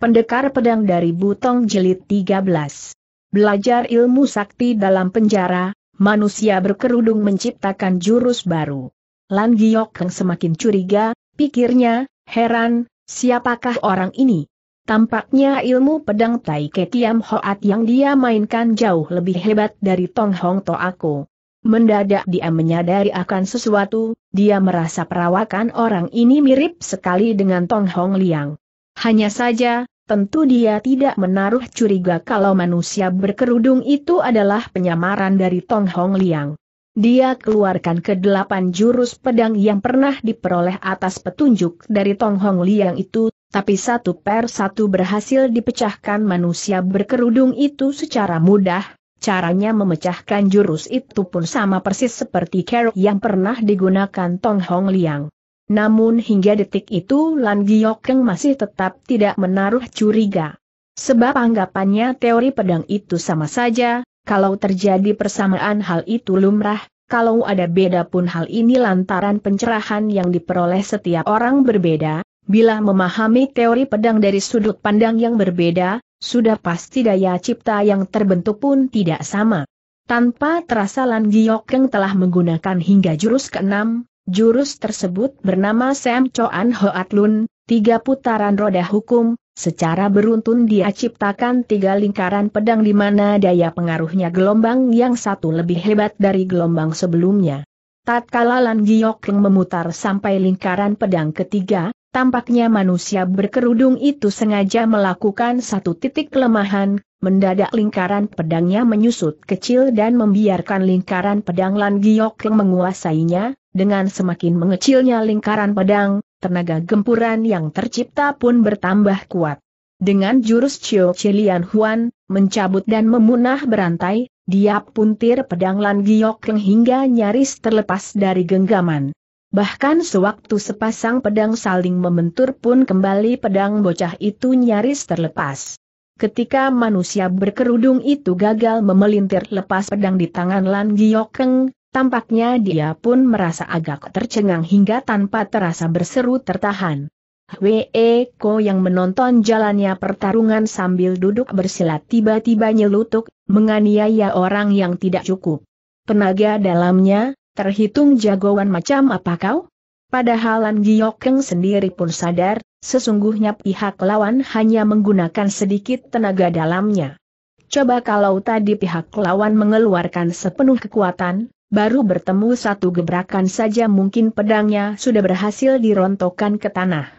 Pendekar Pedang dari Butong Jelit 13 Belajar ilmu sakti dalam penjara, manusia berkerudung menciptakan jurus baru. Lan Giok Heng semakin curiga, pikirnya, heran, siapakah orang ini? Tampaknya ilmu pedang Tai Ke Kiam Hoat yang dia mainkan jauh lebih hebat dari Tong Hong To Aku. Mendadak dia menyadari akan sesuatu, dia merasa perawakan orang ini mirip sekali dengan Tong Hong Liang. Hanya saja, Tentu dia tidak menaruh curiga kalau manusia berkerudung itu adalah penyamaran dari Tong Hong Liang. Dia keluarkan kedelapan jurus pedang yang pernah diperoleh atas petunjuk dari Tong Hong Liang itu, tapi satu per satu berhasil dipecahkan manusia berkerudung itu secara mudah. Caranya memecahkan jurus itu pun sama persis seperti kerok yang pernah digunakan Tong Hong Liang. Namun hingga detik itu Lan Giokeng masih tetap tidak menaruh curiga. Sebab anggapannya teori pedang itu sama saja, kalau terjadi persamaan hal itu lumrah, kalau ada beda pun hal ini lantaran pencerahan yang diperoleh setiap orang berbeda, bila memahami teori pedang dari sudut pandang yang berbeda, sudah pasti daya cipta yang terbentuk pun tidak sama. Tanpa terasa Lan Giokeng telah menggunakan hingga jurus keenam, Jurus tersebut bernama Sam Choan Hoat Lun, tiga putaran roda hukum, secara beruntun dia ciptakan tiga lingkaran pedang di mana daya pengaruhnya gelombang yang satu lebih hebat dari gelombang sebelumnya. Tatkala Lan Giok Leng memutar sampai lingkaran pedang ketiga, tampaknya manusia berkerudung itu sengaja melakukan satu titik kelemahan, mendadak lingkaran pedangnya menyusut kecil dan membiarkan lingkaran pedang Lan Giok Leng menguasainya, dengan semakin mengecilnya lingkaran pedang, tenaga gempuran yang tercipta pun bertambah kuat. Dengan jurus Chiu Chilian Huan, mencabut dan memunah berantai, dia puntir pedang Lan Giok hingga nyaris terlepas dari genggaman. Bahkan sewaktu sepasang pedang saling membentur pun kembali pedang bocah itu nyaris terlepas. Ketika manusia berkerudung itu gagal memelintir lepas pedang di tangan Lan Giokeng, Tampaknya dia pun merasa agak tercengang hingga tanpa terasa berseru tertahan. Wee Ko yang menonton jalannya pertarungan sambil duduk bersilat tiba-tiba nyelutuk, menganiaya orang yang tidak cukup. Tenaga dalamnya, terhitung jagoan macam apa kau? Padahalan Giokeng sendiri pun sadar, sesungguhnya pihak lawan hanya menggunakan sedikit tenaga dalamnya. Coba kalau tadi pihak lawan mengeluarkan sepenuh kekuatan, baru bertemu satu gebrakan saja mungkin pedangnya sudah berhasil dirontokkan ke tanah.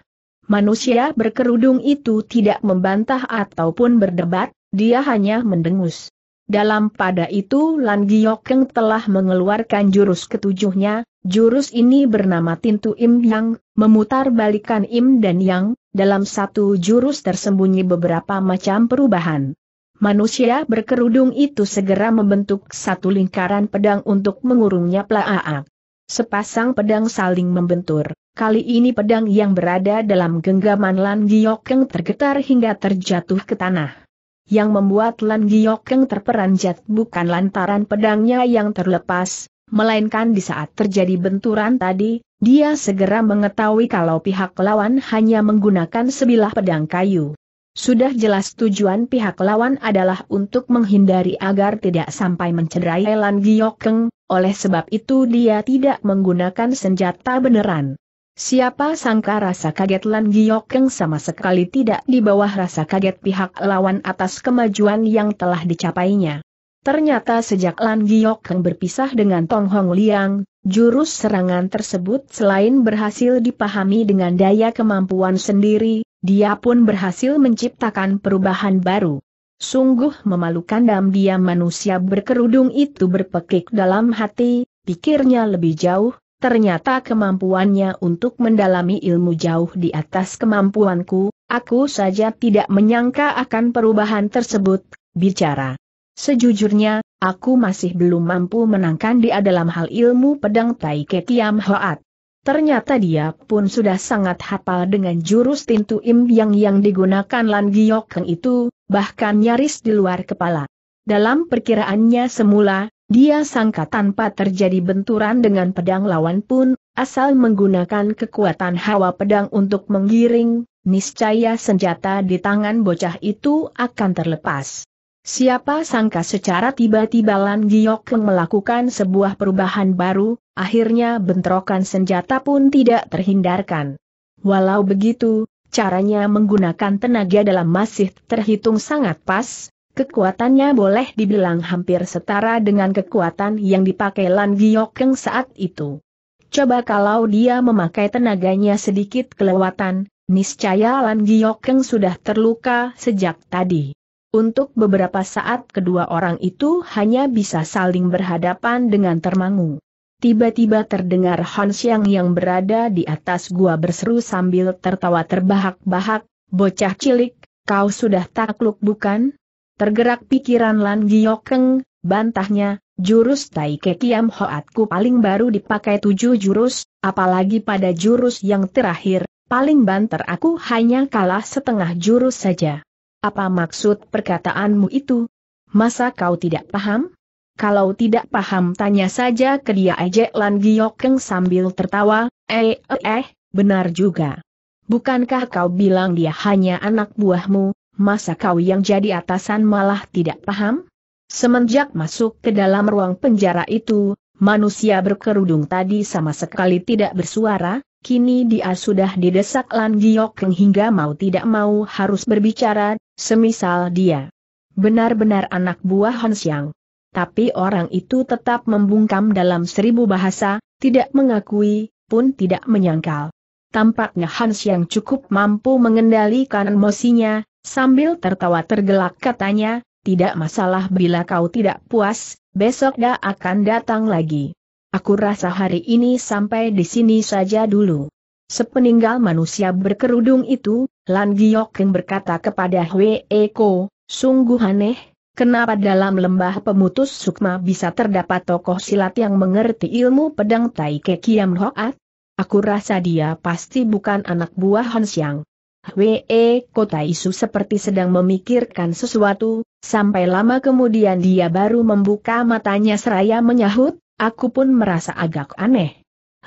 Manusia berkerudung itu tidak membantah ataupun berdebat, dia hanya mendengus. Dalam pada itu Lan Giokeng telah mengeluarkan jurus ketujuhnya, jurus ini bernama Tintu Im Yang, memutar balikan Im dan Yang, dalam satu jurus tersembunyi beberapa macam perubahan manusia berkerudung itu segera membentuk satu lingkaran pedang untuk mengurungnya Plaaak. Sepasang pedang saling membentur, kali ini pedang yang berada dalam genggaman Lan Giokeng tergetar hingga terjatuh ke tanah. Yang membuat Lan Giokeng terperanjat bukan lantaran pedangnya yang terlepas, melainkan di saat terjadi benturan tadi, dia segera mengetahui kalau pihak lawan hanya menggunakan sebilah pedang kayu. Sudah jelas tujuan pihak lawan adalah untuk menghindari agar tidak sampai mencederai Lan Giokeng, oleh sebab itu dia tidak menggunakan senjata beneran. Siapa sangka rasa kaget Lan Giokeng sama sekali tidak di bawah rasa kaget pihak lawan atas kemajuan yang telah dicapainya. Ternyata sejak Lan Giokeng berpisah dengan Tong Hong Liang, jurus serangan tersebut selain berhasil dipahami dengan daya kemampuan sendiri, dia pun berhasil menciptakan perubahan baru. Sungguh memalukan dam dia manusia berkerudung itu berpekik dalam hati, pikirnya lebih jauh, ternyata kemampuannya untuk mendalami ilmu jauh di atas kemampuanku, aku saja tidak menyangka akan perubahan tersebut, bicara. Sejujurnya, aku masih belum mampu menangkan dia dalam hal ilmu pedang Tai Ke Tiam Hoat. Ternyata dia pun sudah sangat hafal dengan jurus tintu im yang yang digunakan Lan Giok itu, bahkan nyaris di luar kepala. Dalam perkiraannya semula, dia sangka tanpa terjadi benturan dengan pedang lawan pun, asal menggunakan kekuatan hawa pedang untuk menggiring, niscaya senjata di tangan bocah itu akan terlepas. Siapa sangka secara tiba-tiba Lan Giokeng melakukan sebuah perubahan baru, akhirnya bentrokan senjata pun tidak terhindarkan. Walau begitu, caranya menggunakan tenaga dalam masih terhitung sangat pas, kekuatannya boleh dibilang hampir setara dengan kekuatan yang dipakai Lan Giokeng saat itu. Coba kalau dia memakai tenaganya sedikit kelewatan, niscaya Lan Giokeng sudah terluka sejak tadi. Untuk beberapa saat kedua orang itu hanya bisa saling berhadapan dengan termangu. Tiba-tiba terdengar Han Xiang yang berada di atas gua berseru sambil tertawa terbahak-bahak, bocah cilik, kau sudah takluk bukan? Tergerak pikiran Lan Giokeng, bantahnya, jurus Tai Kiam Hoatku paling baru dipakai tujuh jurus, apalagi pada jurus yang terakhir, paling banter aku hanya kalah setengah jurus saja. Apa maksud perkataanmu itu? Masa kau tidak paham? Kalau tidak paham tanya saja ke dia ejek Lan Giokeng sambil tertawa, eh, eh, eh, benar juga. Bukankah kau bilang dia hanya anak buahmu, masa kau yang jadi atasan malah tidak paham? Semenjak masuk ke dalam ruang penjara itu, manusia berkerudung tadi sama sekali tidak bersuara, kini dia sudah didesak Lan Giokeng hingga mau tidak mau harus berbicara, Semisal dia benar-benar anak buah Hansyang. Tapi orang itu tetap membungkam dalam seribu bahasa, tidak mengakui, pun tidak menyangkal. Tampaknya Hans yang cukup mampu mengendalikan emosinya, sambil tertawa tergelak katanya, tidak masalah bila kau tidak puas, besok dia akan datang lagi. Aku rasa hari ini sampai di sini saja dulu. Sepeninggal manusia berkerudung itu, Lan Giokin berkata kepada Hwe Eko, sungguh aneh, kenapa dalam lembah pemutus sukma bisa terdapat tokoh silat yang mengerti ilmu pedang Tai Kekiam Hoat? Aku rasa dia pasti bukan anak buah Hansyang. Hwe Tai Su seperti sedang memikirkan sesuatu, sampai lama kemudian dia baru membuka matanya seraya menyahut, aku pun merasa agak aneh.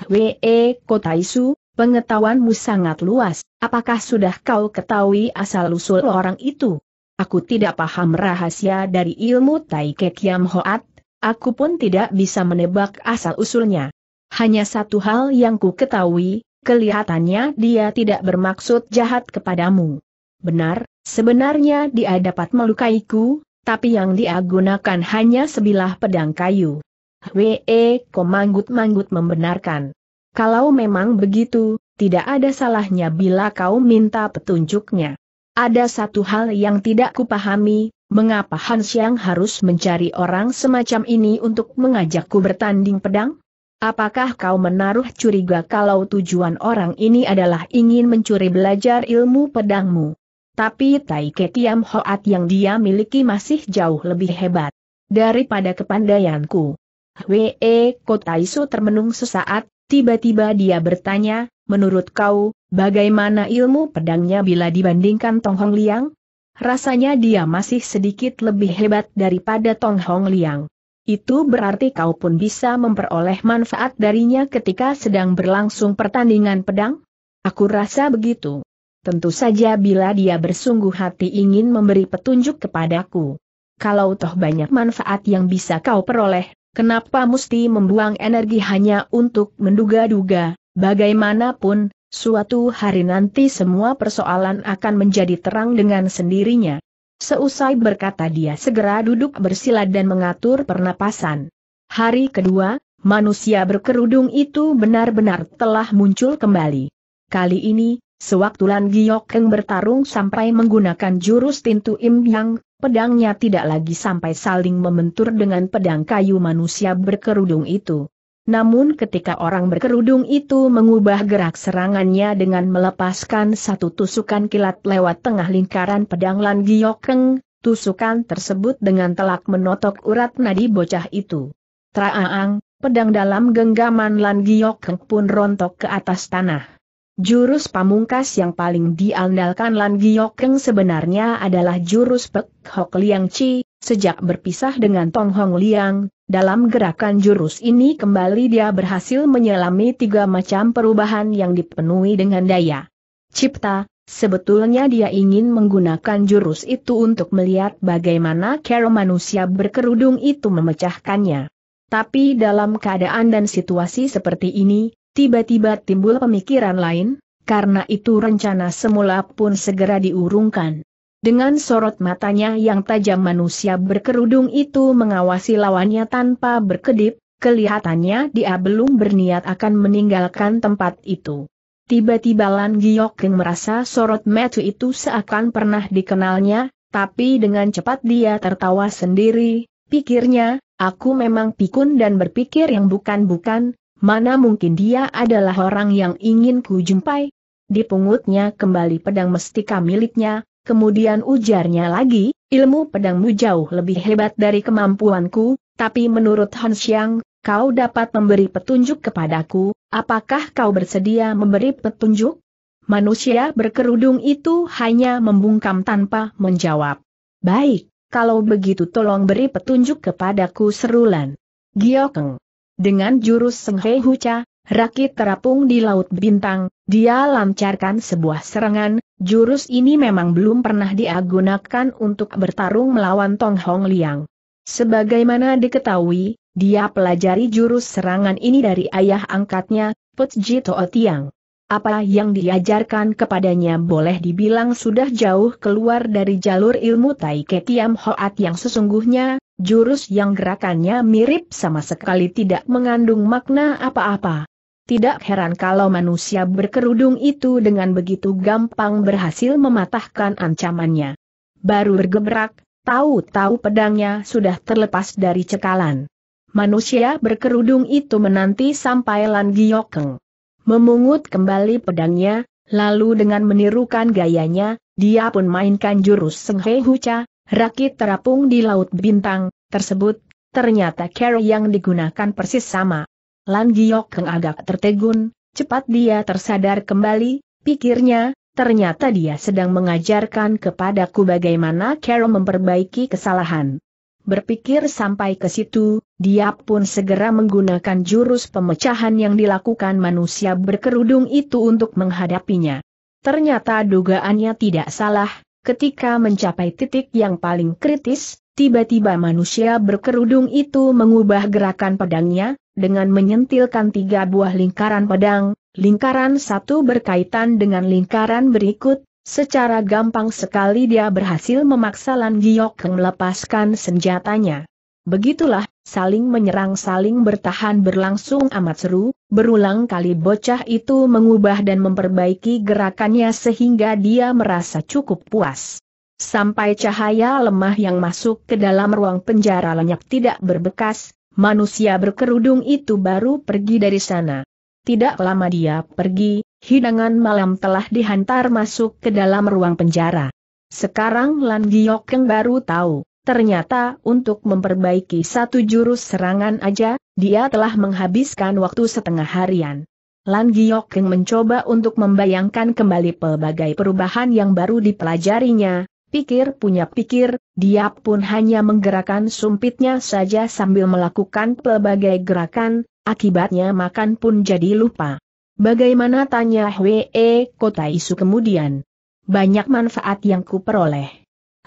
Hwe Tai Su pengetahuanmu sangat luas, apakah sudah kau ketahui asal-usul orang itu? Aku tidak paham rahasia dari ilmu Tai Kek Yam Hoat, aku pun tidak bisa menebak asal-usulnya. Hanya satu hal yang ku ketahui, kelihatannya dia tidak bermaksud jahat kepadamu. Benar, sebenarnya dia dapat melukaiku, tapi yang dia gunakan hanya sebilah pedang kayu. Wee komanggut-manggut membenarkan. Kalau memang begitu, tidak ada salahnya bila kau minta petunjuknya. Ada satu hal yang tidak kupahami, mengapa Han Xiang harus mencari orang semacam ini untuk mengajakku bertanding pedang? Apakah kau menaruh curiga kalau tujuan orang ini adalah ingin mencuri belajar ilmu pedangmu? Tapi Tai Ketiam Hoat yang dia miliki masih jauh lebih hebat daripada kepandaianku. Hwee Kotaisu termenung sesaat, Tiba-tiba dia bertanya, menurut kau, bagaimana ilmu pedangnya bila dibandingkan Tong Hong Liang? Rasanya dia masih sedikit lebih hebat daripada Tong Hong Liang. Itu berarti kau pun bisa memperoleh manfaat darinya ketika sedang berlangsung pertandingan pedang? Aku rasa begitu. Tentu saja bila dia bersungguh hati ingin memberi petunjuk kepadaku. Kalau toh banyak manfaat yang bisa kau peroleh, Kenapa mesti membuang energi hanya untuk menduga-duga, bagaimanapun, suatu hari nanti semua persoalan akan menjadi terang dengan sendirinya. Seusai berkata dia segera duduk bersila dan mengatur pernapasan. Hari kedua, manusia berkerudung itu benar-benar telah muncul kembali. Kali ini, sewaktu Lan Giok bertarung sampai menggunakan jurus tintu Im Yang, pedangnya tidak lagi sampai saling membentur dengan pedang kayu manusia berkerudung itu. Namun ketika orang berkerudung itu mengubah gerak serangannya dengan melepaskan satu tusukan kilat lewat tengah lingkaran pedang Lan Giokeng, tusukan tersebut dengan telak menotok urat nadi bocah itu. Traaang, pedang dalam genggaman Lan Giokeng pun rontok ke atas tanah. Jurus pamungkas yang paling diandalkan Lan Giokeng sebenarnya adalah jurus Pek Hok Liang Chi, sejak berpisah dengan Tong Hong Liang, dalam gerakan jurus ini kembali dia berhasil menyelami tiga macam perubahan yang dipenuhi dengan daya. Cipta, sebetulnya dia ingin menggunakan jurus itu untuk melihat bagaimana kero manusia berkerudung itu memecahkannya. Tapi dalam keadaan dan situasi seperti ini, Tiba-tiba timbul pemikiran lain, karena itu rencana semula pun segera diurungkan. Dengan sorot matanya yang tajam manusia berkerudung itu mengawasi lawannya tanpa berkedip, kelihatannya dia belum berniat akan meninggalkan tempat itu. Tiba-tiba Lan Giyok merasa sorot mata itu seakan pernah dikenalnya, tapi dengan cepat dia tertawa sendiri, pikirnya, aku memang pikun dan berpikir yang bukan-bukan, Mana mungkin dia adalah orang yang ingin ku jumpai? Dipungutnya kembali pedang mestika miliknya, kemudian ujarnya lagi, ilmu pedangmu jauh lebih hebat dari kemampuanku, tapi menurut Han Xiang, kau dapat memberi petunjuk kepadaku, apakah kau bersedia memberi petunjuk? Manusia berkerudung itu hanya membungkam tanpa menjawab. Baik, kalau begitu tolong beri petunjuk kepadaku serulan. Giokeng. Dengan jurus Senghe Huca, rakit terapung di Laut Bintang, dia lancarkan sebuah serangan, jurus ini memang belum pernah diagunakan untuk bertarung melawan Tong Hong Liang. Sebagaimana diketahui, dia pelajari jurus serangan ini dari ayah angkatnya, Put Jito Tiang. Apa yang diajarkan kepadanya boleh dibilang sudah jauh keluar dari jalur ilmu Tai Ke Tiam Hoat yang sesungguhnya, jurus yang gerakannya mirip sama sekali tidak mengandung makna apa-apa. Tidak heran kalau manusia berkerudung itu dengan begitu gampang berhasil mematahkan ancamannya. Baru bergebrak, tahu-tahu pedangnya sudah terlepas dari cekalan. Manusia berkerudung itu menanti sampai Lan Giokeng. Memungut kembali pedangnya, lalu dengan menirukan gayanya, dia pun mainkan jurus Senghe Huca, rakit terapung di Laut Bintang, tersebut, ternyata cara yang digunakan persis sama. Lan Giok Keng agak tertegun, cepat dia tersadar kembali, pikirnya, ternyata dia sedang mengajarkan kepadaku bagaimana cara memperbaiki kesalahan. Berpikir sampai ke situ, dia pun segera menggunakan jurus pemecahan yang dilakukan manusia berkerudung itu untuk menghadapinya. Ternyata dugaannya tidak salah, ketika mencapai titik yang paling kritis, tiba-tiba manusia berkerudung itu mengubah gerakan pedangnya, dengan menyentilkan tiga buah lingkaran pedang, lingkaran satu berkaitan dengan lingkaran berikut, Secara gampang sekali dia berhasil memaksa Lan Giok melepaskan senjatanya. Begitulah, saling menyerang saling bertahan berlangsung amat seru, berulang kali bocah itu mengubah dan memperbaiki gerakannya sehingga dia merasa cukup puas. Sampai cahaya lemah yang masuk ke dalam ruang penjara lenyap tidak berbekas, manusia berkerudung itu baru pergi dari sana. Tidak lama dia pergi, hidangan malam telah dihantar masuk ke dalam ruang penjara. Sekarang Lan Giokeng baru tahu, ternyata untuk memperbaiki satu jurus serangan aja, dia telah menghabiskan waktu setengah harian. Lan Giokeng mencoba untuk membayangkan kembali pelbagai perubahan yang baru dipelajarinya, pikir punya pikir, dia pun hanya menggerakkan sumpitnya saja sambil melakukan pelbagai gerakan, akibatnya makan pun jadi lupa. Bagaimana tanya Hwe e, Kota Isu kemudian? Banyak manfaat yang kuperoleh.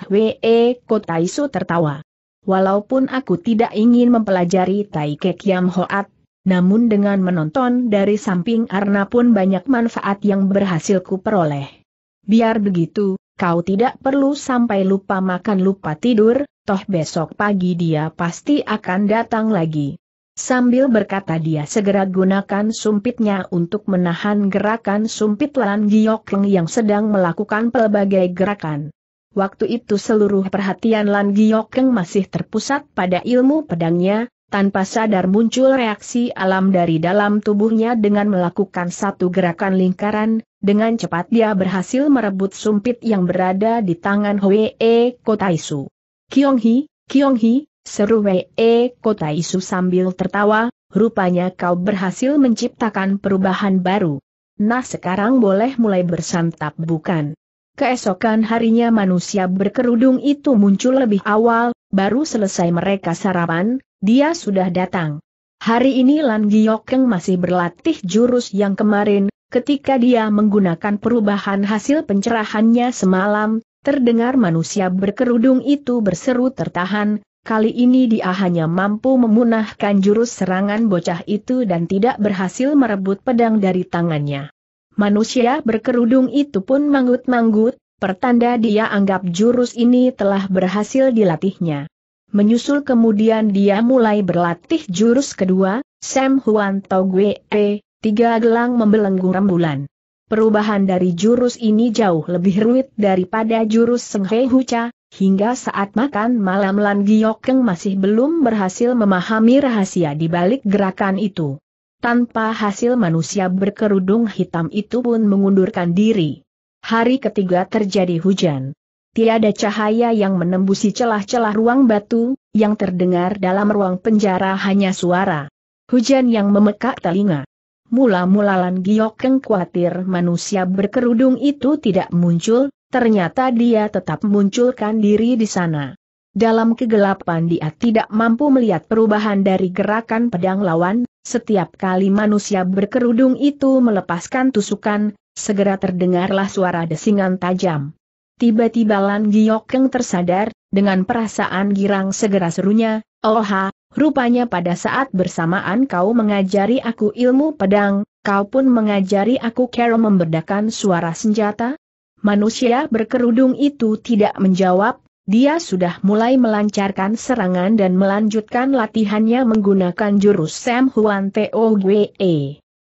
Hwe e, Kota Isu tertawa. Walaupun aku tidak ingin mempelajari Tai Kek Yam Hoat, namun dengan menonton dari samping Arna pun banyak manfaat yang berhasil kuperoleh. Biar begitu, kau tidak perlu sampai lupa makan lupa tidur, toh besok pagi dia pasti akan datang lagi. Sambil berkata dia segera gunakan sumpitnya untuk menahan gerakan sumpit Lan Giokeng yang sedang melakukan pelbagai gerakan. Waktu itu seluruh perhatian Lan Giokeng masih terpusat pada ilmu pedangnya, tanpa sadar muncul reaksi alam dari dalam tubuhnya dengan melakukan satu gerakan lingkaran, dengan cepat dia berhasil merebut sumpit yang berada di tangan Hwee Kotaisu. Kyong Hee, Kyong Hee, Seru Wei eh, Kota Isu sambil tertawa, rupanya kau berhasil menciptakan perubahan baru. Nah sekarang boleh mulai bersantap bukan? Keesokan harinya manusia berkerudung itu muncul lebih awal, baru selesai mereka sarapan, dia sudah datang. Hari ini Lan Giokeng masih berlatih jurus yang kemarin, ketika dia menggunakan perubahan hasil pencerahannya semalam, terdengar manusia berkerudung itu berseru tertahan, Kali ini dia hanya mampu memunahkan jurus serangan bocah itu dan tidak berhasil merebut pedang dari tangannya. Manusia berkerudung itu pun manggut-manggut, pertanda dia anggap jurus ini telah berhasil dilatihnya. Menyusul kemudian dia mulai berlatih jurus kedua, Sam Huan Tau e, tiga gelang membelenggu rembulan. Perubahan dari jurus ini jauh lebih ruwet daripada jurus Seng Hucha, Hingga saat makan malam Lan Giokeng masih belum berhasil memahami rahasia di balik gerakan itu. Tanpa hasil manusia berkerudung hitam itu pun mengundurkan diri. Hari ketiga terjadi hujan. Tiada cahaya yang menembusi celah-celah ruang batu, yang terdengar dalam ruang penjara hanya suara. Hujan yang memekak telinga. Mula-mula Lan Giokeng khawatir manusia berkerudung itu tidak muncul, ternyata dia tetap munculkan diri di sana. Dalam kegelapan dia tidak mampu melihat perubahan dari gerakan pedang lawan, setiap kali manusia berkerudung itu melepaskan tusukan, segera terdengarlah suara desingan tajam. Tiba-tiba Lan Giokeng tersadar, dengan perasaan girang segera serunya, Oh rupanya pada saat bersamaan kau mengajari aku ilmu pedang, kau pun mengajari aku cara memberdakan suara senjata? Manusia berkerudung itu tidak menjawab, dia sudah mulai melancarkan serangan dan melanjutkan latihannya menggunakan jurus Sam Huan Teo Gue.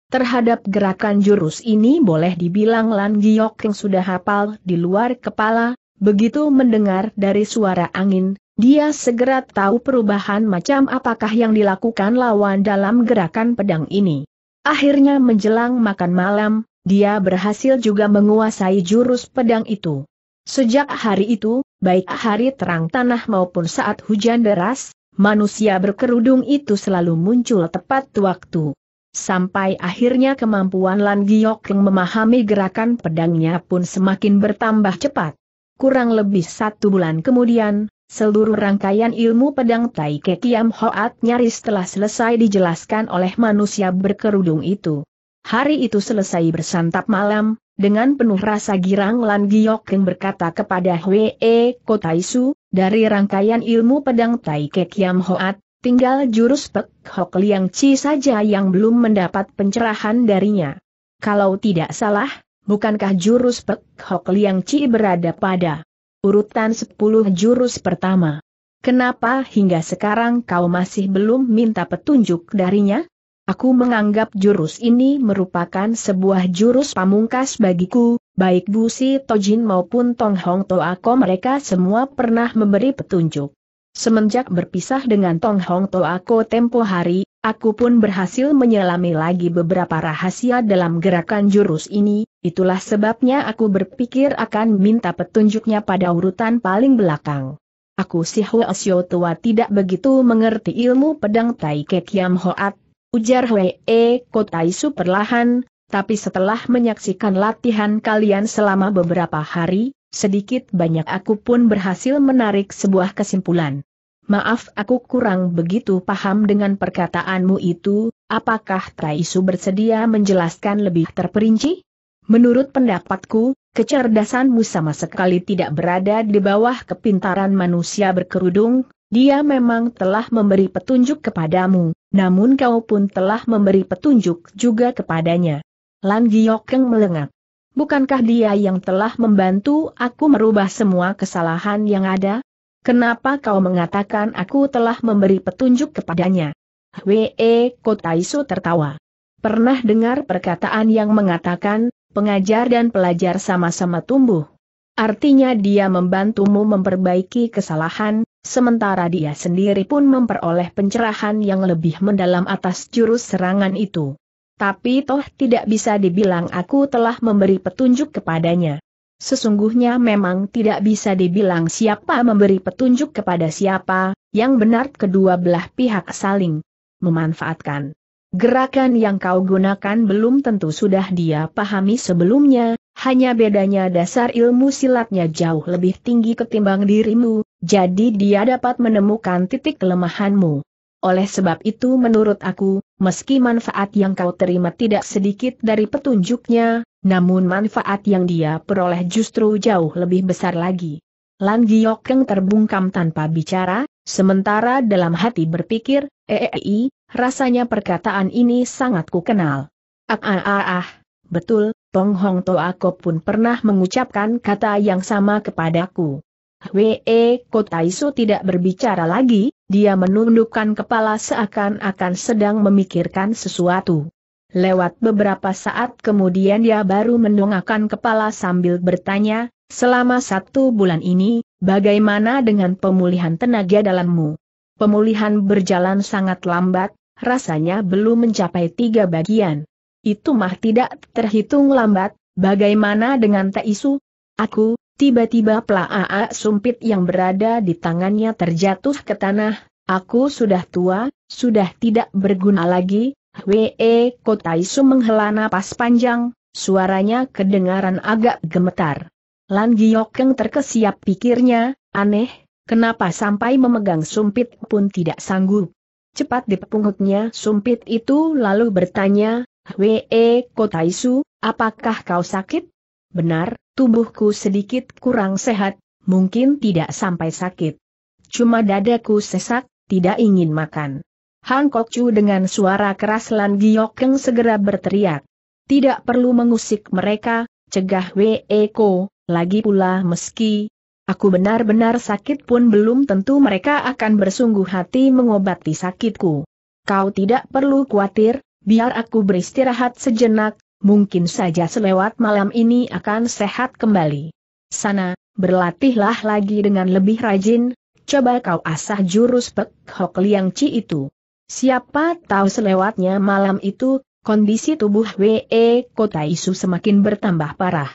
Terhadap gerakan jurus ini boleh dibilang Lan Giok yang sudah hafal di luar kepala, begitu mendengar dari suara angin, dia segera tahu perubahan macam apakah yang dilakukan lawan dalam gerakan pedang ini. Akhirnya menjelang makan malam, dia berhasil juga menguasai jurus pedang itu. Sejak hari itu, baik hari terang tanah maupun saat hujan deras, manusia berkerudung itu selalu muncul tepat waktu. Sampai akhirnya kemampuan Lan Giok yang memahami gerakan pedangnya pun semakin bertambah cepat. Kurang lebih satu bulan kemudian, Seluruh rangkaian ilmu pedang Tai Ke Kiam Hoat nyaris telah selesai dijelaskan oleh manusia berkerudung itu. Hari itu selesai bersantap malam, dengan penuh rasa girang Lan Giok yang berkata kepada Hwe e, Kotaisu, dari rangkaian ilmu pedang Tai Kek Yam Hoat, tinggal jurus Pek Hok Liang Chi saja yang belum mendapat pencerahan darinya. Kalau tidak salah, bukankah jurus Pek Hok Liang Chi berada pada urutan 10 jurus pertama? Kenapa hingga sekarang kau masih belum minta petunjuk darinya? Aku menganggap jurus ini merupakan sebuah jurus pamungkas bagiku, baik Bu Tojin maupun Tong Hong Toako mereka semua pernah memberi petunjuk. Semenjak berpisah dengan Tong Hong Toako tempo hari, aku pun berhasil menyelami lagi beberapa rahasia dalam gerakan jurus ini, itulah sebabnya aku berpikir akan minta petunjuknya pada urutan paling belakang. Aku si Hua Tua tidak begitu mengerti ilmu pedang Tai Kek Yam Hoat, Ujar Hwee Kotaisu perlahan, tapi setelah menyaksikan latihan kalian selama beberapa hari, sedikit banyak aku pun berhasil menarik sebuah kesimpulan. Maaf aku kurang begitu paham dengan perkataanmu itu, apakah Taisu bersedia menjelaskan lebih terperinci? Menurut pendapatku, kecerdasanmu sama sekali tidak berada di bawah kepintaran manusia berkerudung, dia memang telah memberi petunjuk kepadamu, namun kau pun telah memberi petunjuk juga kepadanya. Lan Giokeng melengak. Bukankah dia yang telah membantu aku merubah semua kesalahan yang ada? Kenapa kau mengatakan aku telah memberi petunjuk kepadanya? Hwe Kotaisu tertawa. Pernah dengar perkataan yang mengatakan, pengajar dan pelajar sama-sama tumbuh. Artinya dia membantumu memperbaiki kesalahan, sementara dia sendiri pun memperoleh pencerahan yang lebih mendalam atas jurus serangan itu. Tapi toh tidak bisa dibilang aku telah memberi petunjuk kepadanya. Sesungguhnya memang tidak bisa dibilang siapa memberi petunjuk kepada siapa, yang benar kedua belah pihak saling memanfaatkan. Gerakan yang kau gunakan belum tentu sudah dia pahami sebelumnya, hanya bedanya dasar ilmu silatnya jauh lebih tinggi ketimbang dirimu, jadi dia dapat menemukan titik kelemahanmu. Oleh sebab itu menurut aku, meski manfaat yang kau terima tidak sedikit dari petunjuknya, namun manfaat yang dia peroleh justru jauh lebih besar lagi. Lan Giokeng terbungkam tanpa bicara, sementara dalam hati berpikir, eei, eh, eh, eh, rasanya perkataan ini sangat kukenal. Ah ah ah ah, betul, Peng Hong Toako pun pernah mengucapkan kata yang sama kepadaku. Wee Ko tidak berbicara lagi, dia menundukkan kepala seakan-akan sedang memikirkan sesuatu. Lewat beberapa saat kemudian dia baru mendongakkan kepala sambil bertanya, selama satu bulan ini, bagaimana dengan pemulihan tenaga dalammu? Pemulihan berjalan sangat lambat, rasanya belum mencapai tiga bagian itu mah tidak terhitung lambat, bagaimana dengan Taisu? Aku, tiba-tiba pelaa sumpit yang berada di tangannya terjatuh ke tanah, aku sudah tua, sudah tidak berguna lagi, Hwee Kotaisu menghela napas panjang, suaranya kedengaran agak gemetar. Lan Giokeng terkesiap pikirnya, aneh, kenapa sampai memegang sumpit pun tidak sanggup. Cepat dipungutnya sumpit itu lalu bertanya, Hwe Kotaisu, apakah kau sakit? Benar, tubuhku sedikit kurang sehat, mungkin tidak sampai sakit. Cuma dadaku sesak, tidak ingin makan. Hang Chu dengan suara keras Lan Giokeng segera berteriak. Tidak perlu mengusik mereka, cegah Wee Ko, lagi pula meski aku benar-benar sakit pun belum tentu mereka akan bersungguh hati mengobati sakitku. Kau tidak perlu khawatir, biar aku beristirahat sejenak, mungkin saja selewat malam ini akan sehat kembali. Sana, berlatihlah lagi dengan lebih rajin, coba kau asah jurus Pek Hok Liang Ci itu. Siapa tahu selewatnya malam itu, kondisi tubuh W.E. Kota Isu semakin bertambah parah.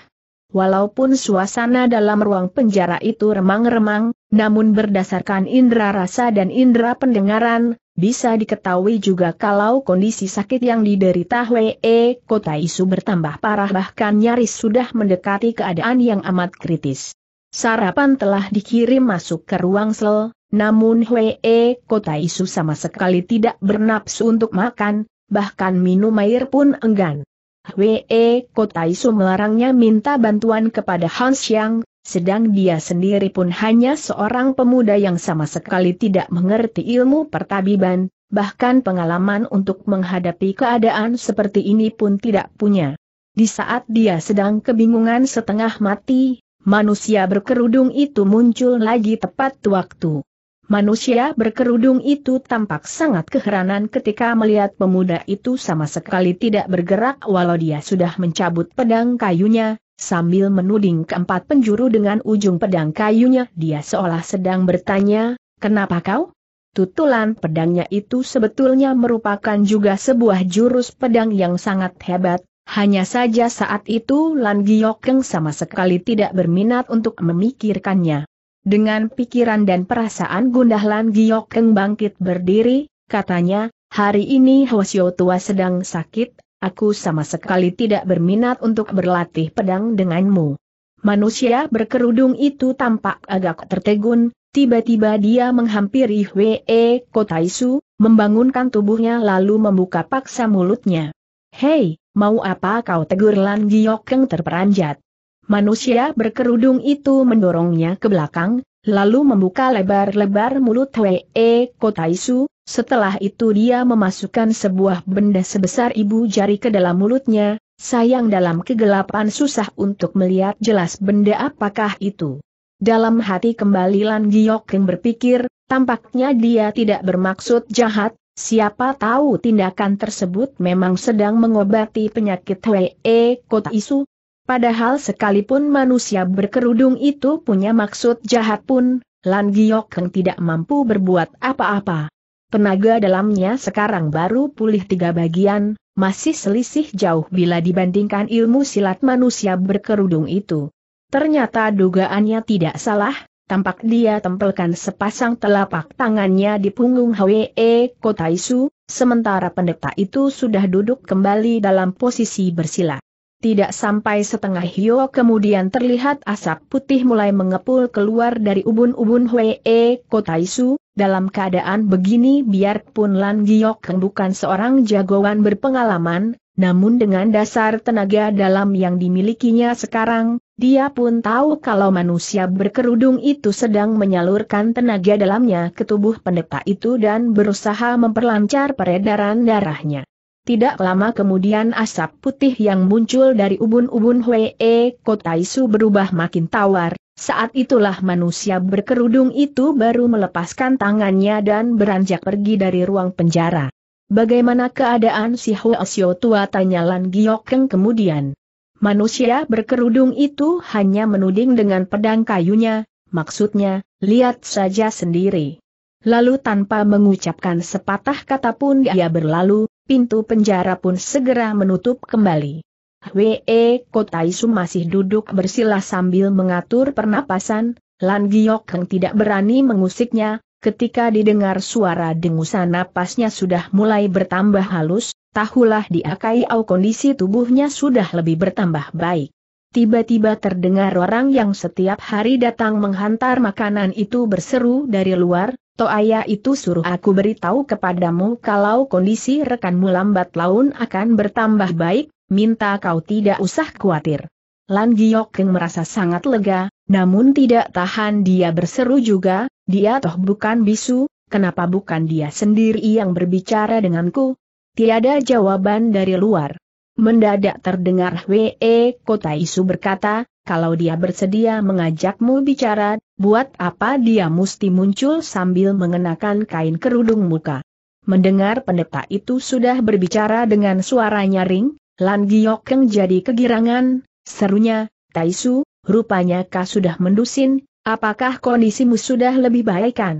Walaupun suasana dalam ruang penjara itu remang-remang, namun berdasarkan indera rasa dan indera pendengaran, bisa diketahui juga kalau kondisi sakit yang diderita W.E. E, kota Isu bertambah parah bahkan nyaris sudah mendekati keadaan yang amat kritis. Sarapan telah dikirim masuk ke ruang sel, namun W.E. E, kota Isu sama sekali tidak bernapsu untuk makan, bahkan minum air pun enggan. E, Kota Kotai melarangnya minta bantuan kepada Hans Yang, sedang dia sendiri pun hanya seorang pemuda yang sama sekali tidak mengerti ilmu pertabiban, bahkan pengalaman untuk menghadapi keadaan seperti ini pun tidak punya. Di saat dia sedang kebingungan setengah mati, manusia berkerudung itu muncul lagi tepat waktu. Manusia berkerudung itu tampak sangat keheranan ketika melihat pemuda itu sama sekali tidak bergerak walau dia sudah mencabut pedang kayunya, sambil menuding keempat penjuru dengan ujung pedang kayunya dia seolah sedang bertanya, kenapa kau? Tutulan pedangnya itu sebetulnya merupakan juga sebuah jurus pedang yang sangat hebat, hanya saja saat itu Lan Giokeng sama sekali tidak berminat untuk memikirkannya. Dengan pikiran dan perasaan Gundahlan Giok Keng bangkit berdiri, katanya, hari ini Hosio tua sedang sakit, aku sama sekali tidak berminat untuk berlatih pedang denganmu. Manusia berkerudung itu tampak agak tertegun, tiba-tiba dia menghampiri Hwee Kotaisu, membangunkan tubuhnya lalu membuka paksa mulutnya. Hei, mau apa kau tegur Lan Giok Keng terperanjat? manusia berkerudung itu mendorongnya ke belakang, lalu membuka lebar-lebar mulut Wei e, Kotaisu, setelah itu dia memasukkan sebuah benda sebesar ibu jari ke dalam mulutnya, sayang dalam kegelapan susah untuk melihat jelas benda apakah itu. Dalam hati kembali Lan Giok yang berpikir, tampaknya dia tidak bermaksud jahat, siapa tahu tindakan tersebut memang sedang mengobati penyakit Wei e, Kota Isu, Padahal sekalipun manusia berkerudung itu punya maksud jahat pun, Lan Giokeng tidak mampu berbuat apa-apa. Tenaga dalamnya sekarang baru pulih tiga bagian, masih selisih jauh bila dibandingkan ilmu silat manusia berkerudung itu. Ternyata dugaannya tidak salah, tampak dia tempelkan sepasang telapak tangannya di punggung Hwe e Kotaisu, sementara pendeta itu sudah duduk kembali dalam posisi bersilat. Tidak sampai setengah hio kemudian terlihat asap putih mulai mengepul keluar dari ubun-ubun Hwee Kota Isu, dalam keadaan begini biarpun Lan Giok bukan seorang jagoan berpengalaman, namun dengan dasar tenaga dalam yang dimilikinya sekarang, dia pun tahu kalau manusia berkerudung itu sedang menyalurkan tenaga dalamnya ke tubuh pendeta itu dan berusaha memperlancar peredaran darahnya. Tidak lama kemudian asap putih yang muncul dari ubun-ubun Hwee Kotaisu berubah makin tawar, saat itulah manusia berkerudung itu baru melepaskan tangannya dan beranjak pergi dari ruang penjara. Bagaimana keadaan si Hwee Sio tua tanya Lan Giokeng kemudian. Manusia berkerudung itu hanya menuding dengan pedang kayunya, maksudnya, lihat saja sendiri. Lalu tanpa mengucapkan sepatah kata pun dia berlalu, pintu penjara pun segera menutup kembali. Hwee Kotaisu masih duduk bersila sambil mengatur pernapasan, Lan Giok Heng tidak berani mengusiknya, ketika didengar suara dengusan napasnya sudah mulai bertambah halus, tahulah dia kondisi tubuhnya sudah lebih bertambah baik. Tiba-tiba terdengar orang yang setiap hari datang menghantar makanan itu berseru dari luar, Toaya itu suruh aku beritahu kepadamu kalau kondisi rekanmu lambat laun akan bertambah baik, minta kau tidak usah khawatir. Lan Keng merasa sangat lega, namun tidak tahan dia berseru juga, dia toh bukan bisu, kenapa bukan dia sendiri yang berbicara denganku? Tiada jawaban dari luar. Mendadak terdengar W.E. E, Kota Isu berkata, kalau dia bersedia mengajakmu bicara, buat apa dia mesti muncul sambil mengenakan kain kerudung muka. Mendengar pendeta itu sudah berbicara dengan suara nyaring, Lan Giokeng jadi kegirangan, serunya, Taisu, rupanya kau sudah mendusin, apakah kondisimu sudah lebih baik kan?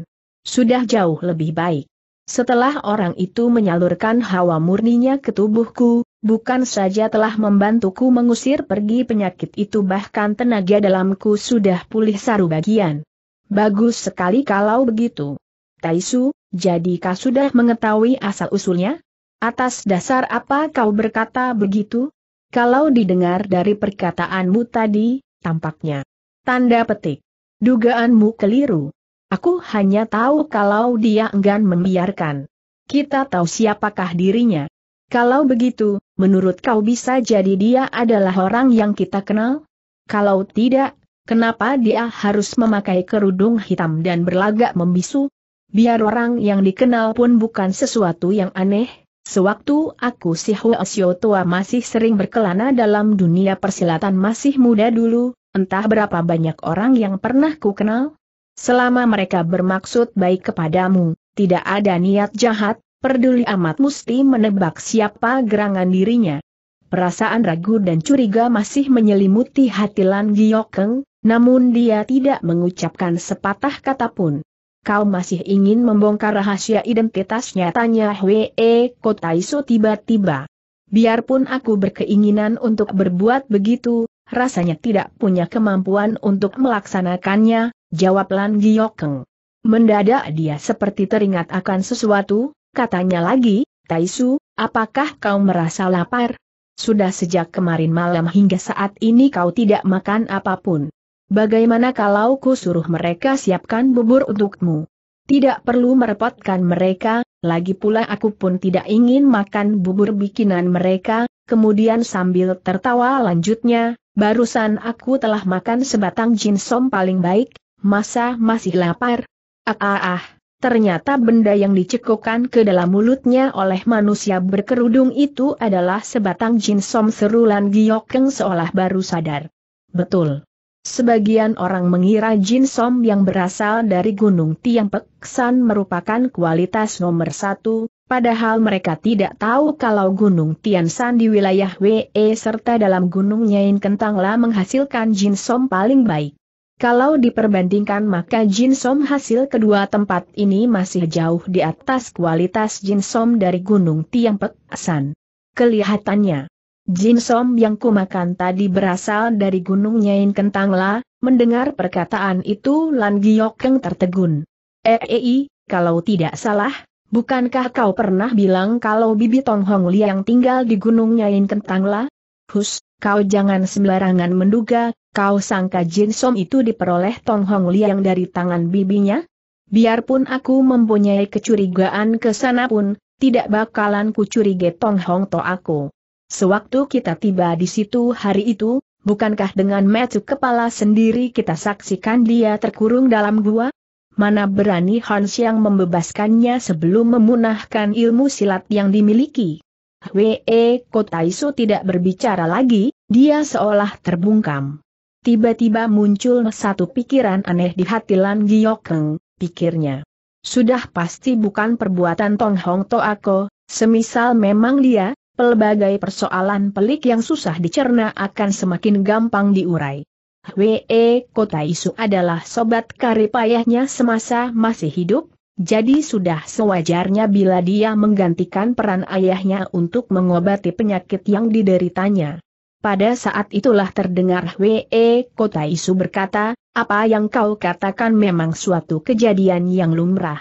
Sudah jauh lebih baik. Setelah orang itu menyalurkan hawa murninya ke tubuhku, bukan saja telah membantuku mengusir pergi penyakit itu bahkan tenaga dalamku sudah pulih saru bagian. Bagus sekali kalau begitu. Taisu, jadi kau sudah mengetahui asal-usulnya? Atas dasar apa kau berkata begitu? Kalau didengar dari perkataanmu tadi, tampaknya. Tanda petik. Dugaanmu keliru. Aku hanya tahu kalau dia enggan membiarkan. Kita tahu siapakah dirinya. Kalau begitu, menurut kau bisa jadi dia adalah orang yang kita kenal? Kalau tidak, kenapa dia harus memakai kerudung hitam dan berlagak membisu? Biar orang yang dikenal pun bukan sesuatu yang aneh, Sewaktu aku si Huo tua masih sering berkelana dalam dunia persilatan masih muda dulu, entah berapa banyak orang yang pernah ku kenal. Selama mereka bermaksud baik kepadamu, tidak ada niat jahat, Peduli amat mesti menebak siapa gerangan dirinya. Perasaan ragu dan curiga masih menyelimuti hati Lan Giokeng, namun dia tidak mengucapkan sepatah kata pun. Kau masih ingin membongkar rahasia identitasnya tanya Kota eh, Kotaiso tiba-tiba. Biarpun aku berkeinginan untuk berbuat begitu, rasanya tidak punya kemampuan untuk melaksanakannya, jawab Lan Giokeng. Mendadak dia seperti teringat akan sesuatu, Katanya lagi, Taisu, apakah kau merasa lapar? Sudah sejak kemarin malam hingga saat ini kau tidak makan apapun. Bagaimana kalau ku suruh mereka siapkan bubur untukmu? Tidak perlu merepotkan mereka, lagi pula aku pun tidak ingin makan bubur bikinan mereka, kemudian sambil tertawa lanjutnya, barusan aku telah makan sebatang jinsom paling baik, masa masih lapar? Ah ah ah. Ternyata benda yang dicekokkan ke dalam mulutnya oleh manusia berkerudung itu adalah sebatang jin som serulan Giokeng seolah baru sadar. Betul. Sebagian orang mengira jin som yang berasal dari Gunung Tiang Peksan merupakan kualitas nomor satu, padahal mereka tidak tahu kalau Gunung Tian San di wilayah WE serta dalam gunungnya Nyain Kentanglah menghasilkan jin som paling baik. Kalau diperbandingkan maka Jinsom hasil kedua tempat ini masih jauh di atas kualitas Jinsom dari Gunung Tiang Pek San. Kelihatannya, Jinsom yang kumakan tadi berasal dari Gunung Nyain Kentangla, mendengar perkataan itu Lan Keng tertegun. Ei, eh, eh, eh, kalau tidak salah, bukankah kau pernah bilang kalau Bibi Tong Hong Liang tinggal di Gunung Nyain Kentangla? Hus, kau jangan sembarangan menduga, kau sangka Jin Som itu diperoleh Tong Hong Liang dari tangan bibinya? Biarpun aku mempunyai kecurigaan ke sana pun, tidak bakalan kucurigai Tong Hong To aku. Sewaktu kita tiba di situ hari itu, bukankah dengan metu kepala sendiri kita saksikan dia terkurung dalam gua? Mana berani Hans yang membebaskannya sebelum memunahkan ilmu silat yang dimiliki? E, Kota Isu tidak berbicara lagi, dia seolah terbungkam. Tiba-tiba muncul satu pikiran aneh di hati Lan Giokeng, pikirnya. Sudah pasti bukan perbuatan Tong Hong Toako, semisal memang dia, pelbagai persoalan pelik yang susah dicerna akan semakin gampang diurai. Hwe Kota Isu adalah sobat karipayahnya semasa masih hidup, jadi sudah sewajarnya bila dia menggantikan peran ayahnya untuk mengobati penyakit yang dideritanya. Pada saat itulah terdengar W.E. Kota Isu berkata, apa yang kau katakan memang suatu kejadian yang lumrah.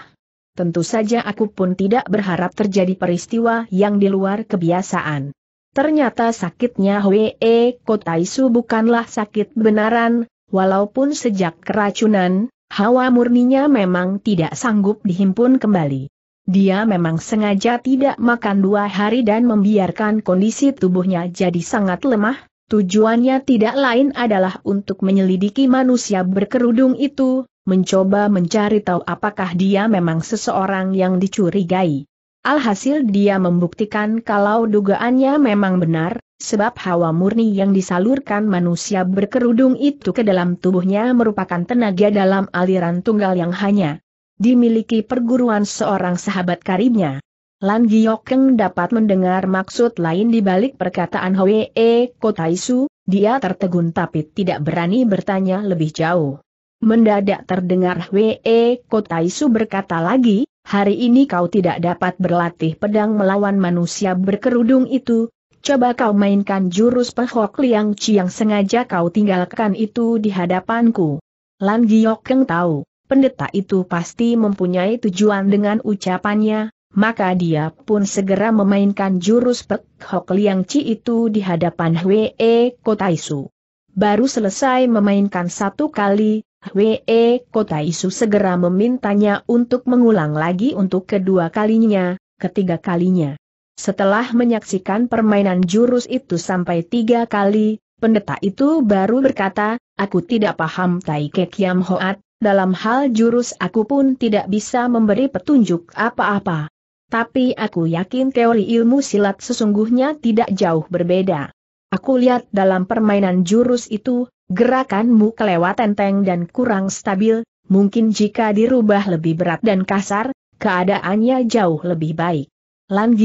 Tentu saja aku pun tidak berharap terjadi peristiwa yang di luar kebiasaan. Ternyata sakitnya W.E. Kota Isu bukanlah sakit benaran, walaupun sejak keracunan, hawa murninya memang tidak sanggup dihimpun kembali. Dia memang sengaja tidak makan dua hari dan membiarkan kondisi tubuhnya jadi sangat lemah, tujuannya tidak lain adalah untuk menyelidiki manusia berkerudung itu, mencoba mencari tahu apakah dia memang seseorang yang dicurigai. Alhasil dia membuktikan kalau dugaannya memang benar, sebab hawa murni yang disalurkan manusia berkerudung itu ke dalam tubuhnya merupakan tenaga dalam aliran tunggal yang hanya dimiliki perguruan seorang sahabat karibnya. Lan Giokeng dapat mendengar maksud lain di balik perkataan Hwee Kotaisu, dia tertegun tapi tidak berani bertanya lebih jauh. Mendadak terdengar Hwee Kotaisu berkata lagi, hari ini kau tidak dapat berlatih pedang melawan manusia berkerudung itu, coba kau mainkan jurus pehok liang ci yang sengaja kau tinggalkan itu di hadapanku. Lan Keng tahu, pendeta itu pasti mempunyai tujuan dengan ucapannya, maka dia pun segera memainkan jurus pehok liang ci itu di hadapan Hwee Kotaisu. Baru selesai memainkan satu kali, Hwee Kotaisu segera memintanya untuk mengulang lagi untuk kedua kalinya, ketiga kalinya. Setelah menyaksikan permainan jurus itu sampai tiga kali, pendeta itu baru berkata, aku tidak paham Tai Kek Yam Hoat, dalam hal jurus aku pun tidak bisa memberi petunjuk apa-apa. Tapi aku yakin teori ilmu silat sesungguhnya tidak jauh berbeda. Aku lihat dalam permainan jurus itu, gerakanmu kelewat teng dan kurang stabil, mungkin jika dirubah lebih berat dan kasar, keadaannya jauh lebih baik. Lan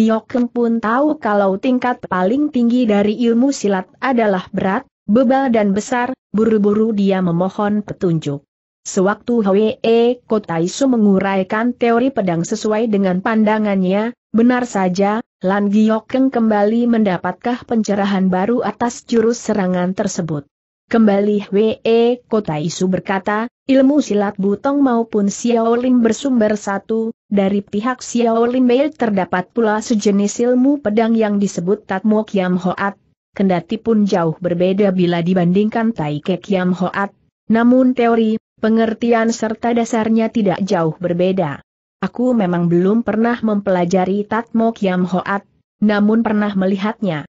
pun tahu kalau tingkat paling tinggi dari ilmu silat adalah berat, bebal dan besar, buru-buru dia memohon petunjuk. Sewaktu Hwee Kotaisu menguraikan teori pedang sesuai dengan pandangannya, benar saja, Lan Giyokeng kembali mendapatkah pencerahan baru atas jurus serangan tersebut. Kembali Hwe Kota Isu berkata, ilmu silat Butong maupun Xiaolin bersumber satu, dari pihak Xiaolin Mei terdapat pula sejenis ilmu pedang yang disebut Tatmo Kiam Hoat, kendati pun jauh berbeda bila dibandingkan Ke Kiam Hoat, namun teori, pengertian serta dasarnya tidak jauh berbeda. Aku memang belum pernah mempelajari Tatmo Kiam Hoat, namun pernah melihatnya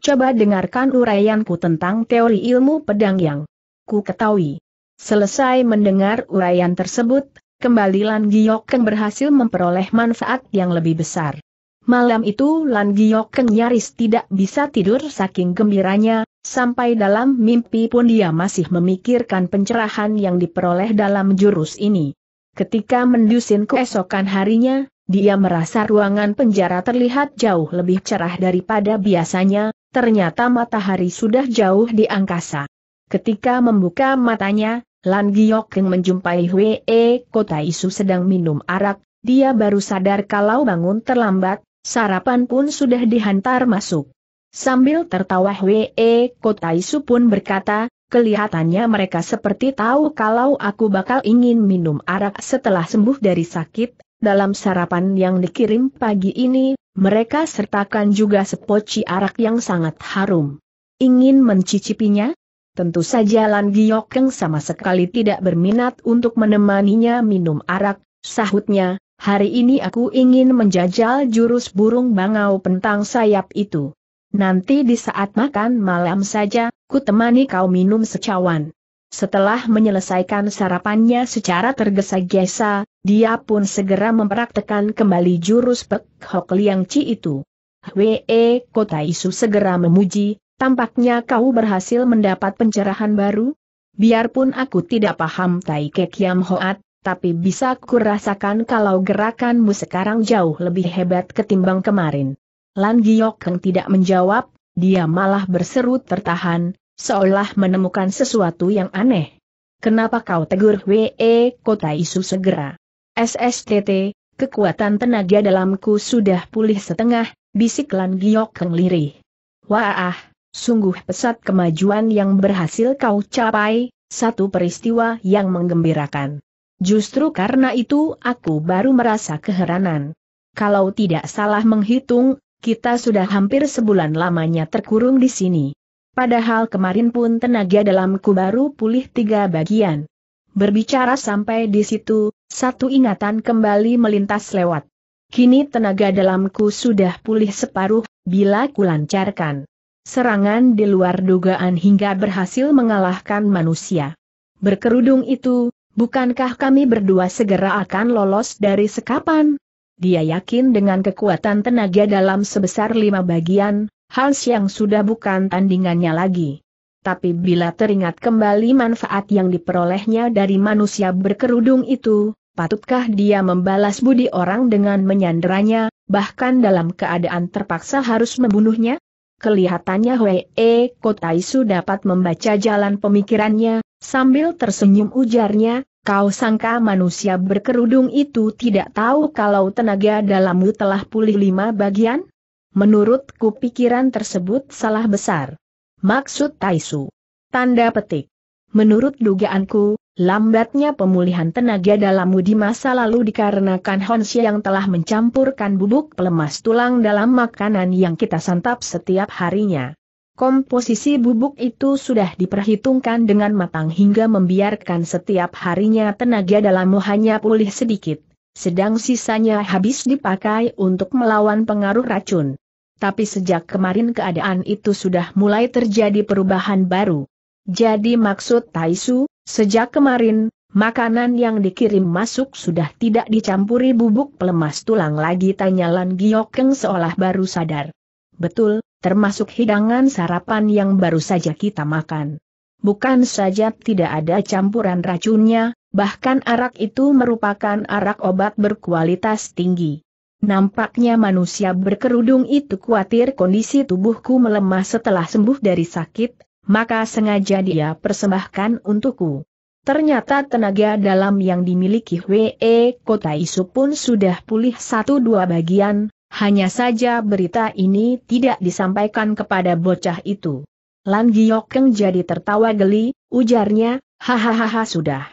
coba dengarkan uraianku tentang teori ilmu pedang yang ku ketahui. Selesai mendengar uraian tersebut, kembali Lan Giokeng berhasil memperoleh manfaat yang lebih besar. Malam itu Lan Giokeng nyaris tidak bisa tidur saking gembiranya, sampai dalam mimpi pun dia masih memikirkan pencerahan yang diperoleh dalam jurus ini. Ketika mendusin keesokan harinya, dia merasa ruangan penjara terlihat jauh lebih cerah daripada biasanya, ternyata matahari sudah jauh di angkasa. Ketika membuka matanya, Lan Giokeng menjumpai Hwe e, Kota Isu sedang minum arak, dia baru sadar kalau bangun terlambat, sarapan pun sudah dihantar masuk. Sambil tertawa Hwe e, Kota Isu pun berkata, kelihatannya mereka seperti tahu kalau aku bakal ingin minum arak setelah sembuh dari sakit, dalam sarapan yang dikirim pagi ini, mereka sertakan juga sepoci arak yang sangat harum. Ingin mencicipinya? Tentu saja Lan Giokeng sama sekali tidak berminat untuk menemaninya minum arak, sahutnya, hari ini aku ingin menjajal jurus burung bangau pentang sayap itu. Nanti di saat makan malam saja, ku temani kau minum secawan. Setelah menyelesaikan sarapannya secara tergesa-gesa, dia pun segera mempraktekan kembali jurus Pek Hok Liang Chi itu. Hwee Kota Isu segera memuji, tampaknya kau berhasil mendapat pencerahan baru? Biarpun aku tidak paham Tai Kek Yam Hoat, tapi bisa kurasakan kalau gerakanmu sekarang jauh lebih hebat ketimbang kemarin. Lan Giok Keng tidak menjawab, dia malah berseru tertahan, seolah menemukan sesuatu yang aneh. Kenapa kau tegur Wee Kota Isu segera? SSTT, kekuatan tenaga dalamku sudah pulih setengah, bisik Lan Giok Keng lirih. Wah, sungguh pesat kemajuan yang berhasil kau capai, satu peristiwa yang menggembirakan. Justru karena itu aku baru merasa keheranan. Kalau tidak salah menghitung, kita sudah hampir sebulan lamanya terkurung di sini. Padahal kemarin pun tenaga dalamku baru pulih tiga bagian. Berbicara sampai di situ, satu ingatan kembali melintas lewat. Kini tenaga dalamku sudah pulih separuh, bila kulancarkan. Serangan di luar dugaan hingga berhasil mengalahkan manusia. Berkerudung itu, bukankah kami berdua segera akan lolos dari sekapan? Dia yakin dengan kekuatan tenaga dalam sebesar lima bagian, hal yang sudah bukan tandingannya lagi. Tapi bila teringat kembali manfaat yang diperolehnya dari manusia berkerudung itu, Patutkah dia membalas budi orang dengan menyandranya, bahkan dalam keadaan terpaksa harus membunuhnya? Kelihatannya Hwee e, Kotaisu dapat membaca jalan pemikirannya, sambil tersenyum ujarnya, kau sangka manusia berkerudung itu tidak tahu kalau tenaga dalammu telah pulih lima bagian? Menurutku pikiran tersebut salah besar. Maksud Taisu. Tanda petik. Menurut dugaanku, Lambatnya pemulihan tenaga dalammu di masa lalu dikarenakan Honsi yang telah mencampurkan bubuk pelemas tulang dalam makanan yang kita santap setiap harinya. Komposisi bubuk itu sudah diperhitungkan dengan matang hingga membiarkan setiap harinya tenaga dalammu hanya pulih sedikit, sedang sisanya habis dipakai untuk melawan pengaruh racun. Tapi sejak kemarin keadaan itu sudah mulai terjadi perubahan baru. Jadi maksud Taisu, Sejak kemarin, makanan yang dikirim masuk sudah tidak dicampuri bubuk pelemas tulang lagi tanya Lan Giokeng seolah baru sadar. Betul, termasuk hidangan sarapan yang baru saja kita makan. Bukan saja tidak ada campuran racunnya, bahkan arak itu merupakan arak obat berkualitas tinggi. Nampaknya manusia berkerudung itu khawatir kondisi tubuhku melemah setelah sembuh dari sakit, maka sengaja dia persembahkan untukku. Ternyata tenaga dalam yang dimiliki W.E. Kota Isu pun sudah pulih satu dua bagian, hanya saja berita ini tidak disampaikan kepada bocah itu. Lan Giokeng jadi tertawa geli, ujarnya, hahaha sudah.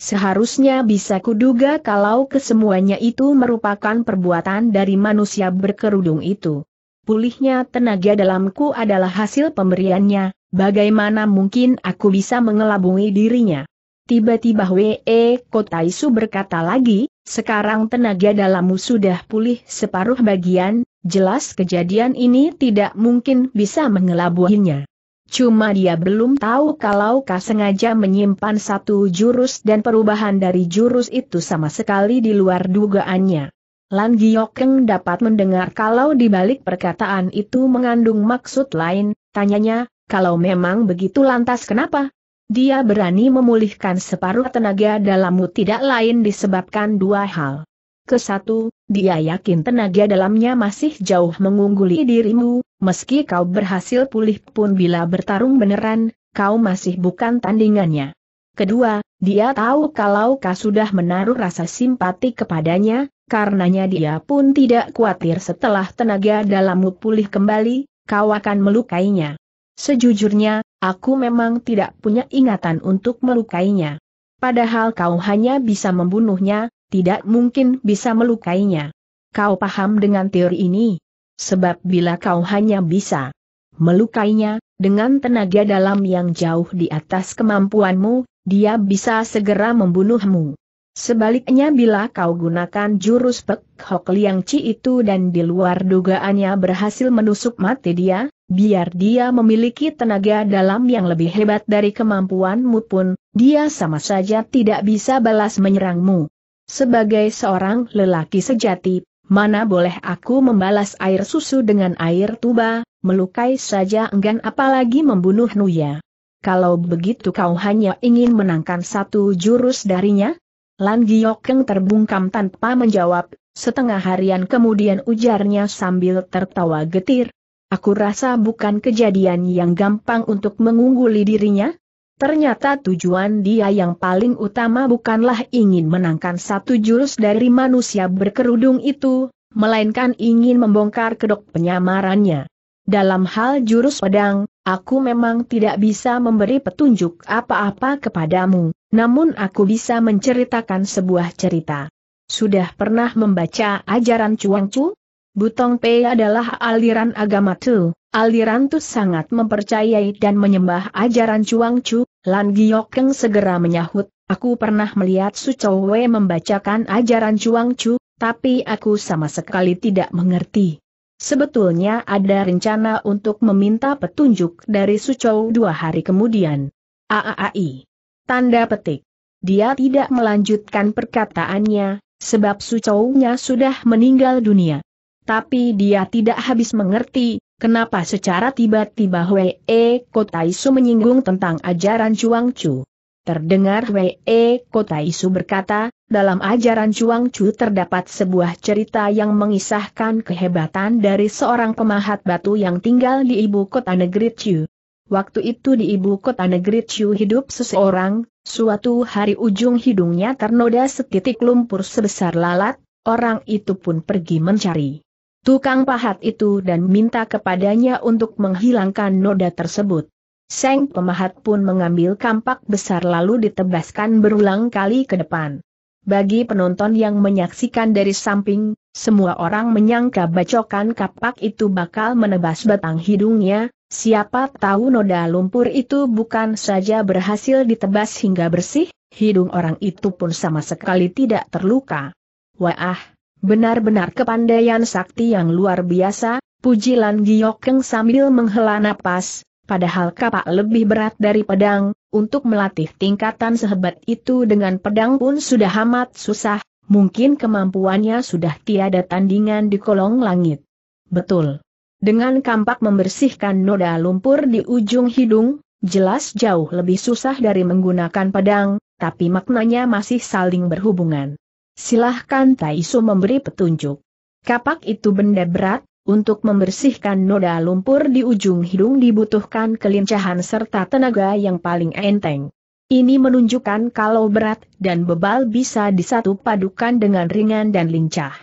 Seharusnya bisa kuduga kalau kesemuanya itu merupakan perbuatan dari manusia berkerudung itu pulihnya tenaga dalamku adalah hasil pemberiannya, bagaimana mungkin aku bisa mengelabui dirinya. Tiba-tiba W.E. Kotaisu berkata lagi, sekarang tenaga dalammu sudah pulih separuh bagian, jelas kejadian ini tidak mungkin bisa mengelabuhinya. Cuma dia belum tahu kalau kau sengaja menyimpan satu jurus dan perubahan dari jurus itu sama sekali di luar dugaannya. Lan Giokeng dapat mendengar kalau di balik perkataan itu mengandung maksud lain, tanyanya, kalau memang begitu lantas kenapa? Dia berani memulihkan separuh tenaga dalammu tidak lain disebabkan dua hal. Kesatu, dia yakin tenaga dalamnya masih jauh mengungguli dirimu, meski kau berhasil pulih pun bila bertarung beneran, kau masih bukan tandingannya. Kedua, dia tahu kalau kau sudah menaruh rasa simpati kepadanya, karenanya dia pun tidak khawatir setelah tenaga dalammu pulih kembali, kau akan melukainya. Sejujurnya, aku memang tidak punya ingatan untuk melukainya. Padahal kau hanya bisa membunuhnya, tidak mungkin bisa melukainya. Kau paham dengan teori ini? Sebab bila kau hanya bisa melukainya, dengan tenaga dalam yang jauh di atas kemampuanmu, dia bisa segera membunuhmu. Sebaliknya bila kau gunakan jurus Pek Hok Liang Chi itu dan di luar dugaannya berhasil menusuk mati dia, biar dia memiliki tenaga dalam yang lebih hebat dari kemampuanmu pun, dia sama saja tidak bisa balas menyerangmu. Sebagai seorang lelaki sejati, mana boleh aku membalas air susu dengan air tuba, melukai saja enggan apalagi membunuh Nuya kalau begitu kau hanya ingin menangkan satu jurus darinya? Lan Giokeng terbungkam tanpa menjawab, setengah harian kemudian ujarnya sambil tertawa getir. Aku rasa bukan kejadian yang gampang untuk mengungguli dirinya. Ternyata tujuan dia yang paling utama bukanlah ingin menangkan satu jurus dari manusia berkerudung itu, melainkan ingin membongkar kedok penyamarannya. Dalam hal jurus pedang, aku memang tidak bisa memberi petunjuk apa-apa kepadamu, namun aku bisa menceritakan sebuah cerita. Sudah pernah membaca ajaran Chuang Chu? Butong Pei adalah aliran agama Tu. Aliran Tu sangat mempercayai dan menyembah ajaran Chuang Chu, Lan Giokeng segera menyahut, aku pernah melihat Su Chowe membacakan ajaran Chuang Chu, tapi aku sama sekali tidak mengerti. Sebetulnya ada rencana untuk meminta petunjuk dari Sucou dua hari kemudian. AAAI. Tanda petik. Dia tidak melanjutkan perkataannya, sebab Suceau-nya sudah meninggal dunia. Tapi dia tidak habis mengerti, kenapa secara tiba-tiba Hwee Kotaisu menyinggung tentang ajaran Chuang Chu. Terdengar Hwee Kotaisu berkata, dalam ajaran Chuang Chu terdapat sebuah cerita yang mengisahkan kehebatan dari seorang pemahat batu yang tinggal di ibu kota negeri Chu. Waktu itu di ibu kota negeri Chu hidup seseorang, suatu hari ujung hidungnya ternoda setitik lumpur sebesar lalat, orang itu pun pergi mencari tukang pahat itu dan minta kepadanya untuk menghilangkan noda tersebut. Seng pemahat pun mengambil kampak besar lalu ditebaskan berulang kali ke depan. Bagi penonton yang menyaksikan dari samping, semua orang menyangka bacokan kapak itu bakal menebas batang hidungnya, siapa tahu noda lumpur itu bukan saja berhasil ditebas hingga bersih, hidung orang itu pun sama sekali tidak terluka. Wah, benar-benar kepandaian sakti yang luar biasa, pujilan Giokeng sambil menghela napas, padahal kapak lebih berat dari pedang, untuk melatih tingkatan sehebat itu dengan pedang pun sudah amat susah, mungkin kemampuannya sudah tiada tandingan di kolong langit. Betul. Dengan kampak membersihkan noda lumpur di ujung hidung, jelas jauh lebih susah dari menggunakan pedang, tapi maknanya masih saling berhubungan. Silahkan Taisu memberi petunjuk. Kapak itu benda berat, untuk membersihkan noda lumpur di ujung hidung dibutuhkan kelincahan serta tenaga yang paling enteng. Ini menunjukkan kalau berat dan bebal bisa disatu padukan dengan ringan dan lincah.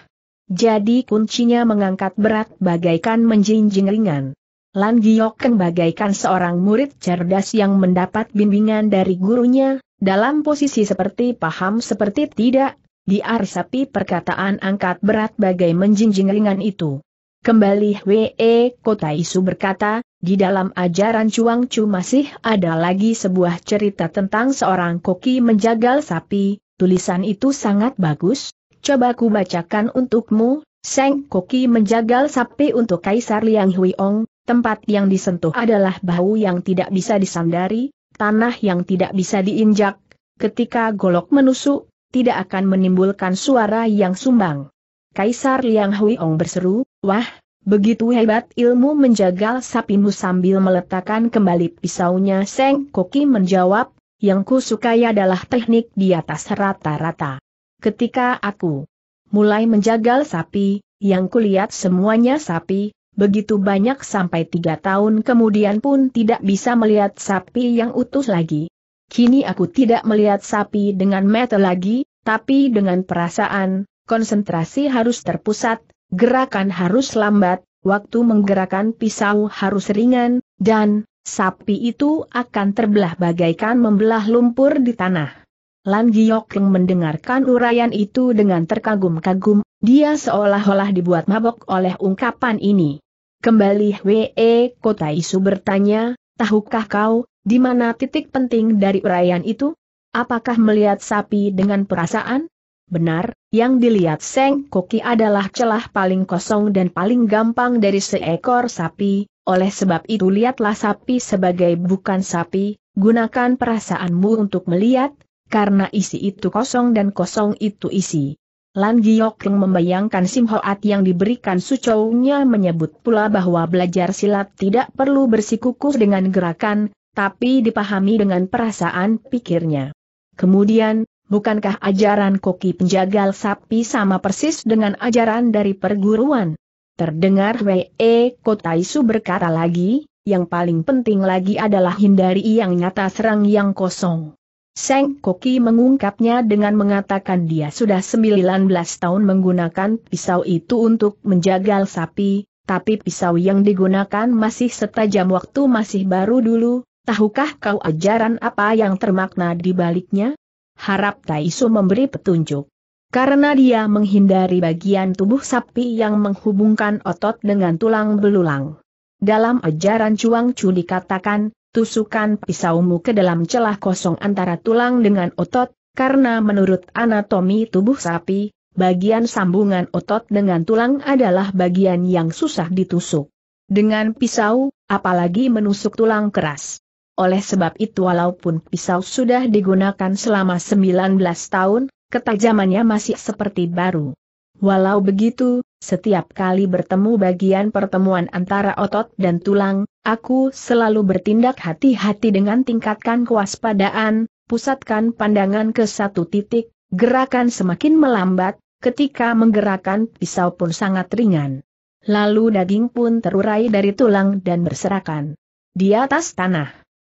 Jadi kuncinya mengangkat berat bagaikan menjinjing ringan. Lan Giokeng bagaikan seorang murid cerdas yang mendapat bimbingan dari gurunya, dalam posisi seperti paham seperti tidak, diarsapi perkataan angkat berat bagai menjinjing ringan itu. Kembali Wei Kota Isu berkata, di dalam ajaran Cuang Cu masih ada lagi sebuah cerita tentang seorang koki menjagal sapi, tulisan itu sangat bagus, coba ku bacakan untukmu, Seng Koki menjagal sapi untuk Kaisar Liang Huiong, tempat yang disentuh adalah bau yang tidak bisa disandari, tanah yang tidak bisa diinjak, ketika golok menusuk, tidak akan menimbulkan suara yang sumbang. Kaisar Liang Huiong berseru, Wah, begitu hebat ilmu menjagal sapimu sambil meletakkan kembali pisaunya Seng Koki menjawab, yang ku sukai adalah teknik di atas rata-rata. Ketika aku mulai menjagal sapi, yang kulihat semuanya sapi, begitu banyak sampai tiga tahun kemudian pun tidak bisa melihat sapi yang utuh lagi. Kini aku tidak melihat sapi dengan mata lagi, tapi dengan perasaan, konsentrasi harus terpusat, Gerakan harus lambat, waktu menggerakkan pisau harus ringan, dan sapi itu akan terbelah bagaikan membelah lumpur di tanah. Lan Giokeng mendengarkan uraian itu dengan terkagum-kagum, dia seolah-olah dibuat mabok oleh ungkapan ini. Kembali W.E. Kota Isu bertanya, tahukah kau, di mana titik penting dari uraian itu? Apakah melihat sapi dengan perasaan? Benar, yang dilihat Seng Koki adalah celah paling kosong dan paling gampang dari seekor sapi, oleh sebab itu lihatlah sapi sebagai bukan sapi, gunakan perasaanmu untuk melihat, karena isi itu kosong dan kosong itu isi. Lan yang membayangkan Sim Hoat yang diberikan sucounya menyebut pula bahwa belajar silat tidak perlu bersikukuh dengan gerakan, tapi dipahami dengan perasaan pikirnya. Kemudian, bukankah ajaran koki penjagal sapi sama persis dengan ajaran dari perguruan? Terdengar W.E. Kotaisu berkata lagi, yang paling penting lagi adalah hindari yang nyata serang yang kosong. Seng Koki mengungkapnya dengan mengatakan dia sudah 19 tahun menggunakan pisau itu untuk menjagal sapi, tapi pisau yang digunakan masih setajam waktu masih baru dulu, tahukah kau ajaran apa yang termakna di baliknya? harap Taisu memberi petunjuk. Karena dia menghindari bagian tubuh sapi yang menghubungkan otot dengan tulang belulang. Dalam ajaran Cuang Cu dikatakan, tusukan pisaumu ke dalam celah kosong antara tulang dengan otot, karena menurut anatomi tubuh sapi, bagian sambungan otot dengan tulang adalah bagian yang susah ditusuk. Dengan pisau, apalagi menusuk tulang keras oleh sebab itu walaupun pisau sudah digunakan selama 19 tahun, ketajamannya masih seperti baru. Walau begitu, setiap kali bertemu bagian pertemuan antara otot dan tulang, aku selalu bertindak hati-hati dengan tingkatkan kewaspadaan, pusatkan pandangan ke satu titik, gerakan semakin melambat, ketika menggerakkan pisau pun sangat ringan. Lalu daging pun terurai dari tulang dan berserakan. Di atas tanah,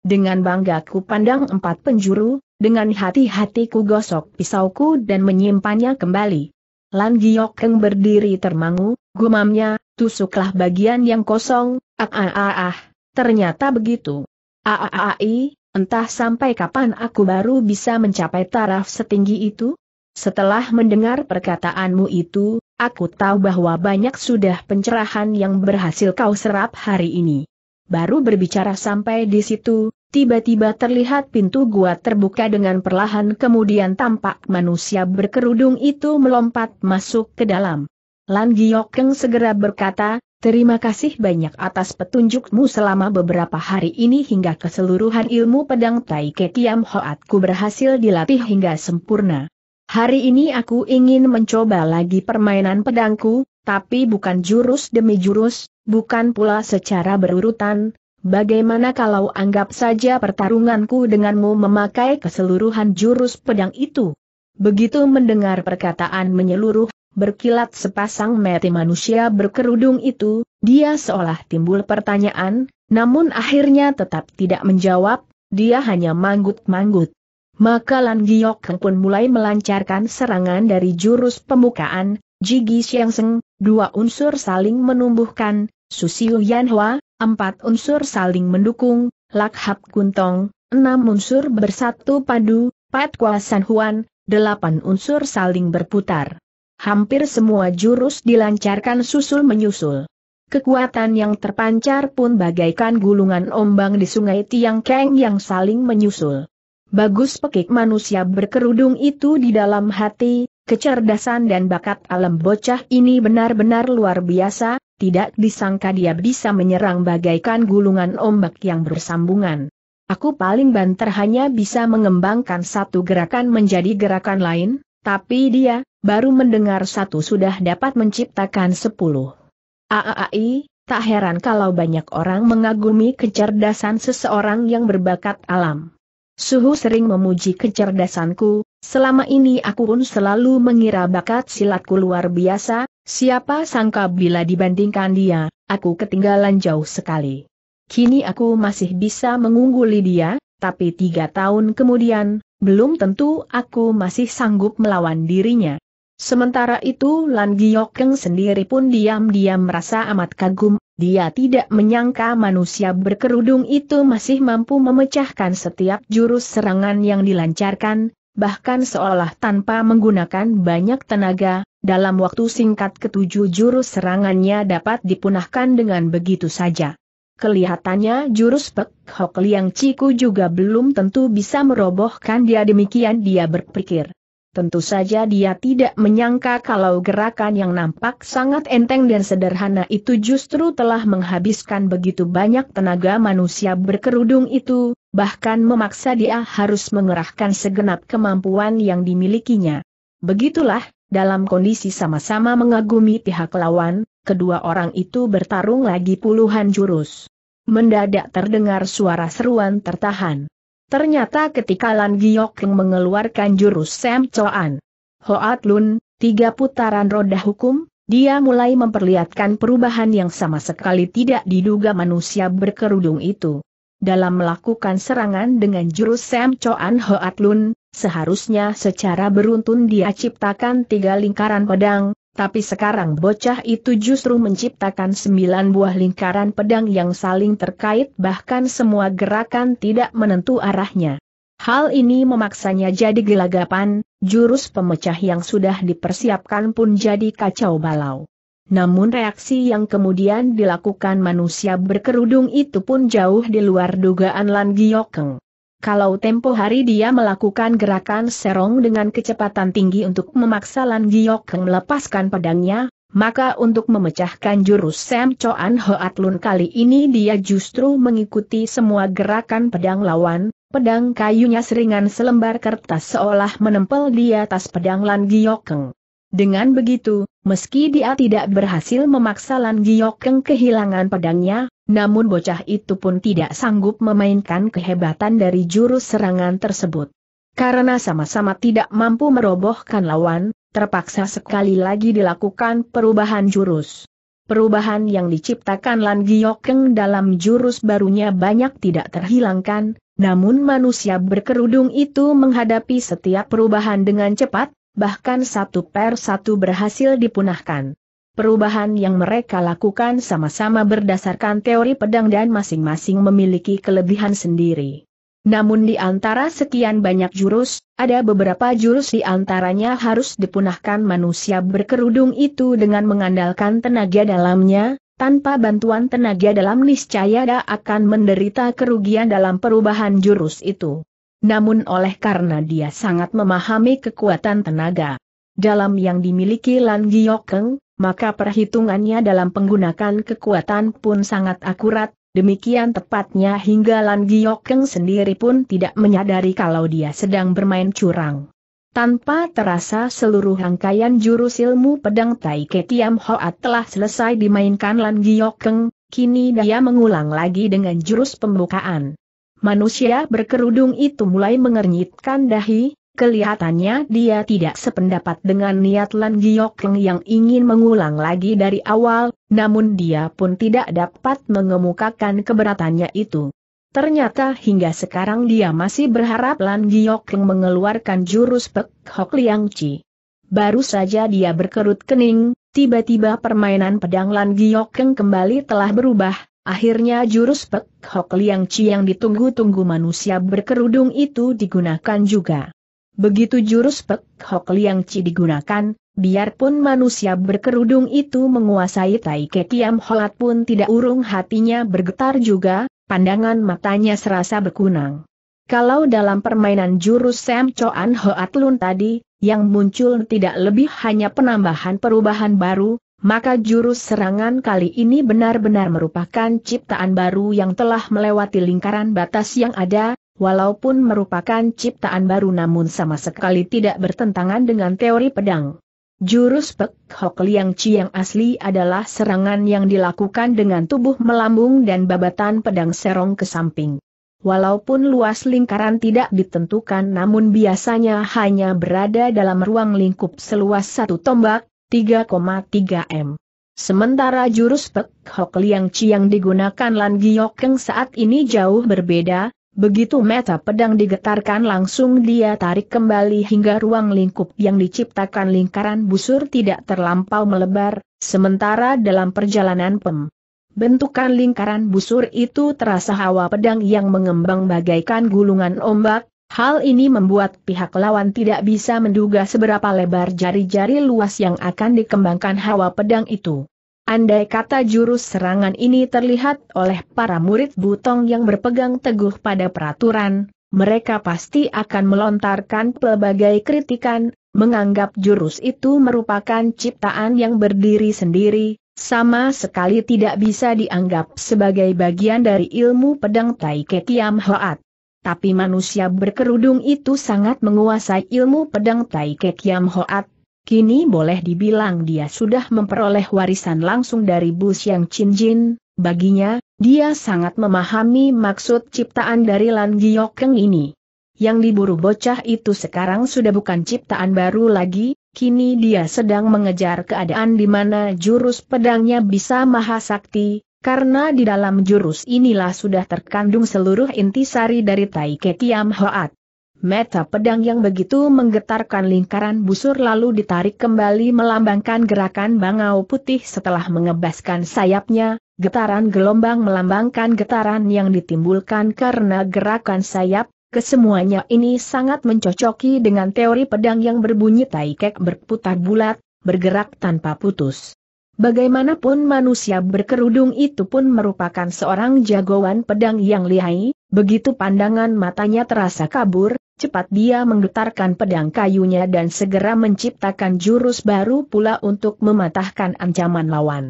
dengan bangga ku pandang empat penjuru, dengan hati-hati ku gosok pisauku dan menyimpannya kembali. Lan Giokeng berdiri termangu, gumamnya, tusuklah bagian yang kosong, ah ah ah, ah. ternyata begitu. Ah ah ah i, entah sampai kapan aku baru bisa mencapai taraf setinggi itu? Setelah mendengar perkataanmu itu, aku tahu bahwa banyak sudah pencerahan yang berhasil kau serap hari ini. Baru berbicara sampai di situ, Tiba-tiba terlihat pintu gua terbuka dengan perlahan kemudian tampak manusia berkerudung itu melompat masuk ke dalam. Lan Giokeng segera berkata, terima kasih banyak atas petunjukmu selama beberapa hari ini hingga keseluruhan ilmu pedang Tai Kiam Hoatku berhasil dilatih hingga sempurna. Hari ini aku ingin mencoba lagi permainan pedangku, tapi bukan jurus demi jurus, bukan pula secara berurutan, Bagaimana kalau anggap saja pertarunganku denganmu memakai keseluruhan jurus pedang itu? Begitu mendengar perkataan menyeluruh, berkilat sepasang mati manusia berkerudung itu, dia seolah timbul pertanyaan, namun akhirnya tetap tidak menjawab, dia hanya manggut-manggut. Maka Lan Giok pun mulai melancarkan serangan dari jurus pembukaan, Jigi Xiang Seng, dua unsur saling menumbuhkan, Susiu Yanhua, empat unsur saling mendukung, Lakhap Kuntong, enam unsur bersatu padu, Pat Kuasan Huan, delapan unsur saling berputar. Hampir semua jurus dilancarkan susul-menyusul. Kekuatan yang terpancar pun bagaikan gulungan ombang di sungai Tiang Keng yang saling menyusul. Bagus pekik manusia berkerudung itu di dalam hati, kecerdasan dan bakat alam bocah ini benar-benar luar biasa, tidak disangka dia bisa menyerang bagaikan gulungan ombak yang bersambungan. Aku paling banter hanya bisa mengembangkan satu gerakan menjadi gerakan lain, tapi dia, baru mendengar satu sudah dapat menciptakan sepuluh. Aai, tak heran kalau banyak orang mengagumi kecerdasan seseorang yang berbakat alam. Suhu sering memuji kecerdasanku, Selama ini aku pun selalu mengira bakat silatku luar biasa, siapa sangka bila dibandingkan dia, aku ketinggalan jauh sekali. Kini aku masih bisa mengungguli dia, tapi tiga tahun kemudian, belum tentu aku masih sanggup melawan dirinya. Sementara itu Lan Giokeng sendiri pun diam-diam merasa amat kagum, dia tidak menyangka manusia berkerudung itu masih mampu memecahkan setiap jurus serangan yang dilancarkan, bahkan seolah tanpa menggunakan banyak tenaga, dalam waktu singkat ketujuh jurus serangannya dapat dipunahkan dengan begitu saja. Kelihatannya jurus Pek Hok Liang Ciku juga belum tentu bisa merobohkan dia demikian dia berpikir. Tentu saja dia tidak menyangka kalau gerakan yang nampak sangat enteng dan sederhana itu justru telah menghabiskan begitu banyak tenaga manusia berkerudung itu, bahkan memaksa dia harus mengerahkan segenap kemampuan yang dimilikinya. Begitulah, dalam kondisi sama-sama mengagumi pihak lawan, kedua orang itu bertarung lagi puluhan jurus. Mendadak terdengar suara seruan tertahan. Ternyata ketika Lan Giok mengeluarkan jurus Sam Choan Hoat Lun, tiga putaran roda hukum, dia mulai memperlihatkan perubahan yang sama sekali tidak diduga manusia berkerudung itu. Dalam melakukan serangan dengan jurus Sam Choan Hoat Lun, seharusnya secara beruntun dia ciptakan tiga lingkaran pedang, tapi sekarang bocah itu justru menciptakan sembilan buah lingkaran pedang yang saling terkait bahkan semua gerakan tidak menentu arahnya. Hal ini memaksanya jadi gelagapan, jurus pemecah yang sudah dipersiapkan pun jadi kacau balau. Namun reaksi yang kemudian dilakukan manusia berkerudung itu pun jauh di luar dugaan Lan Giokeng. Kalau tempo hari dia melakukan gerakan serong dengan kecepatan tinggi untuk memaksa Lan Giok Heng melepaskan pedangnya, maka untuk memecahkan jurus Sam Choan Hoat Lun kali ini dia justru mengikuti semua gerakan pedang lawan, pedang kayunya seringan selembar kertas seolah menempel di atas pedang Lan Giok Heng. Dengan begitu, meski dia tidak berhasil memaksa Lan Giok Heng kehilangan pedangnya, namun bocah itu pun tidak sanggup memainkan kehebatan dari jurus serangan tersebut. Karena sama-sama tidak mampu merobohkan lawan, terpaksa sekali lagi dilakukan perubahan jurus. Perubahan yang diciptakan Lan Giokeng dalam jurus barunya banyak tidak terhilangkan, namun manusia berkerudung itu menghadapi setiap perubahan dengan cepat, bahkan satu per satu berhasil dipunahkan. Perubahan yang mereka lakukan sama-sama berdasarkan teori pedang dan masing-masing memiliki kelebihan sendiri. Namun di antara sekian banyak jurus, ada beberapa jurus di antaranya harus dipunahkan manusia berkerudung itu dengan mengandalkan tenaga dalamnya, tanpa bantuan tenaga dalam niscaya dia akan menderita kerugian dalam perubahan jurus itu. Namun oleh karena dia sangat memahami kekuatan tenaga dalam yang dimiliki Lan Giokeng, maka perhitungannya dalam penggunaan kekuatan pun sangat akurat, demikian tepatnya hingga Lan Giokeng sendiri pun tidak menyadari kalau dia sedang bermain curang. Tanpa terasa seluruh rangkaian jurus ilmu pedang Tai Ketiam Hoat telah selesai dimainkan Lan Giokeng, kini dia mengulang lagi dengan jurus pembukaan. Manusia berkerudung itu mulai mengernyitkan dahi, Kelihatannya dia tidak sependapat dengan niat Lan Giokeng yang ingin mengulang lagi dari awal, namun dia pun tidak dapat mengemukakan keberatannya itu. Ternyata hingga sekarang dia masih berharap Lan Giokeng mengeluarkan jurus Pek Hok Liang Chi. Baru saja dia berkerut kening, tiba-tiba permainan pedang Lan Giokeng kembali telah berubah, Akhirnya jurus Pek Hok Liang Chi yang ditunggu-tunggu manusia berkerudung itu digunakan juga. Begitu jurus Pek Hok Liang Chi digunakan, biarpun manusia berkerudung itu menguasai Tai Kiam Holat pun tidak urung hatinya bergetar juga, pandangan matanya serasa berkunang. Kalau dalam permainan jurus Sam Choan Hoat Lun tadi, yang muncul tidak lebih hanya penambahan perubahan baru, maka jurus serangan kali ini benar-benar merupakan ciptaan baru yang telah melewati lingkaran batas yang ada, walaupun merupakan ciptaan baru namun sama sekali tidak bertentangan dengan teori pedang. Jurus Pek Hok Liang Chi yang asli adalah serangan yang dilakukan dengan tubuh melambung dan babatan pedang serong ke samping. Walaupun luas lingkaran tidak ditentukan namun biasanya hanya berada dalam ruang lingkup seluas satu tombak, 3,3 m. Sementara jurus Pek Hok Liang Chi yang digunakan Lan Giok saat ini jauh berbeda, Begitu meta pedang digetarkan langsung dia tarik kembali hingga ruang lingkup yang diciptakan lingkaran busur tidak terlampau melebar, sementara dalam perjalanan pem. Bentukan lingkaran busur itu terasa hawa pedang yang mengembang bagaikan gulungan ombak, hal ini membuat pihak lawan tidak bisa menduga seberapa lebar jari-jari luas yang akan dikembangkan hawa pedang itu. Andai kata jurus serangan ini terlihat oleh para murid butong yang berpegang teguh pada peraturan, mereka pasti akan melontarkan pelbagai kritikan, menganggap jurus itu merupakan ciptaan yang berdiri sendiri, sama sekali tidak bisa dianggap sebagai bagian dari ilmu pedang Tai Ketiam Hoat. Tapi manusia berkerudung itu sangat menguasai ilmu pedang Tai Ketiam Hoat, Kini boleh dibilang dia sudah memperoleh warisan langsung dari Bu Xiang Chin Jin, baginya, dia sangat memahami maksud ciptaan dari Lan Giokeng ini. Yang diburu bocah itu sekarang sudah bukan ciptaan baru lagi, kini dia sedang mengejar keadaan di mana jurus pedangnya bisa maha sakti, karena di dalam jurus inilah sudah terkandung seluruh intisari dari Tai Ke Tiam Hoat. Meta pedang yang begitu menggetarkan lingkaran busur lalu ditarik kembali melambangkan gerakan bangau putih setelah mengebaskan sayapnya, getaran gelombang melambangkan getaran yang ditimbulkan karena gerakan sayap, kesemuanya ini sangat mencocoki dengan teori pedang yang berbunyi taikek berputar bulat, bergerak tanpa putus. Bagaimanapun manusia berkerudung itu pun merupakan seorang jagoan pedang yang lihai, begitu pandangan matanya terasa kabur, Cepat dia menggetarkan pedang kayunya dan segera menciptakan jurus baru pula untuk mematahkan ancaman lawan.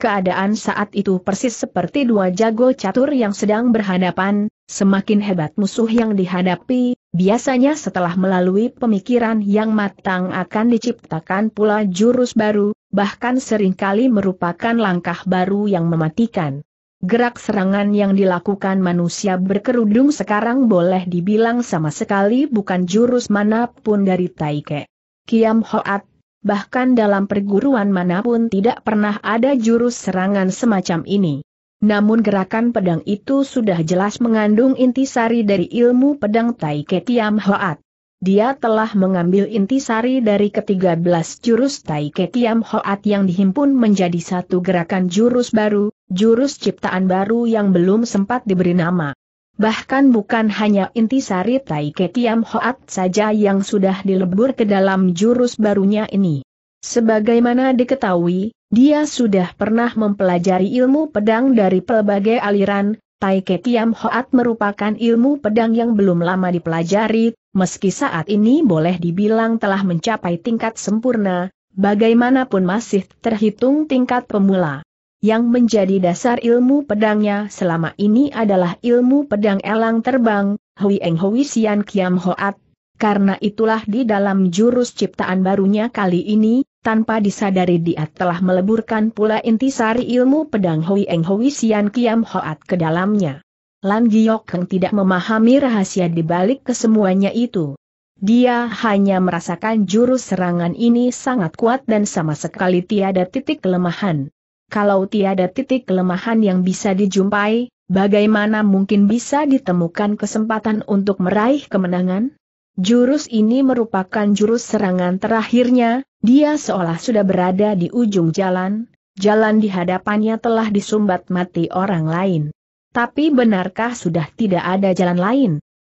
Keadaan saat itu persis seperti dua jago catur yang sedang berhadapan, semakin hebat musuh yang dihadapi, biasanya setelah melalui pemikiran yang matang akan diciptakan pula jurus baru, bahkan seringkali merupakan langkah baru yang mematikan. Gerak serangan yang dilakukan manusia berkerudung sekarang boleh dibilang sama sekali bukan jurus manapun dari Taike. Kiam Hoat, bahkan dalam perguruan manapun tidak pernah ada jurus serangan semacam ini. Namun gerakan pedang itu sudah jelas mengandung intisari dari ilmu pedang Taike Kiam Hoat. Dia telah mengambil intisari dari ketiga belas jurus Taike Tiam Hoat yang dihimpun menjadi satu gerakan jurus baru, jurus ciptaan baru yang belum sempat diberi nama. Bahkan bukan hanya intisari Taike Tiam Hoat saja yang sudah dilebur ke dalam jurus barunya ini. Sebagaimana diketahui, dia sudah pernah mempelajari ilmu pedang dari pelbagai aliran, Taike Tiam Hoat merupakan ilmu pedang yang belum lama dipelajari, Meski saat ini boleh dibilang telah mencapai tingkat sempurna, bagaimanapun masih terhitung tingkat pemula. Yang menjadi dasar ilmu pedangnya selama ini adalah ilmu pedang elang terbang, Hui Eng Hui Sian Kiam Hoat. Karena itulah di dalam jurus ciptaan barunya kali ini, tanpa disadari dia telah meleburkan pula intisari ilmu pedang Hui Eng Hui Sian Kiam Hoat ke dalamnya. Lan Giok tidak memahami rahasia di balik kesemuanya itu. Dia hanya merasakan jurus serangan ini sangat kuat dan sama sekali tiada titik kelemahan. Kalau tiada titik kelemahan yang bisa dijumpai, bagaimana mungkin bisa ditemukan kesempatan untuk meraih kemenangan? Jurus ini merupakan jurus serangan terakhirnya, dia seolah sudah berada di ujung jalan, jalan di hadapannya telah disumbat mati orang lain. Tapi benarkah sudah tidak ada jalan lain?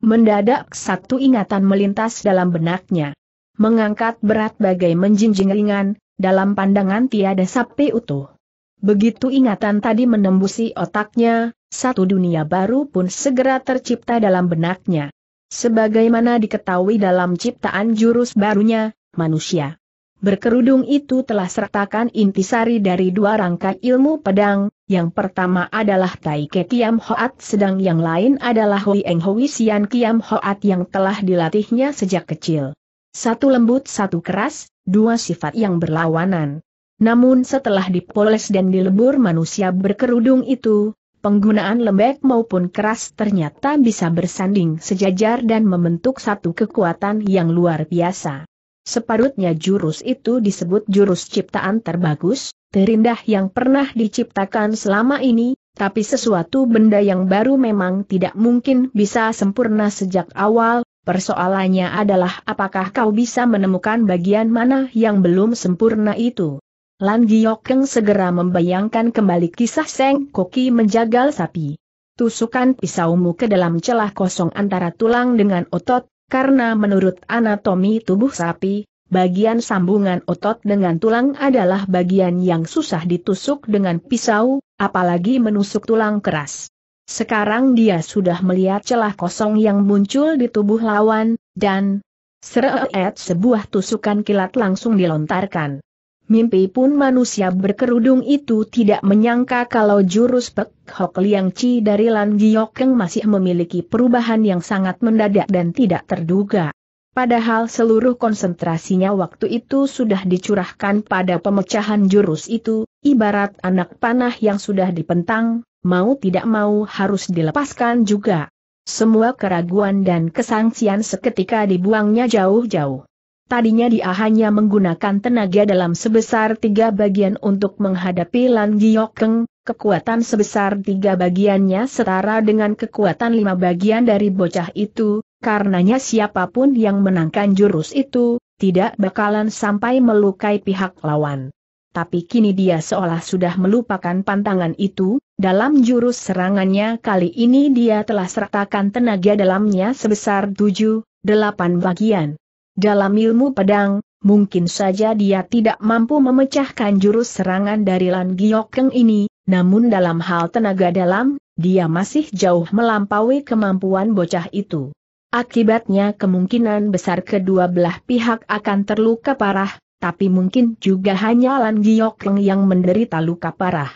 Mendadak satu ingatan melintas dalam benaknya. Mengangkat berat bagai menjinjing ringan, dalam pandangan tiada sapi utuh. Begitu ingatan tadi menembusi otaknya, satu dunia baru pun segera tercipta dalam benaknya. Sebagaimana diketahui dalam ciptaan jurus barunya, manusia Berkerudung itu telah sertakan intisari dari dua rangka ilmu pedang, yang pertama adalah Ke Kiam Hoat sedang yang lain adalah Hui Eng Hui Sian Kiam Hoat yang telah dilatihnya sejak kecil. Satu lembut satu keras, dua sifat yang berlawanan. Namun setelah dipoles dan dilebur manusia berkerudung itu, penggunaan lembek maupun keras ternyata bisa bersanding sejajar dan membentuk satu kekuatan yang luar biasa. Separutnya jurus itu disebut jurus ciptaan terbagus, terindah yang pernah diciptakan selama ini, tapi sesuatu benda yang baru memang tidak mungkin bisa sempurna sejak awal, persoalannya adalah apakah kau bisa menemukan bagian mana yang belum sempurna itu. Lan Giokeng segera membayangkan kembali kisah Seng Koki menjagal sapi. Tusukan pisaumu ke dalam celah kosong antara tulang dengan otot, karena menurut anatomi tubuh sapi, bagian sambungan otot dengan tulang adalah bagian yang susah ditusuk dengan pisau, apalagi menusuk tulang keras. Sekarang dia sudah melihat celah kosong yang muncul di tubuh lawan, dan seret sebuah tusukan kilat langsung dilontarkan mimpi pun manusia berkerudung itu tidak menyangka kalau jurus Pek Hok Liang Chi dari Lan Giokeng masih memiliki perubahan yang sangat mendadak dan tidak terduga. Padahal seluruh konsentrasinya waktu itu sudah dicurahkan pada pemecahan jurus itu, ibarat anak panah yang sudah dipentang, mau tidak mau harus dilepaskan juga. Semua keraguan dan kesangsian seketika dibuangnya jauh-jauh. Tadinya dia hanya menggunakan tenaga dalam sebesar tiga bagian untuk menghadapi Lan Giokeng, kekuatan sebesar tiga bagiannya setara dengan kekuatan lima bagian dari bocah itu, karenanya siapapun yang menangkan jurus itu, tidak bakalan sampai melukai pihak lawan. Tapi kini dia seolah sudah melupakan pantangan itu, dalam jurus serangannya kali ini dia telah sertakan tenaga dalamnya sebesar tujuh, delapan bagian. Dalam ilmu pedang, mungkin saja dia tidak mampu memecahkan jurus serangan dari Lan Giokeng ini, namun dalam hal tenaga dalam, dia masih jauh melampaui kemampuan bocah itu. Akibatnya kemungkinan besar kedua belah pihak akan terluka parah, tapi mungkin juga hanya Lan Giokeng yang menderita luka parah.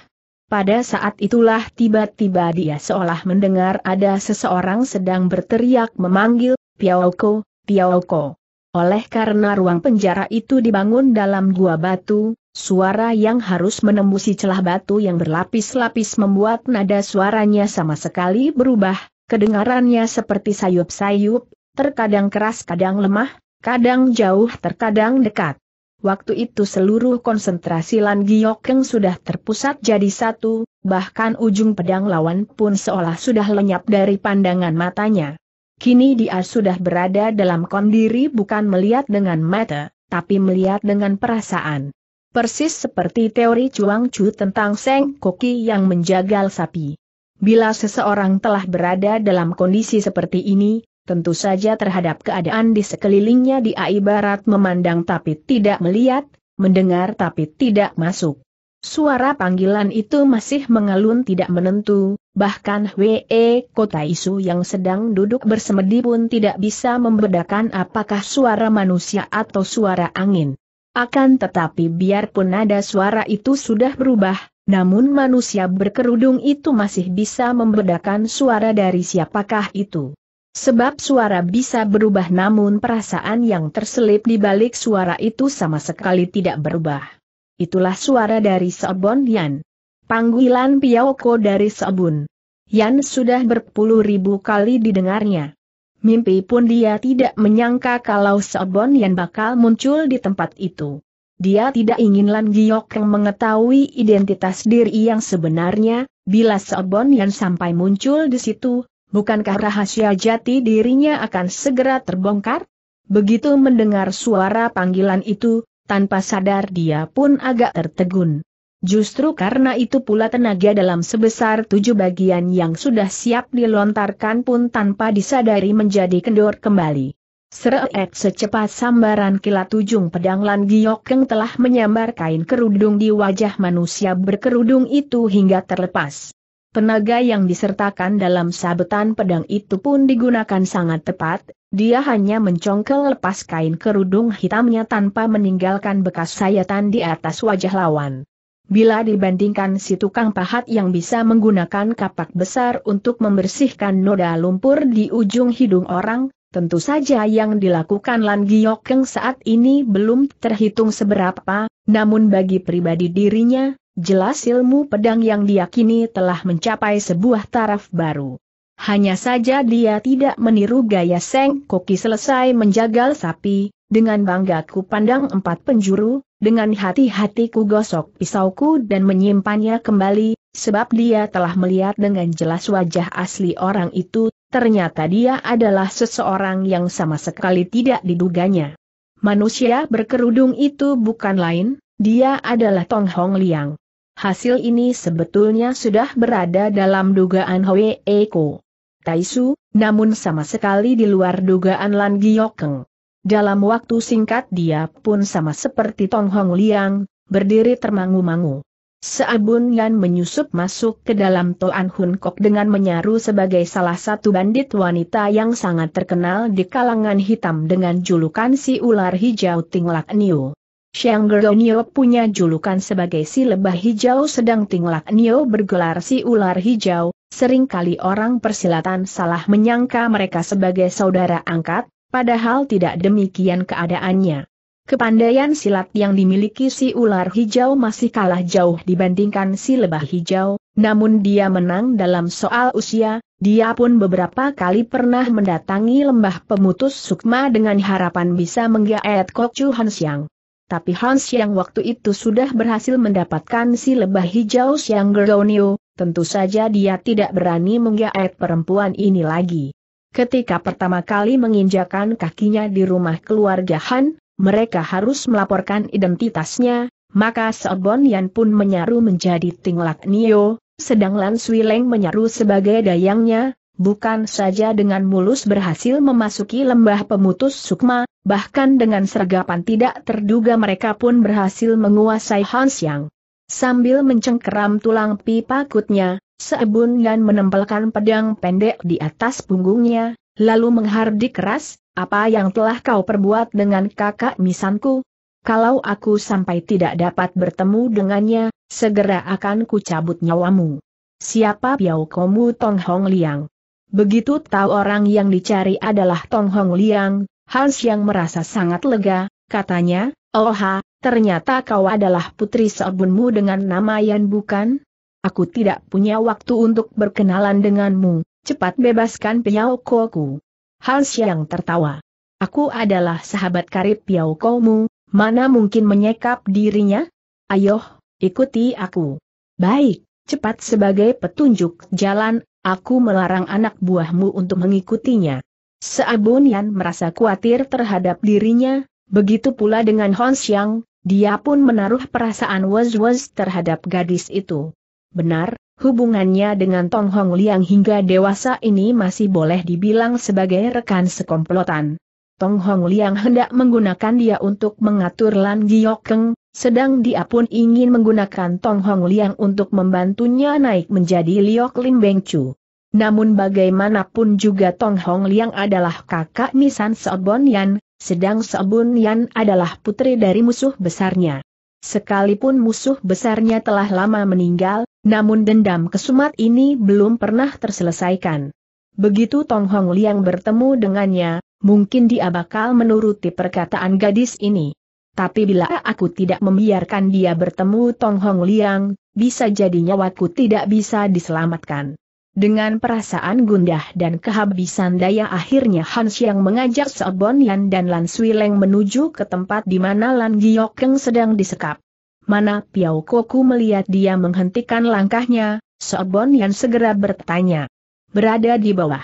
Pada saat itulah tiba-tiba dia seolah mendengar ada seseorang sedang berteriak memanggil, Piaoko, Piaoko. Oleh karena ruang penjara itu dibangun dalam gua batu, suara yang harus menembusi celah batu yang berlapis-lapis membuat nada suaranya sama sekali berubah, kedengarannya seperti sayup-sayup, terkadang keras kadang lemah, kadang jauh terkadang dekat. Waktu itu seluruh konsentrasi Lan Giokeng sudah terpusat jadi satu, bahkan ujung pedang lawan pun seolah sudah lenyap dari pandangan matanya. Kini dia sudah berada dalam kondiri bukan melihat dengan mata, tapi melihat dengan perasaan. Persis seperti teori Chuang Chu tentang Seng Koki yang menjagal sapi. Bila seseorang telah berada dalam kondisi seperti ini, tentu saja terhadap keadaan di sekelilingnya dia ibarat memandang tapi tidak melihat, mendengar tapi tidak masuk. Suara panggilan itu masih mengalun tidak menentu, bahkan W.E. Kota Isu yang sedang duduk bersemedi pun tidak bisa membedakan apakah suara manusia atau suara angin. Akan tetapi biarpun ada suara itu sudah berubah, namun manusia berkerudung itu masih bisa membedakan suara dari siapakah itu. Sebab suara bisa berubah namun perasaan yang terselip di balik suara itu sama sekali tidak berubah. Itulah suara dari Seobon Yan. Panggilan Piaoko dari Seobun. Yan sudah berpuluh ribu kali didengarnya. Mimpi pun dia tidak menyangka kalau Seobon Yan bakal muncul di tempat itu. Dia tidak ingin Lan Giok yang mengetahui identitas diri yang sebenarnya, bila Seobon Yan sampai muncul di situ, bukankah rahasia jati dirinya akan segera terbongkar? Begitu mendengar suara panggilan itu, tanpa sadar dia pun agak tertegun. Justru karena itu pula tenaga dalam sebesar tujuh bagian yang sudah siap dilontarkan pun tanpa disadari menjadi kendor kembali. Seret secepat sambaran kilat ujung pedang Lan Giokeng telah menyambar kain kerudung di wajah manusia berkerudung itu hingga terlepas. Tenaga yang disertakan dalam sabetan pedang itu pun digunakan sangat tepat, dia hanya mencongkel lepas kain kerudung hitamnya tanpa meninggalkan bekas sayatan di atas wajah lawan. Bila dibandingkan si tukang pahat yang bisa menggunakan kapak besar untuk membersihkan noda lumpur di ujung hidung orang, Tentu saja yang dilakukan Lan Giokeng saat ini belum terhitung seberapa, namun bagi pribadi dirinya, jelas ilmu pedang yang diyakini telah mencapai sebuah taraf baru. Hanya saja dia tidak meniru gaya Seng Koki selesai menjagal sapi, dengan bangga ku pandang empat penjuru, dengan hati-hati ku gosok pisauku dan menyimpannya kembali, sebab dia telah melihat dengan jelas wajah asli orang itu, ternyata dia adalah seseorang yang sama sekali tidak diduganya. Manusia berkerudung itu bukan lain, dia adalah Tong Hong Liang. Hasil ini sebetulnya sudah berada dalam dugaan Hwe Eko. Taisu, namun sama sekali di luar dugaan Lan Giokeng. Dalam waktu singkat dia pun sama seperti Tong Hong Liang, berdiri termangu-mangu. Seabun Yan menyusup masuk ke dalam Toan Hun Kok dengan menyaru sebagai salah satu bandit wanita yang sangat terkenal di kalangan hitam dengan julukan si ular hijau Tinglak Nio. Shanggero Nio punya julukan sebagai si lebah hijau sedang Tinglak Nio bergelar si ular hijau, Seringkali orang persilatan salah menyangka mereka sebagai saudara angkat, padahal tidak demikian keadaannya. Kepandaian silat yang dimiliki si ular hijau masih kalah jauh dibandingkan si lebah hijau, namun dia menang dalam soal usia, dia pun beberapa kali pernah mendatangi lembah pemutus sukma dengan harapan bisa menggaet Kokcu Hansiang. Tapi Hansiang waktu itu sudah berhasil mendapatkan si lebah hijau Siang Geronio, tentu saja dia tidak berani menggaet perempuan ini lagi. Ketika pertama kali menginjakan kakinya di rumah keluarga Han, mereka harus melaporkan identitasnya, maka Sobon Yan pun menyaru menjadi Tinglak Nio, sedang Lan Sui Leng menyaru sebagai dayangnya, bukan saja dengan mulus berhasil memasuki lembah pemutus sukma, bahkan dengan sergapan tidak terduga mereka pun berhasil menguasai Han Xiang. Sambil mencengkeram tulang pipa kutnya, Seebun dan menempelkan pedang pendek di atas punggungnya, lalu menghardik keras, apa yang telah kau perbuat dengan kakak misanku? Kalau aku sampai tidak dapat bertemu dengannya, segera akan kucabut nyawamu. Siapa Piao Komu Tong Hong Liang? Begitu tahu orang yang dicari adalah Tong Hong Liang, Hans yang merasa sangat lega, katanya, Oha, ternyata kau adalah putri seobunmu dengan nama Yan bukan? Aku tidak punya waktu untuk berkenalan denganmu, cepat bebaskan Piao Koku. Hal siang tertawa. Aku adalah sahabat karib Piao Koumu, mana mungkin menyekap dirinya? Ayoh, ikuti aku. Baik, cepat sebagai petunjuk jalan, aku melarang anak buahmu untuk mengikutinya. Seabun Yan merasa khawatir terhadap dirinya, begitu pula dengan Hon Xiang, dia pun menaruh perasaan was-was terhadap gadis itu. Benar, hubungannya dengan Tong Hong Liang hingga dewasa ini masih boleh dibilang sebagai rekan sekomplotan. Tong Hong Liang hendak menggunakan dia untuk mengatur Lan Giokeng, sedang dia pun ingin menggunakan Tong Hong Liang untuk membantunya naik menjadi Liok Lim Beng Chu. Namun bagaimanapun juga Tong Hong Liang adalah kakak Misan Seobon Yan, sedang Sabun Yan adalah putri dari musuh besarnya. Sekalipun musuh besarnya telah lama meninggal, namun dendam kesumat ini belum pernah terselesaikan. Begitu Tong Hong Liang bertemu dengannya, mungkin dia bakal menuruti perkataan gadis ini. Tapi bila aku tidak membiarkan dia bertemu Tong Hong Liang, bisa jadinya nyawaku tidak bisa diselamatkan. Dengan perasaan gundah dan kehabisan daya akhirnya Hans yang mengajak Seobon Yan dan Lan Sui Leng menuju ke tempat di mana Lan Giok sedang disekap. Mana Piao Koku melihat dia menghentikan langkahnya, Seobon Yan segera bertanya. Berada di bawah.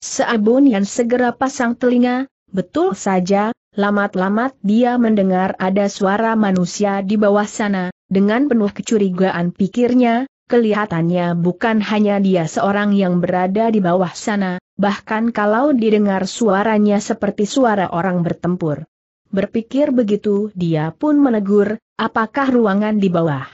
Seobon Yan segera pasang telinga, betul saja, lamat-lamat dia mendengar ada suara manusia di bawah sana, dengan penuh kecurigaan pikirnya, Kelihatannya bukan hanya dia seorang yang berada di bawah sana, bahkan kalau didengar suaranya seperti suara orang bertempur. Berpikir begitu dia pun menegur, apakah ruangan di bawah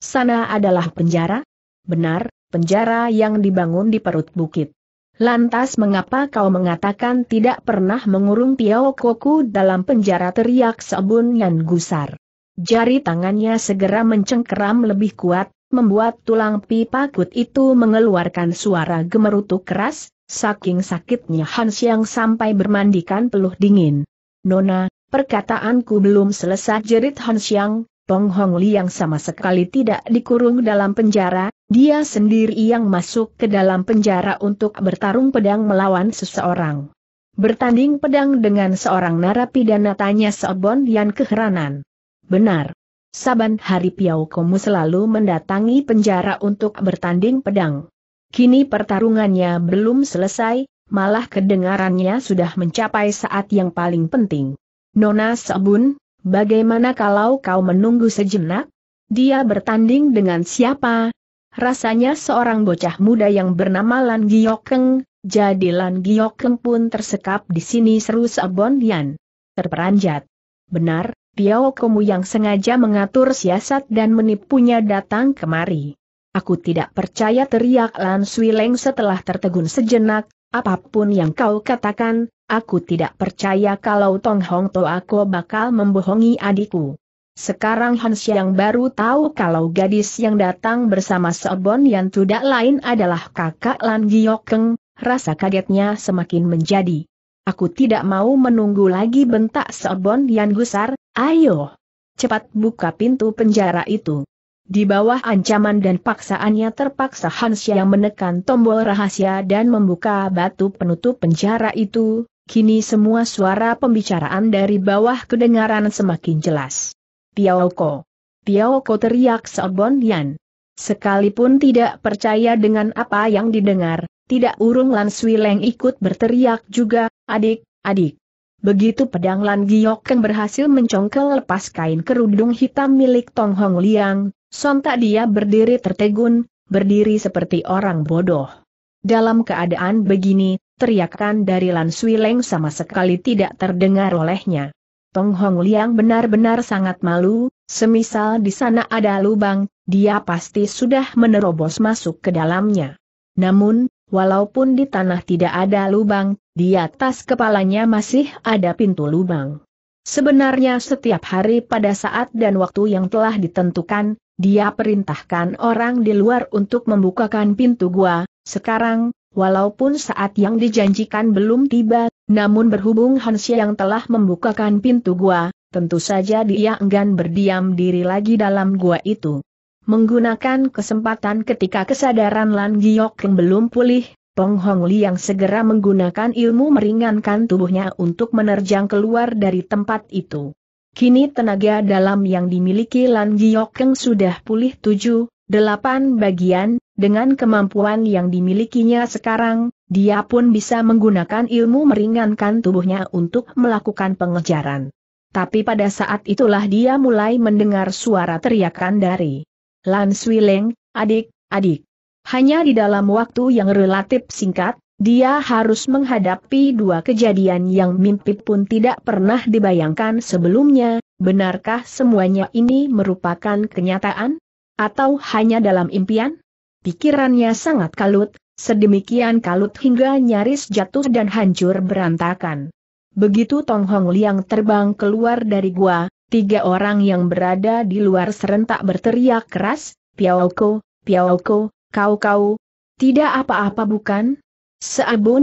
sana adalah penjara? Benar, penjara yang dibangun di perut bukit. Lantas mengapa kau mengatakan tidak pernah mengurung Tiao Koku dalam penjara teriak Sebun yang gusar. Jari tangannya segera mencengkeram lebih kuat, membuat tulang pipa kut itu mengeluarkan suara gemerutuk keras, saking sakitnya Hans yang sampai bermandikan peluh dingin. Nona, perkataanku belum selesai jerit Hans yang, Tong Hong Liang sama sekali tidak dikurung dalam penjara, dia sendiri yang masuk ke dalam penjara untuk bertarung pedang melawan seseorang. Bertanding pedang dengan seorang narapidana tanya Sobon Yan keheranan. Benar, saban hari Piau Komu selalu mendatangi penjara untuk bertanding pedang. Kini pertarungannya belum selesai, malah kedengarannya sudah mencapai saat yang paling penting. Nona Sabun, bagaimana kalau kau menunggu sejenak? Dia bertanding dengan siapa? Rasanya seorang bocah muda yang bernama Lan Giokeng, jadi Lan Giokeng pun tersekap di sini seru Sabon Yan. Terperanjat. Benar, Piao Komu yang sengaja mengatur siasat dan menipunya datang kemari. Aku tidak percaya teriak Lan Leng setelah tertegun sejenak, apapun yang kau katakan, aku tidak percaya kalau Tong Hong To aku bakal membohongi adikku. Sekarang Hans yang baru tahu kalau gadis yang datang bersama Sobon yang tidak lain adalah kakak Lan Giokeng, rasa kagetnya semakin menjadi Aku tidak mau menunggu lagi bentak Seobon Yan Gusar, ayo. Cepat buka pintu penjara itu. Di bawah ancaman dan paksaannya terpaksa yang menekan tombol rahasia dan membuka batu penutup penjara itu, kini semua suara pembicaraan dari bawah kedengaran semakin jelas. Tiaoko. Tiaoko teriak Seobon Yan. Sekalipun tidak percaya dengan apa yang didengar, tidak urung Lan Swileng ikut berteriak juga, adik, adik. Begitu pedang Lan Giokeng berhasil mencongkel lepas kain kerudung hitam milik Tong Hong Liang, sontak dia berdiri tertegun, berdiri seperti orang bodoh. Dalam keadaan begini, teriakan dari Lan Swileng sama sekali tidak terdengar olehnya. Tong Hong Liang benar-benar sangat malu, semisal di sana ada lubang, dia pasti sudah menerobos masuk ke dalamnya. Namun, Walaupun di tanah tidak ada lubang, di atas kepalanya masih ada pintu lubang. Sebenarnya setiap hari pada saat dan waktu yang telah ditentukan, dia perintahkan orang di luar untuk membukakan pintu gua, sekarang, walaupun saat yang dijanjikan belum tiba, namun berhubung Hansia yang telah membukakan pintu gua, tentu saja dia enggan berdiam diri lagi dalam gua itu. Menggunakan kesempatan ketika kesadaran Lan Giok yang belum pulih, Peng Hong yang segera menggunakan ilmu meringankan tubuhnya untuk menerjang keluar dari tempat itu. Kini tenaga dalam yang dimiliki Lan Giok yang sudah pulih tujuh, delapan bagian, dengan kemampuan yang dimilikinya sekarang, dia pun bisa menggunakan ilmu meringankan tubuhnya untuk melakukan pengejaran. Tapi pada saat itulah dia mulai mendengar suara teriakan dari Lan Swileng, adik, adik. Hanya di dalam waktu yang relatif singkat, dia harus menghadapi dua kejadian yang mimpi pun tidak pernah dibayangkan sebelumnya, benarkah semuanya ini merupakan kenyataan? Atau hanya dalam impian? Pikirannya sangat kalut, sedemikian kalut hingga nyaris jatuh dan hancur berantakan. Begitu Tong Hong Liang terbang keluar dari gua, Tiga orang yang berada di luar serentak berteriak keras, Piaoko, Piaoko, kau-kau. Tidak apa-apa bukan?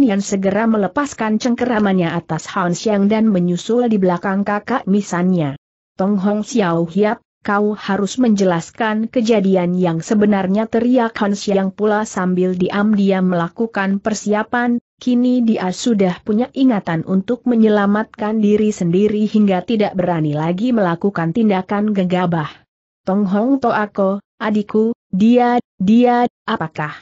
yang segera melepaskan cengkeramannya atas Han Xiang dan menyusul di belakang kakak misannya. Tong Hong Xiao Hiap, kau harus menjelaskan kejadian yang sebenarnya teriak Han Xiang pula sambil diam-diam melakukan persiapan, kini dia sudah punya ingatan untuk menyelamatkan diri sendiri hingga tidak berani lagi melakukan tindakan gegabah. Tong Hong Toako, adikku, dia, dia, apakah?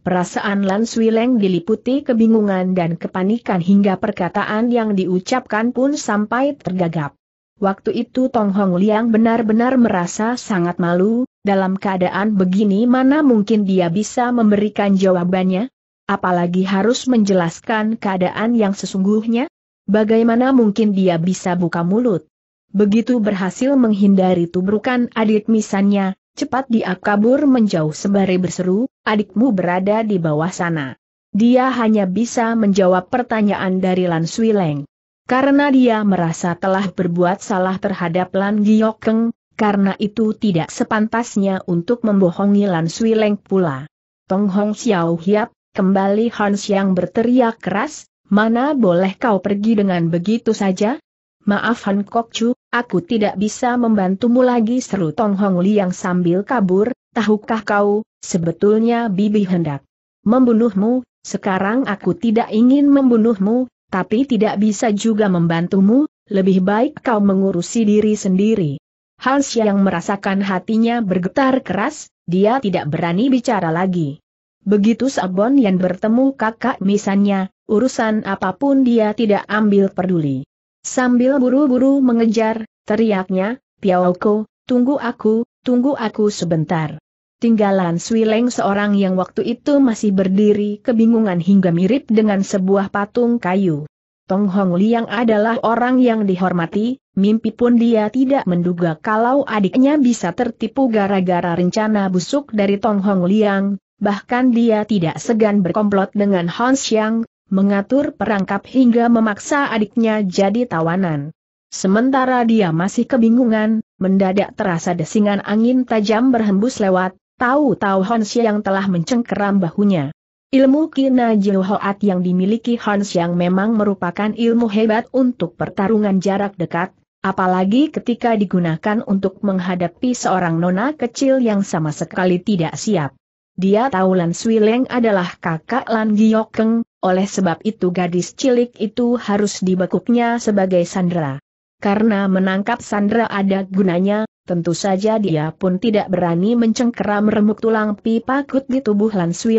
Perasaan Lan Sui Leng diliputi kebingungan dan kepanikan hingga perkataan yang diucapkan pun sampai tergagap. Waktu itu Tong Hong Liang benar-benar merasa sangat malu, dalam keadaan begini mana mungkin dia bisa memberikan jawabannya? apalagi harus menjelaskan keadaan yang sesungguhnya? Bagaimana mungkin dia bisa buka mulut? Begitu berhasil menghindari tubrukan adik misannya, cepat dia kabur menjauh sebari berseru, adikmu berada di bawah sana. Dia hanya bisa menjawab pertanyaan dari Lan Leng. Karena dia merasa telah berbuat salah terhadap Lan Giokeng, karena itu tidak sepantasnya untuk membohongi Lan Leng pula. Tong Hong Xiao Hiap, Kembali Hans yang berteriak keras, mana boleh kau pergi dengan begitu saja? Maaf Han Kok Chu, aku tidak bisa membantumu lagi seru Tong Hong Liang sambil kabur, tahukah kau, sebetulnya Bibi hendak membunuhmu, sekarang aku tidak ingin membunuhmu, tapi tidak bisa juga membantumu, lebih baik kau mengurusi diri sendiri. Hans yang merasakan hatinya bergetar keras, dia tidak berani bicara lagi. Begitu Sabon yang bertemu kakak misannya, urusan apapun dia tidak ambil peduli. Sambil buru-buru mengejar, teriaknya, Piaoko, tunggu aku, tunggu aku sebentar. Tinggalan Swileng seorang yang waktu itu masih berdiri kebingungan hingga mirip dengan sebuah patung kayu. Tong Hong Liang adalah orang yang dihormati, mimpi pun dia tidak menduga kalau adiknya bisa tertipu gara-gara rencana busuk dari Tong Hong Liang, bahkan dia tidak segan berkomplot dengan Hans Yang, mengatur perangkap hingga memaksa adiknya jadi tawanan. Sementara dia masih kebingungan, mendadak terasa desingan angin tajam berhembus lewat, tahu-tahu Hans yang telah mencengkeram bahunya. Ilmu Kina Jihoat yang dimiliki Hans yang memang merupakan ilmu hebat untuk pertarungan jarak dekat, apalagi ketika digunakan untuk menghadapi seorang nona kecil yang sama sekali tidak siap. Dia tahu Lan Sui adalah kakak Lan Giokeng, oleh sebab itu gadis cilik itu harus dibekuknya sebagai Sandra. Karena menangkap Sandra ada gunanya, tentu saja dia pun tidak berani mencengkeram remuk tulang pipa kut di tubuh Lan Sui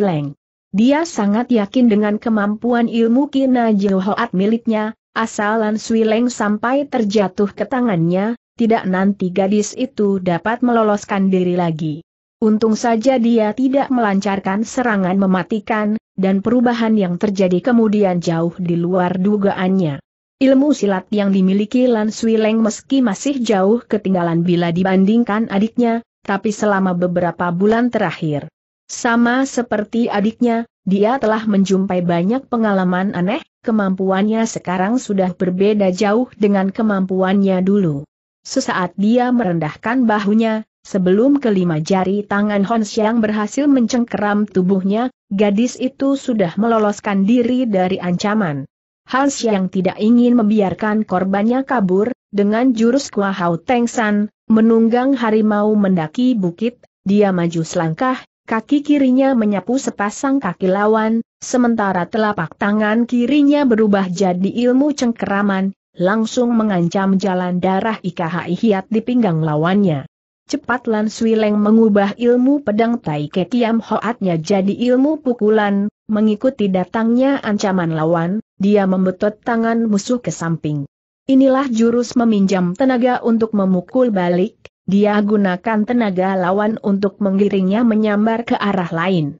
Dia sangat yakin dengan kemampuan ilmu kina Hoat miliknya, asal Lan Sui sampai terjatuh ke tangannya, tidak nanti gadis itu dapat meloloskan diri lagi. Untung saja dia tidak melancarkan serangan mematikan, dan perubahan yang terjadi kemudian jauh di luar dugaannya. Ilmu silat yang dimiliki Lan Leng meski masih jauh ketinggalan bila dibandingkan adiknya, tapi selama beberapa bulan terakhir. Sama seperti adiknya, dia telah menjumpai banyak pengalaman aneh, kemampuannya sekarang sudah berbeda jauh dengan kemampuannya dulu. Sesaat dia merendahkan bahunya, Sebelum kelima jari tangan Hon Xiang berhasil mencengkeram tubuhnya, gadis itu sudah meloloskan diri dari ancaman. Hon Xiang tidak ingin membiarkan korbannya kabur, dengan jurus Kua Tengsan, menunggang harimau mendaki bukit, dia maju selangkah, kaki kirinya menyapu sepasang kaki lawan, sementara telapak tangan kirinya berubah jadi ilmu cengkeraman, langsung mengancam jalan darah Ika Hiat di pinggang lawannya. Cepat Lan Leng mengubah ilmu pedang Tai Ke Kiam Hoatnya jadi ilmu pukulan, mengikuti datangnya ancaman lawan, dia membetot tangan musuh ke samping. Inilah jurus meminjam tenaga untuk memukul balik, dia gunakan tenaga lawan untuk menggiringnya menyambar ke arah lain.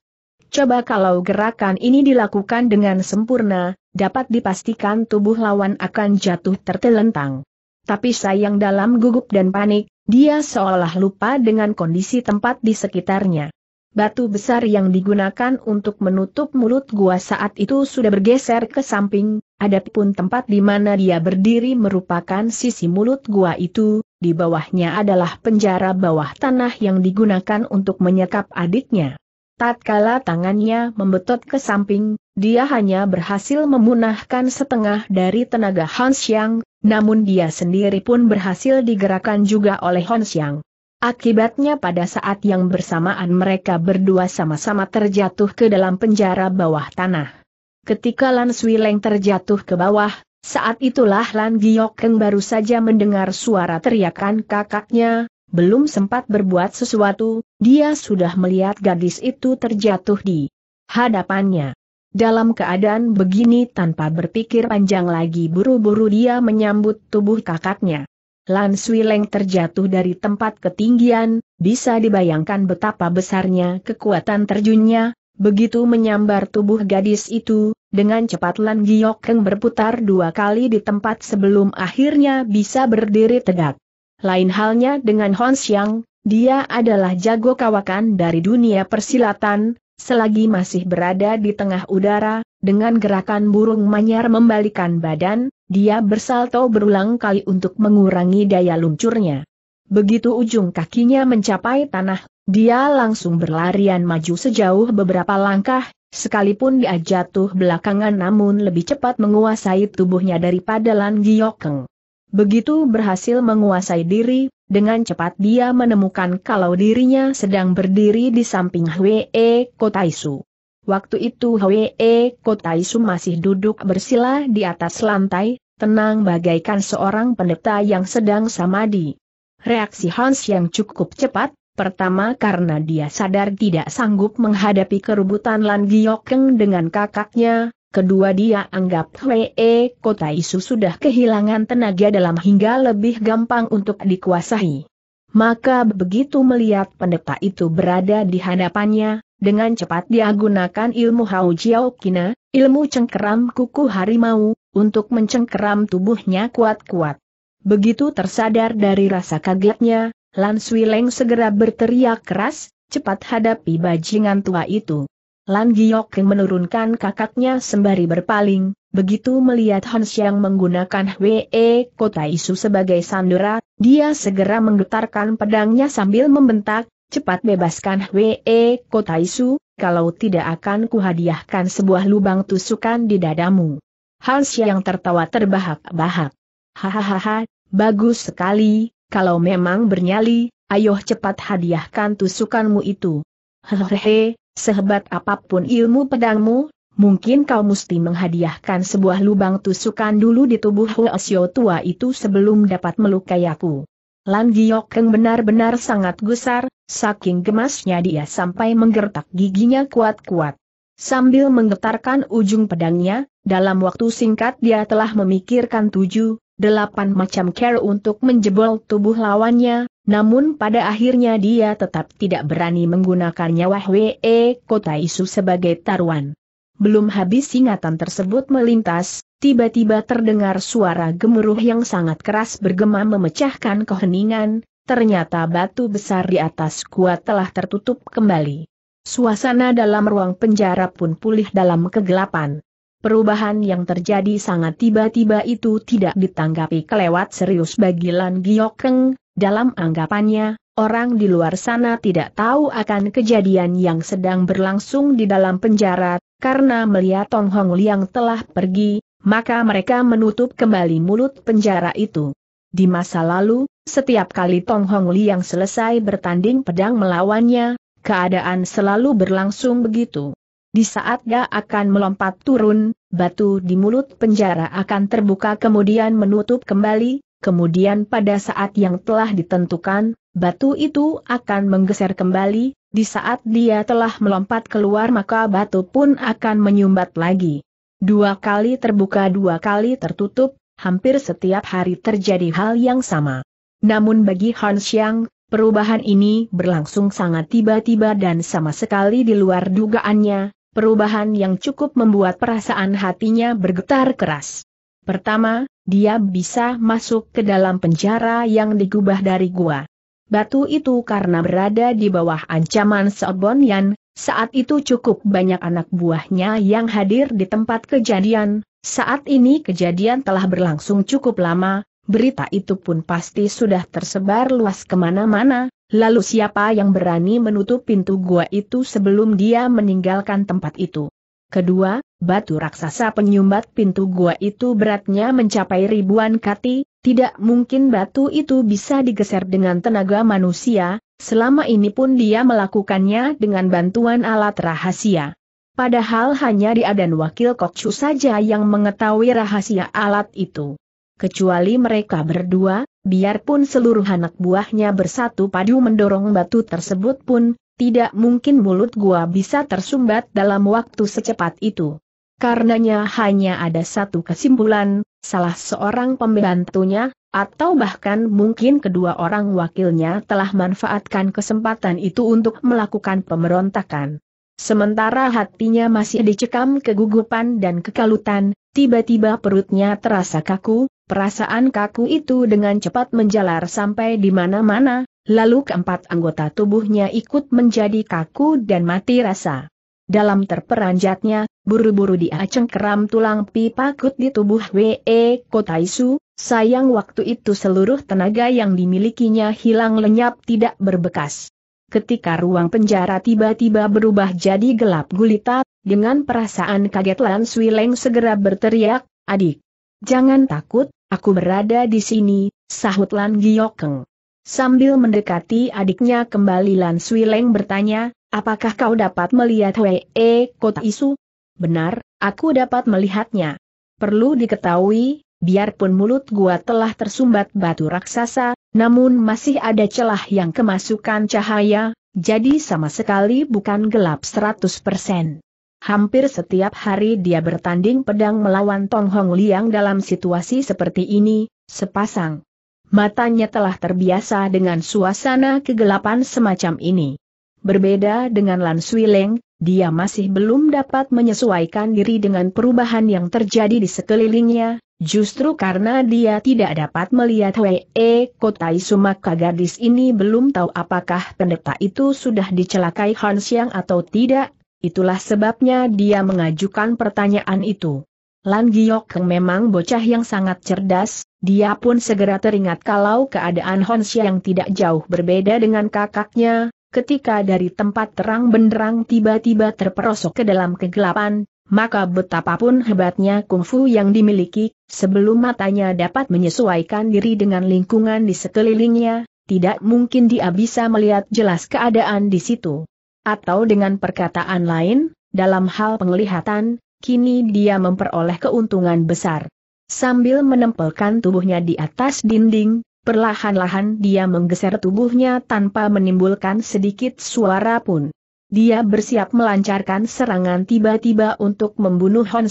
Coba kalau gerakan ini dilakukan dengan sempurna, dapat dipastikan tubuh lawan akan jatuh tertelentang. Tapi sayang dalam gugup dan panik, dia seolah lupa dengan kondisi tempat di sekitarnya. Batu besar yang digunakan untuk menutup mulut gua saat itu sudah bergeser ke samping, adapun tempat di mana dia berdiri merupakan sisi mulut gua itu, di bawahnya adalah penjara bawah tanah yang digunakan untuk menyekap adiknya. Tatkala tangannya membetot ke samping, dia hanya berhasil memunahkan setengah dari tenaga Hans Yang, namun dia sendiri pun berhasil digerakkan juga oleh Hon Xiang. Akibatnya pada saat yang bersamaan mereka berdua sama-sama terjatuh ke dalam penjara bawah tanah. Ketika Lan Leng terjatuh ke bawah, saat itulah Lan Giokeng baru saja mendengar suara teriakan kakaknya, belum sempat berbuat sesuatu, dia sudah melihat gadis itu terjatuh di hadapannya. Dalam keadaan begini tanpa berpikir panjang lagi buru-buru dia menyambut tubuh kakaknya. Lan Swileng terjatuh dari tempat ketinggian, bisa dibayangkan betapa besarnya kekuatan terjunnya, begitu menyambar tubuh gadis itu, dengan cepat Lan Giok Keng berputar dua kali di tempat sebelum akhirnya bisa berdiri tegak. Lain halnya dengan Hon Xiang, dia adalah jago kawakan dari dunia persilatan, Selagi masih berada di tengah udara, dengan gerakan burung manyar membalikan badan, dia bersalto berulang kali untuk mengurangi daya luncurnya. Begitu ujung kakinya mencapai tanah, dia langsung berlarian maju sejauh beberapa langkah, sekalipun dia jatuh belakangan namun lebih cepat menguasai tubuhnya daripada Lan Giokeng. Begitu berhasil menguasai diri, dengan cepat dia menemukan kalau dirinya sedang berdiri di samping Hwee Kotaisu. Waktu itu Hwee Kotaisu masih duduk bersila di atas lantai, tenang bagaikan seorang pendeta yang sedang samadi. Reaksi Hans yang cukup cepat, Pertama karena dia sadar tidak sanggup menghadapi keributan Lan Giokeng dengan kakaknya, kedua dia anggap Hwee kota isu sudah kehilangan tenaga dalam hingga lebih gampang untuk dikuasai. Maka begitu melihat pendeta itu berada di hadapannya, dengan cepat dia gunakan ilmu Hao Jiao Kina, ilmu cengkeram kuku harimau, untuk mencengkeram tubuhnya kuat-kuat. Begitu tersadar dari rasa kagetnya, Lan Swileng segera berteriak keras, cepat hadapi bajingan tua itu. Lan Giok menurunkan kakaknya sembari berpaling, begitu melihat Hans yang menggunakan Hwe Kota Isu sebagai sandera, dia segera menggetarkan pedangnya sambil membentak, cepat bebaskan Hwe Kota Isu, kalau tidak akan kuhadiahkan sebuah lubang tusukan di dadamu. Hans yang tertawa terbahak-bahak. Hahaha, bagus sekali, kalau memang bernyali, ayo cepat hadiahkan tusukanmu itu. Hehehe, Sehebat apapun ilmu pedangmu, mungkin kau mesti menghadiahkan sebuah lubang tusukan dulu di tubuh asyutua tua itu sebelum dapat melukai aku. Lan keng benar-benar sangat gusar, saking gemasnya dia sampai menggertak giginya kuat-kuat. Sambil menggetarkan ujung pedangnya, dalam waktu singkat dia telah memikirkan tujuh, delapan macam cara untuk menjebol tubuh lawannya, namun pada akhirnya dia tetap tidak berani menggunakan nyawa Hwee Kota Isu sebagai taruhan. Belum habis ingatan tersebut melintas, tiba-tiba terdengar suara gemuruh yang sangat keras bergema memecahkan keheningan, ternyata batu besar di atas kuat telah tertutup kembali. Suasana dalam ruang penjara pun pulih dalam kegelapan. Perubahan yang terjadi sangat tiba-tiba itu tidak ditanggapi kelewat serius bagi Lan Giokeng, dalam anggapannya, orang di luar sana tidak tahu akan kejadian yang sedang berlangsung di dalam penjara, karena melihat Tong Hong Liang telah pergi, maka mereka menutup kembali mulut penjara itu. Di masa lalu, setiap kali Tong Hong Liang selesai bertanding pedang melawannya, keadaan selalu berlangsung begitu. Di saat dia akan melompat turun, batu di mulut penjara akan terbuka kemudian menutup kembali, kemudian pada saat yang telah ditentukan, batu itu akan menggeser kembali, di saat dia telah melompat keluar maka batu pun akan menyumbat lagi. Dua kali terbuka dua kali tertutup, hampir setiap hari terjadi hal yang sama. Namun bagi Hans Yang, perubahan ini berlangsung sangat tiba-tiba dan sama sekali di luar dugaannya, perubahan yang cukup membuat perasaan hatinya bergetar keras. Pertama, dia bisa masuk ke dalam penjara yang digubah dari gua. Batu itu karena berada di bawah ancaman Sobonyan, saat itu cukup banyak anak buahnya yang hadir di tempat kejadian, saat ini kejadian telah berlangsung cukup lama, berita itu pun pasti sudah tersebar luas kemana-mana, lalu siapa yang berani menutup pintu gua itu sebelum dia meninggalkan tempat itu? Kedua, batu raksasa penyumbat pintu gua itu beratnya mencapai ribuan kati, tidak mungkin batu itu bisa digeser dengan tenaga manusia, selama ini pun dia melakukannya dengan bantuan alat rahasia. Padahal hanya dia dan wakil Kokcu saja yang mengetahui rahasia alat itu. Kecuali mereka berdua, biarpun seluruh anak buahnya bersatu padu mendorong batu tersebut pun, tidak mungkin mulut gua bisa tersumbat dalam waktu secepat itu. Karenanya hanya ada satu kesimpulan, salah seorang pembantunya, atau bahkan mungkin kedua orang wakilnya telah manfaatkan kesempatan itu untuk melakukan pemberontakan. Sementara hatinya masih dicekam kegugupan dan kekalutan, tiba-tiba perutnya terasa kaku, Perasaan kaku itu dengan cepat menjalar sampai di mana-mana, lalu keempat anggota tubuhnya ikut menjadi kaku dan mati rasa. Dalam terperanjatnya, buru-buru dia cengkeram tulang pipa kut di tubuh W.E. Kotaisu, sayang waktu itu seluruh tenaga yang dimilikinya hilang lenyap tidak berbekas. Ketika ruang penjara tiba-tiba berubah jadi gelap gulita, dengan perasaan kaget Lan Swileng segera berteriak, adik. Jangan takut, Aku berada di sini, sahut Lan Giokeng. Sambil mendekati adiknya kembali Lan Swileng bertanya, apakah kau dapat melihat Wee Kota Isu? Benar, aku dapat melihatnya. Perlu diketahui, biarpun mulut gua telah tersumbat batu raksasa, namun masih ada celah yang kemasukan cahaya, jadi sama sekali bukan gelap 100%. Hampir setiap hari dia bertanding pedang melawan Tong Hong Liang dalam situasi seperti ini, sepasang. Matanya telah terbiasa dengan suasana kegelapan semacam ini. Berbeda dengan Lan Sui Leng, dia masih belum dapat menyesuaikan diri dengan perubahan yang terjadi di sekelilingnya, justru karena dia tidak dapat melihat Wee Kotai Sumaka gadis ini belum tahu apakah pendeta itu sudah dicelakai Hansiang atau tidak, Itulah sebabnya dia mengajukan pertanyaan itu. Lan Giok memang bocah yang sangat cerdas, dia pun segera teringat kalau keadaan Hon yang tidak jauh berbeda dengan kakaknya, ketika dari tempat terang benderang tiba-tiba terperosok ke dalam kegelapan, maka betapapun hebatnya kungfu yang dimiliki, sebelum matanya dapat menyesuaikan diri dengan lingkungan di sekelilingnya, tidak mungkin dia bisa melihat jelas keadaan di situ. Atau dengan perkataan lain, dalam hal penglihatan, kini dia memperoleh keuntungan besar. Sambil menempelkan tubuhnya di atas dinding, perlahan-lahan dia menggeser tubuhnya tanpa menimbulkan sedikit suara pun. Dia bersiap melancarkan serangan tiba-tiba untuk membunuh Hon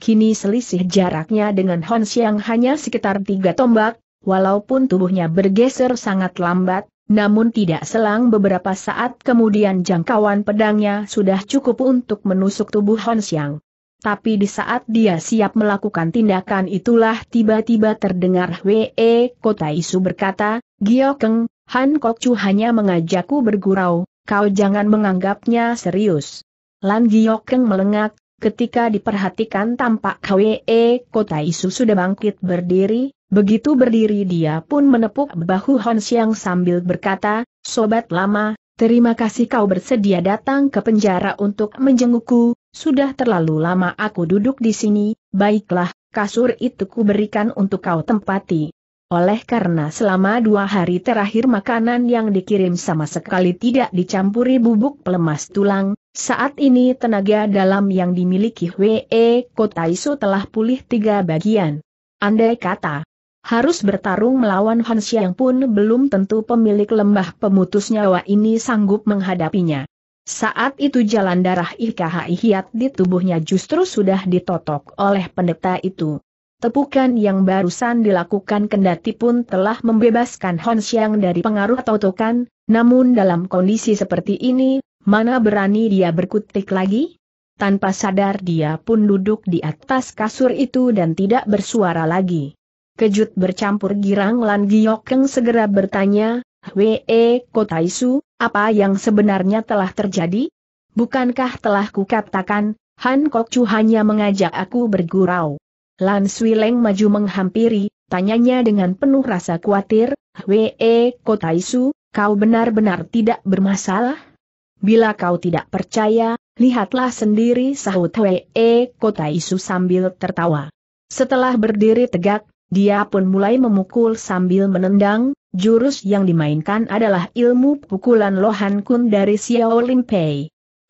Kini selisih jaraknya dengan Hon Xiang hanya sekitar tiga tombak, walaupun tubuhnya bergeser sangat lambat, namun tidak selang beberapa saat kemudian jangkauan pedangnya sudah cukup untuk menusuk tubuh Hon Xiang. Tapi di saat dia siap melakukan tindakan itulah tiba-tiba terdengar Wee Kota Isu berkata, Gio Keng, Han Kok Chu hanya mengajakku bergurau, kau jangan menganggapnya serius. Lan Gio Keng melengak, Ketika diperhatikan tampak KWE Kota Isu sudah bangkit berdiri, begitu berdiri dia pun menepuk bahu Hon Siang sambil berkata, Sobat lama, terima kasih kau bersedia datang ke penjara untuk menjengukku, sudah terlalu lama aku duduk di sini, baiklah, kasur itu kuberikan untuk kau tempati. Oleh karena selama dua hari terakhir makanan yang dikirim sama sekali tidak dicampuri bubuk pelemas tulang, saat ini tenaga dalam yang dimiliki W.E. Kota Kotaiso telah pulih tiga bagian. Andai kata, harus bertarung melawan Hans yang pun belum tentu pemilik lembah pemutus nyawa ini sanggup menghadapinya. Saat itu jalan darah IKH Ihyat di tubuhnya justru sudah ditotok oleh pendeta itu. Tepukan yang barusan dilakukan kendati pun telah membebaskan Hon Xiang dari pengaruh totokan, namun dalam kondisi seperti ini, mana berani dia berkutik lagi? Tanpa sadar dia pun duduk di atas kasur itu dan tidak bersuara lagi. Kejut bercampur girang Lan Giokeng segera bertanya, Hwe eh, Kotaisu, apa yang sebenarnya telah terjadi? Bukankah telah kukatakan, Han Kokcu hanya mengajak aku bergurau. Lan Leng maju menghampiri, tanyanya dengan penuh rasa khawatir, Hwee eh, Kotaisu, kau benar-benar tidak bermasalah? Bila kau tidak percaya, lihatlah sendiri sahut Hwee eh, Kotaisu sambil tertawa. Setelah berdiri tegak, dia pun mulai memukul sambil menendang, jurus yang dimainkan adalah ilmu pukulan Lohan Kun dari Xiao Limpei.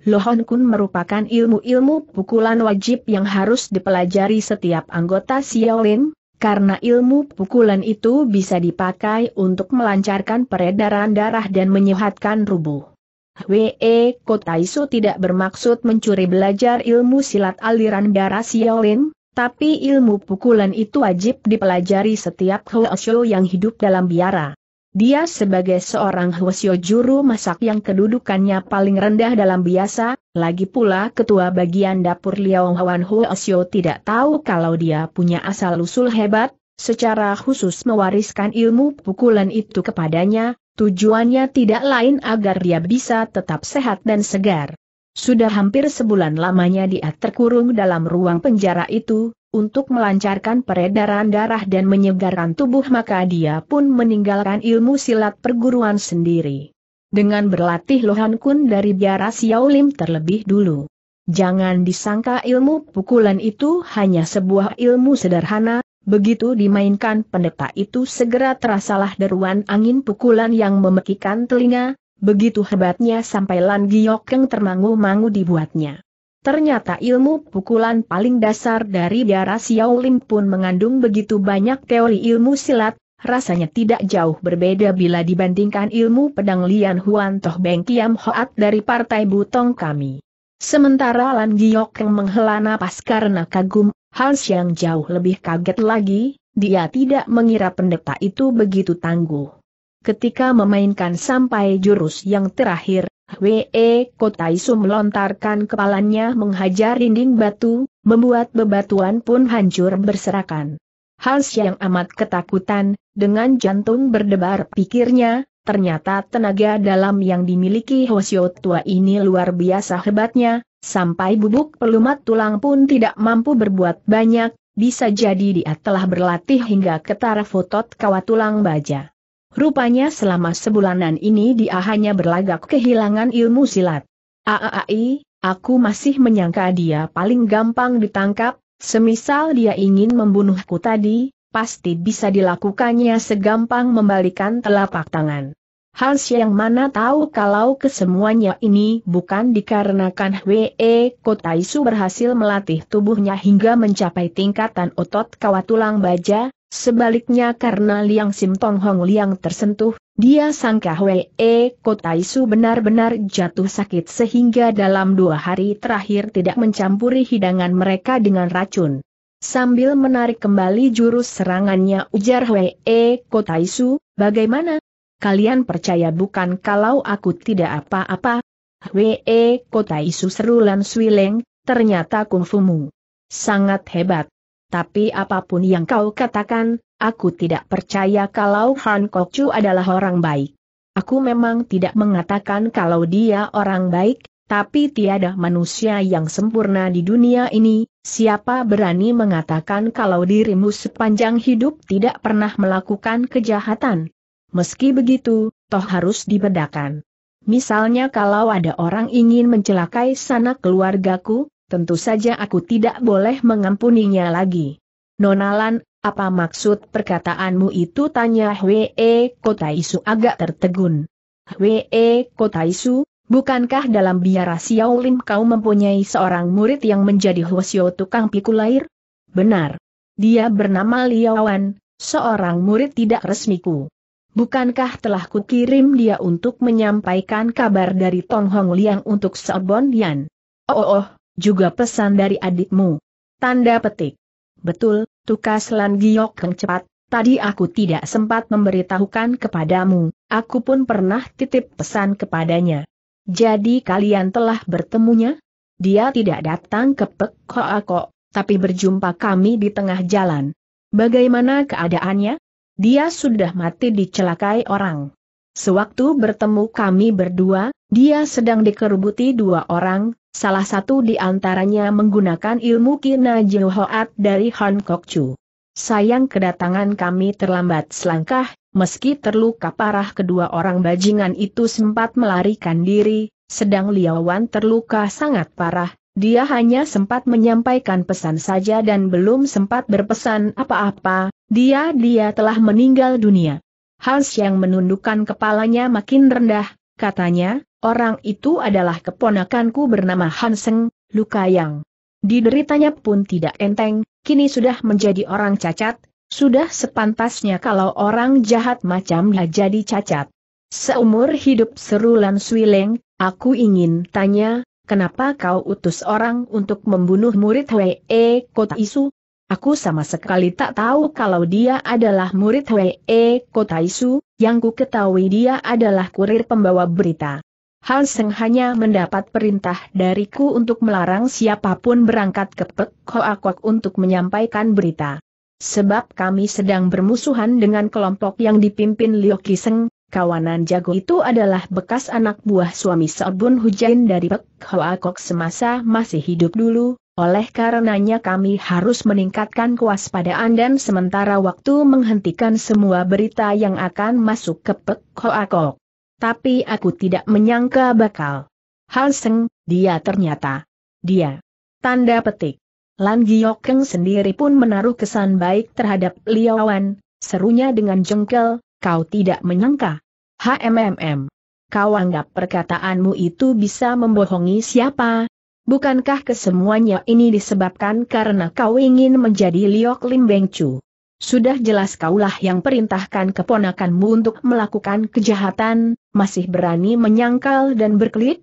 Lohon Kun merupakan ilmu-ilmu pukulan wajib yang harus dipelajari setiap anggota Xiaolin, karena ilmu pukulan itu bisa dipakai untuk melancarkan peredaran darah dan menyehatkan rubuh. E, Kota Kotaisu tidak bermaksud mencuri belajar ilmu silat aliran darah Xiaolin, tapi ilmu pukulan itu wajib dipelajari setiap Hwasyo yang hidup dalam biara. Dia sebagai seorang Hwasyo juru masak yang kedudukannya paling rendah dalam biasa, lagi pula ketua bagian dapur Liao Hwan Hwasyo tidak tahu kalau dia punya asal-usul hebat, secara khusus mewariskan ilmu pukulan itu kepadanya, tujuannya tidak lain agar dia bisa tetap sehat dan segar. Sudah hampir sebulan lamanya dia terkurung dalam ruang penjara itu, untuk melancarkan peredaran darah dan menyegarkan tubuh maka dia pun meninggalkan ilmu silat perguruan sendiri. Dengan berlatih Lohan Kun dari biara Xiaolim terlebih dulu. Jangan disangka ilmu pukulan itu hanya sebuah ilmu sederhana, begitu dimainkan pendeta itu segera terasalah deruan angin pukulan yang memekikan telinga, begitu hebatnya sampai Lan yang termangu-mangu dibuatnya. Ternyata ilmu pukulan paling dasar dari Xiao Lim pun mengandung begitu banyak teori ilmu silat, rasanya tidak jauh berbeda bila dibandingkan ilmu pedang Lian Huan Toh Beng Kiam Hoat dari Partai Butong kami. Sementara Lan Giok yang menghela napas karena kagum, hal yang jauh lebih kaget lagi, dia tidak mengira pendeta itu begitu tangguh. Ketika memainkan sampai jurus yang terakhir, E Kota Kotaisu melontarkan kepalanya menghajar dinding batu, membuat bebatuan pun hancur berserakan. Hal yang amat ketakutan, dengan jantung berdebar pikirnya, ternyata tenaga dalam yang dimiliki Hosio tua ini luar biasa hebatnya, sampai bubuk pelumat tulang pun tidak mampu berbuat banyak, bisa jadi dia telah berlatih hingga ketara fotot kawat tulang baja. Rupanya selama sebulanan ini dia hanya berlagak kehilangan ilmu silat. Aai, aku masih menyangka dia paling gampang ditangkap, semisal dia ingin membunuhku tadi, pasti bisa dilakukannya segampang membalikan telapak tangan. Hans yang mana tahu kalau kesemuanya ini bukan dikarenakan W.E. Kotaisu berhasil melatih tubuhnya hingga mencapai tingkatan otot kawat tulang baja, sebaliknya karena Liang Sim Tong Hong Liang tersentuh, dia sangka W.E. Kotaisu benar-benar jatuh sakit sehingga dalam dua hari terakhir tidak mencampuri hidangan mereka dengan racun. Sambil menarik kembali jurus serangannya ujar W.E. Kotaisu, bagaimana, kalian percaya bukan kalau aku tidak apa-apa? Hwee kota isu seru Lan Swileng, ternyata kungfumu sangat hebat. Tapi apapun yang kau katakan, aku tidak percaya kalau Han Kokcu adalah orang baik. Aku memang tidak mengatakan kalau dia orang baik, tapi tiada manusia yang sempurna di dunia ini, siapa berani mengatakan kalau dirimu sepanjang hidup tidak pernah melakukan kejahatan? Meski begitu, toh harus dibedakan. Misalnya kalau ada orang ingin mencelakai sanak keluargaku, tentu saja aku tidak boleh mengampuninya lagi. Nonalan, apa maksud perkataanmu itu? Tanya Hwe e, Isu agak tertegun. Hwe e, Isu, bukankah dalam biara Xiaolin kau mempunyai seorang murid yang menjadi Hwasyo tukang pikul air? Benar. Dia bernama Liawan, seorang murid tidak resmiku. Bukankah telah kukirim dia untuk menyampaikan kabar dari Tong Hong Liang untuk Sobon Yan? Oh, oh, oh, juga pesan dari adikmu. Tanda petik. Betul, tukas Lan Giok Keng cepat, tadi aku tidak sempat memberitahukan kepadamu, aku pun pernah titip pesan kepadanya. Jadi kalian telah bertemunya? Dia tidak datang ke pekko aku, tapi berjumpa kami di tengah jalan. Bagaimana keadaannya? Dia sudah mati dicelakai orang. Sewaktu bertemu kami berdua, dia sedang dikerubuti dua orang, salah satu di antaranya menggunakan ilmu Kina Jihoat dari Han Kok Chu. Sayang kedatangan kami terlambat selangkah, meski terluka parah kedua orang bajingan itu sempat melarikan diri, sedang Liawan terluka sangat parah, dia hanya sempat menyampaikan pesan saja dan belum sempat berpesan apa-apa, dia-dia telah meninggal dunia. Hans yang menundukkan kepalanya makin rendah, katanya, orang itu adalah keponakanku bernama Hanseng, luka yang dideritanya pun tidak enteng, kini sudah menjadi orang cacat, sudah sepantasnya kalau orang jahat macam dia jadi cacat. Seumur hidup seru Lan Swileng, aku ingin tanya, Kenapa kau utus orang untuk membunuh murid Hwee Kota Isu? Aku sama sekali tak tahu kalau dia adalah murid Hwee Kota Isu, yang ku ketahui dia adalah kurir pembawa berita. Hal Seng hanya mendapat perintah dariku untuk melarang siapapun berangkat ke Pek Hoa untuk menyampaikan berita. Sebab kami sedang bermusuhan dengan kelompok yang dipimpin Liu Kiseng, Kawanan jago itu adalah bekas anak buah suami Sabun Hujain dari Pek Hoa Kok semasa masih hidup dulu, oleh karenanya kami harus meningkatkan kewaspadaan dan sementara waktu menghentikan semua berita yang akan masuk ke Pek Hoa Kok. Tapi aku tidak menyangka bakal. Hal Seng, dia ternyata. Dia. Tanda petik. Lan Giokeng sendiri pun menaruh kesan baik terhadap Liawan, serunya dengan jengkel, kau tidak menyangka. HMMM. Kau anggap perkataanmu itu bisa membohongi siapa? Bukankah kesemuanya ini disebabkan karena kau ingin menjadi Liok Lim Beng Chu? Sudah jelas kaulah yang perintahkan keponakanmu untuk melakukan kejahatan, masih berani menyangkal dan berkelit?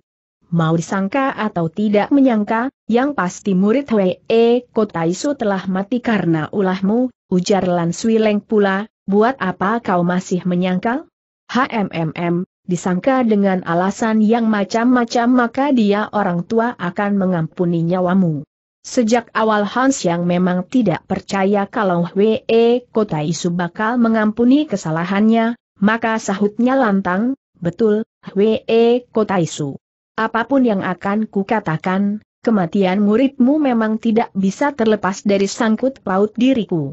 Mau disangka atau tidak menyangka, yang pasti murid Wei Kotaisu telah mati karena ulahmu, ujar Lan Swileng pula, Buat apa kau masih menyangkal? HMMM, disangka dengan alasan yang macam-macam maka dia orang tua akan mengampuni nyawamu. Sejak awal Hans yang memang tidak percaya kalau W.E. Kota Isu bakal mengampuni kesalahannya, maka sahutnya lantang, betul, W.E. Kota Isu. Apapun yang akan kukatakan, kematian muridmu memang tidak bisa terlepas dari sangkut paut diriku.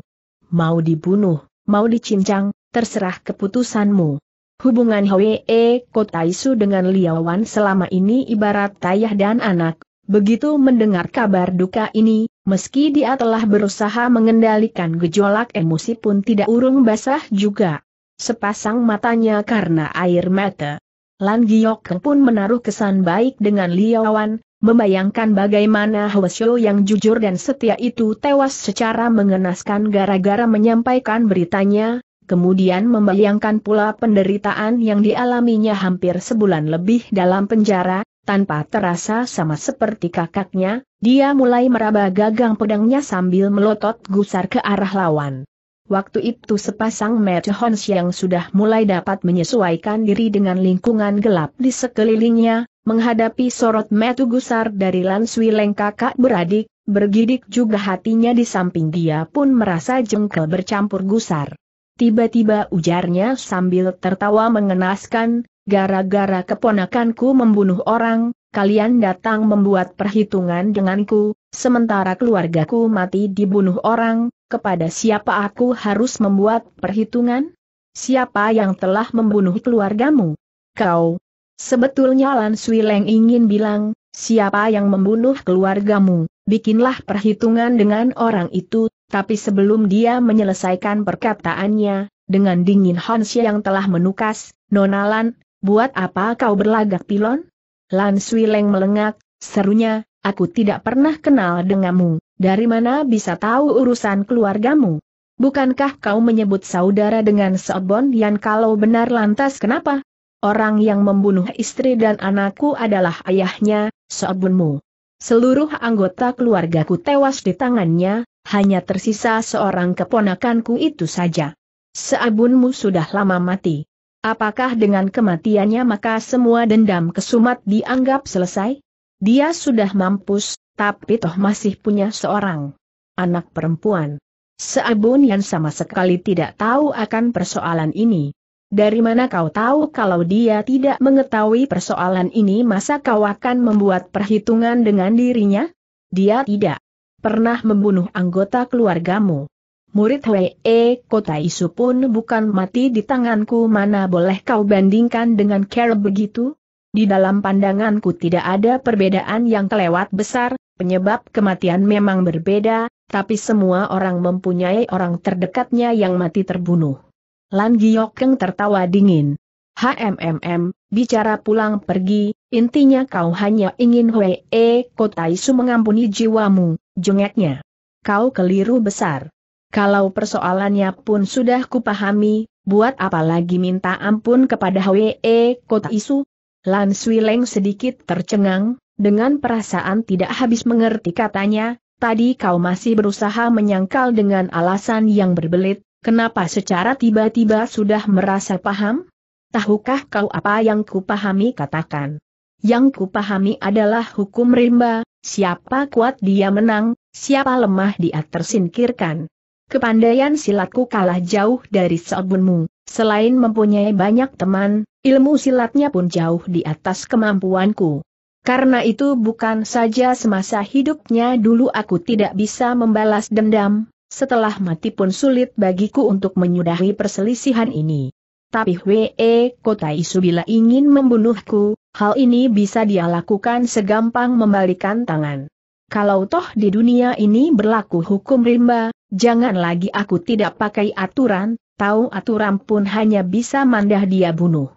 Mau dibunuh, mau dicincang, terserah keputusanmu. Hubungan Hwee Kotaisu dengan Liawan selama ini ibarat ayah dan anak, begitu mendengar kabar duka ini, meski dia telah berusaha mengendalikan gejolak emosi pun tidak urung basah juga. Sepasang matanya karena air mata. Lan Giok pun menaruh kesan baik dengan Liawan, membayangkan bagaimana Hwasyo yang jujur dan setia itu tewas secara mengenaskan gara-gara menyampaikan beritanya, kemudian membayangkan pula penderitaan yang dialaminya hampir sebulan lebih dalam penjara, tanpa terasa sama seperti kakaknya, dia mulai meraba gagang pedangnya sambil melotot gusar ke arah lawan. Waktu itu sepasang Hans yang sudah mulai dapat menyesuaikan diri dengan lingkungan gelap di sekelilingnya, menghadapi sorot metu gusar dari Lanswi Leng kakak beradik, bergidik juga hatinya di samping dia pun merasa jengkel bercampur gusar. Tiba-tiba ujarnya sambil tertawa mengenaskan, gara-gara keponakanku membunuh orang, kalian datang membuat perhitungan denganku, sementara keluargaku mati dibunuh orang, kepada siapa aku harus membuat perhitungan? Siapa yang telah membunuh keluargamu? Kau. Sebetulnya Lan Leng ingin bilang, siapa yang membunuh keluargamu, bikinlah perhitungan dengan orang itu, tapi sebelum dia menyelesaikan perkataannya, dengan dingin Hansia yang telah menukas, Nona Lan, buat apa kau berlagak pilon? Lan Leng melengak, serunya, aku tidak pernah kenal denganmu dari mana bisa tahu urusan keluargamu? Bukankah kau menyebut saudara dengan Seobon yang kalau benar lantas kenapa? Orang yang membunuh istri dan anakku adalah ayahnya, Seobunmu. Seluruh anggota keluargaku tewas di tangannya, hanya tersisa seorang keponakanku itu saja. Seabunmu sudah lama mati. Apakah dengan kematiannya maka semua dendam kesumat dianggap selesai? Dia sudah mampus, tapi toh masih punya seorang anak perempuan. Seabun yang sama sekali tidak tahu akan persoalan ini. Dari mana kau tahu kalau dia tidak mengetahui persoalan ini masa kau akan membuat perhitungan dengan dirinya? Dia tidak pernah membunuh anggota keluargamu. Murid Wee Kota Isu pun bukan mati di tanganku mana boleh kau bandingkan dengan Carol begitu? Di dalam pandanganku tidak ada perbedaan yang kelewat besar, penyebab kematian memang berbeda, tapi semua orang mempunyai orang terdekatnya yang mati terbunuh. Lan Giokeng tertawa dingin. HMMM, bicara pulang pergi, intinya kau hanya ingin Hwee Kotaisu mengampuni jiwamu, jengeknya. Kau keliru besar. Kalau persoalannya pun sudah kupahami, buat apa lagi minta ampun kepada Hwee Kotaisu, Lan Leng sedikit tercengang, dengan perasaan tidak habis mengerti katanya, tadi kau masih berusaha menyangkal dengan alasan yang berbelit, kenapa secara tiba-tiba sudah merasa paham? Tahukah kau apa yang kupahami katakan? Yang kupahami adalah hukum rimba, siapa kuat dia menang, siapa lemah dia tersingkirkan. Kepandaian silatku kalah jauh dari Sabunmu. selain mempunyai banyak teman, Ilmu silatnya pun jauh di atas kemampuanku. Karena itu bukan saja semasa hidupnya dulu aku tidak bisa membalas dendam, setelah mati pun sulit bagiku untuk menyudahi perselisihan ini. Tapi W.E. E, Kota Isu bila ingin membunuhku, hal ini bisa dia lakukan segampang membalikan tangan. Kalau toh di dunia ini berlaku hukum rimba, jangan lagi aku tidak pakai aturan, tahu aturan pun hanya bisa mandah dia bunuh.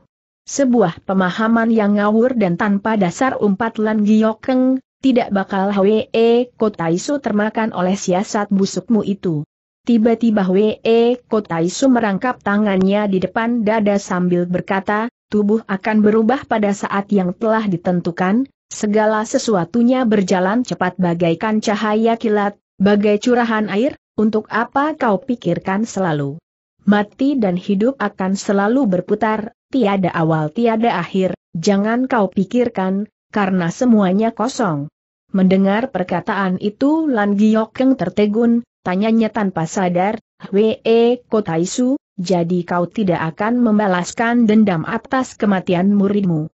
Sebuah pemahaman yang ngawur dan tanpa dasar umpat Lan Giokeng, tidak bakal Hwe e Kotaisu termakan oleh siasat busukmu itu. Tiba-tiba Hwe e Kotaisu merangkap tangannya di depan dada sambil berkata, tubuh akan berubah pada saat yang telah ditentukan, segala sesuatunya berjalan cepat bagaikan cahaya kilat, bagai curahan air, untuk apa kau pikirkan selalu mati dan hidup akan selalu berputar, tiada awal tiada akhir, jangan kau pikirkan, karena semuanya kosong. Mendengar perkataan itu Lan Giokeng tertegun, tanyanya tanpa sadar, Hwe e, Kotaisu, jadi kau tidak akan membalaskan dendam atas kematian muridmu.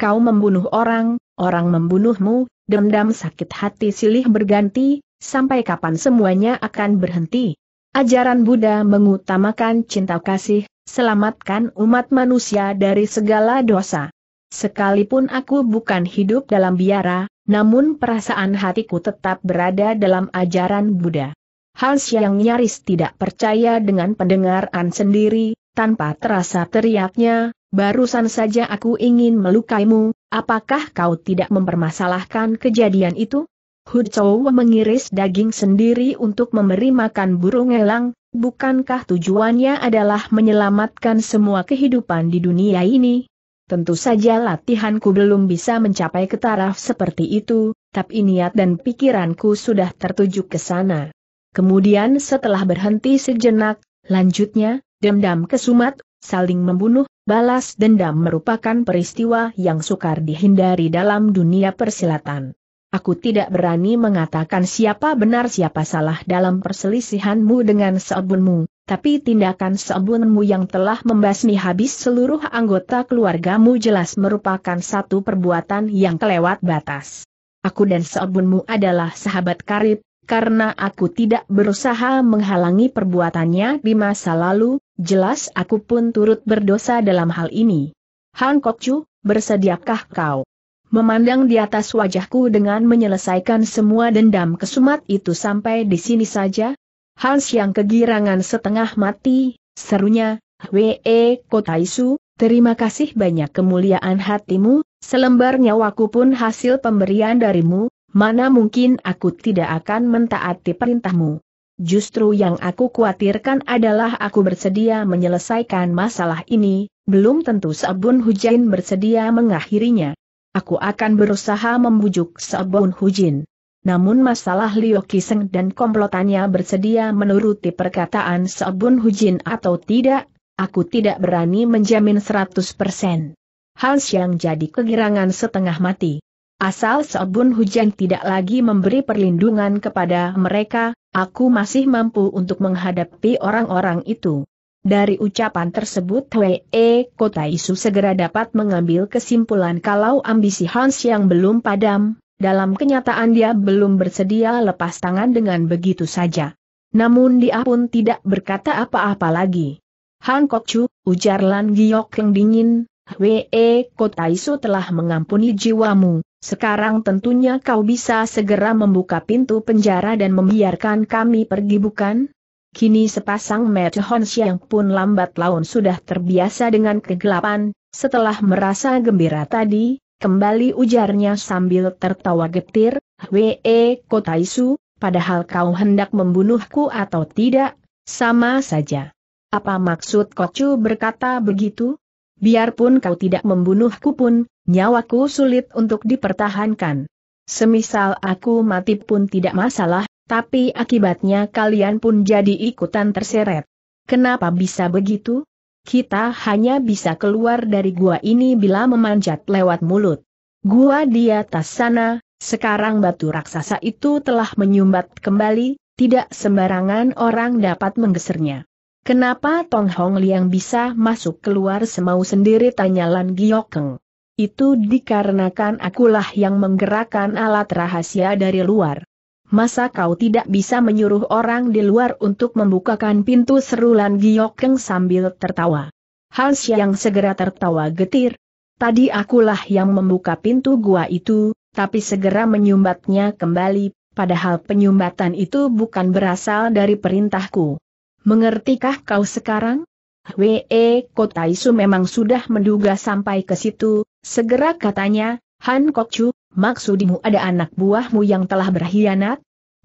Kau membunuh orang, orang membunuhmu, dendam sakit hati silih berganti, sampai kapan semuanya akan berhenti? Ajaran Buddha mengutamakan cinta kasih, selamatkan umat manusia dari segala dosa. Sekalipun aku bukan hidup dalam biara, namun perasaan hatiku tetap berada dalam ajaran Buddha. Hans yang nyaris tidak percaya dengan pendengaran sendiri, tanpa terasa teriaknya, barusan saja aku ingin melukaimu, apakah kau tidak mempermasalahkan kejadian itu? Chou mengiris daging sendiri untuk memberi makan burung elang, bukankah tujuannya adalah menyelamatkan semua kehidupan di dunia ini? Tentu saja latihanku belum bisa mencapai ketaraf seperti itu, tapi niat dan pikiranku sudah tertuju ke sana. Kemudian setelah berhenti sejenak, lanjutnya, dendam kesumat, saling membunuh, balas dendam merupakan peristiwa yang sukar dihindari dalam dunia persilatan. Aku tidak berani mengatakan siapa benar siapa salah dalam perselisihanmu dengan seabunmu, tapi tindakan seabunmu yang telah membasmi habis seluruh anggota keluargamu jelas merupakan satu perbuatan yang kelewat batas. Aku dan seabunmu adalah sahabat karib, karena aku tidak berusaha menghalangi perbuatannya di masa lalu, jelas aku pun turut berdosa dalam hal ini. Han Chu, bersediakah kau? memandang di atas wajahku dengan menyelesaikan semua dendam kesumat itu sampai di sini saja? Hans yang kegirangan setengah mati, serunya, Wee Kotaisu, terima kasih banyak kemuliaan hatimu, selembar nyawaku pun hasil pemberian darimu, mana mungkin aku tidak akan mentaati perintahmu. Justru yang aku khawatirkan adalah aku bersedia menyelesaikan masalah ini, belum tentu Sabun Hujain bersedia mengakhirinya aku akan berusaha membujuk Sebon Hujin. Namun masalah Liu Kiseng dan komplotannya bersedia menuruti perkataan Sebun Hujin atau tidak, aku tidak berani menjamin 100%. Hal yang jadi kegirangan setengah mati. Asal Sebun Hujan tidak lagi memberi perlindungan kepada mereka, aku masih mampu untuk menghadapi orang-orang itu. Dari ucapan tersebut Wei e, Kota Isu segera dapat mengambil kesimpulan kalau ambisi Hans yang belum padam, dalam kenyataan dia belum bersedia lepas tangan dengan begitu saja. Namun dia pun tidak berkata apa-apa lagi. Han Kok Chu, ujar Lan Giok yang dingin, Wei e, Kota Isu telah mengampuni jiwamu, sekarang tentunya kau bisa segera membuka pintu penjara dan membiarkan kami pergi bukan? Kini sepasang Metehon Siang pun lambat laun sudah terbiasa dengan kegelapan, setelah merasa gembira tadi, kembali ujarnya sambil tertawa getir, We Kotaisu, padahal kau hendak membunuhku atau tidak, sama saja. Apa maksud Kocu berkata begitu? Biarpun kau tidak membunuhku pun, nyawaku sulit untuk dipertahankan. Semisal aku mati pun tidak masalah, tapi akibatnya kalian pun jadi ikutan terseret. Kenapa bisa begitu? Kita hanya bisa keluar dari gua ini bila memanjat lewat mulut. Gua di atas sana, sekarang batu raksasa itu telah menyumbat kembali, tidak sembarangan orang dapat menggesernya. Kenapa Tong Hong Liang bisa masuk keluar semau sendiri tanya Lan Giokeng. Itu dikarenakan akulah yang menggerakkan alat rahasia dari luar. Masa kau tidak bisa menyuruh orang di luar untuk membukakan pintu serulan Giokeng sambil tertawa. Hans yang segera tertawa getir. Tadi akulah yang membuka pintu gua itu, tapi segera menyumbatnya kembali, padahal penyumbatan itu bukan berasal dari perintahku. Mengertikah kau sekarang? Wee, Kotaisu memang sudah menduga sampai ke situ, segera katanya, Han Kok Chu, maksudimu ada anak buahmu yang telah berkhianat?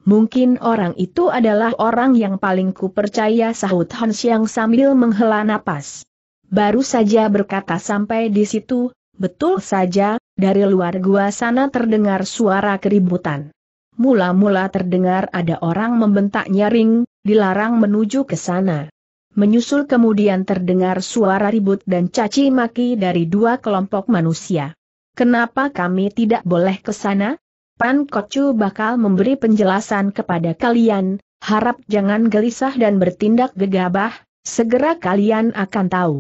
Mungkin orang itu adalah orang yang paling kupercaya sahut Han Xiang sambil menghela napas. Baru saja berkata sampai di situ, betul saja, dari luar gua sana terdengar suara keributan. Mula-mula terdengar ada orang membentak nyaring, dilarang menuju ke sana. Menyusul kemudian terdengar suara ribut dan caci maki dari dua kelompok manusia. Kenapa kami tidak boleh ke sana? Pan Kocu bakal memberi penjelasan kepada kalian, harap jangan gelisah dan bertindak gegabah, segera kalian akan tahu.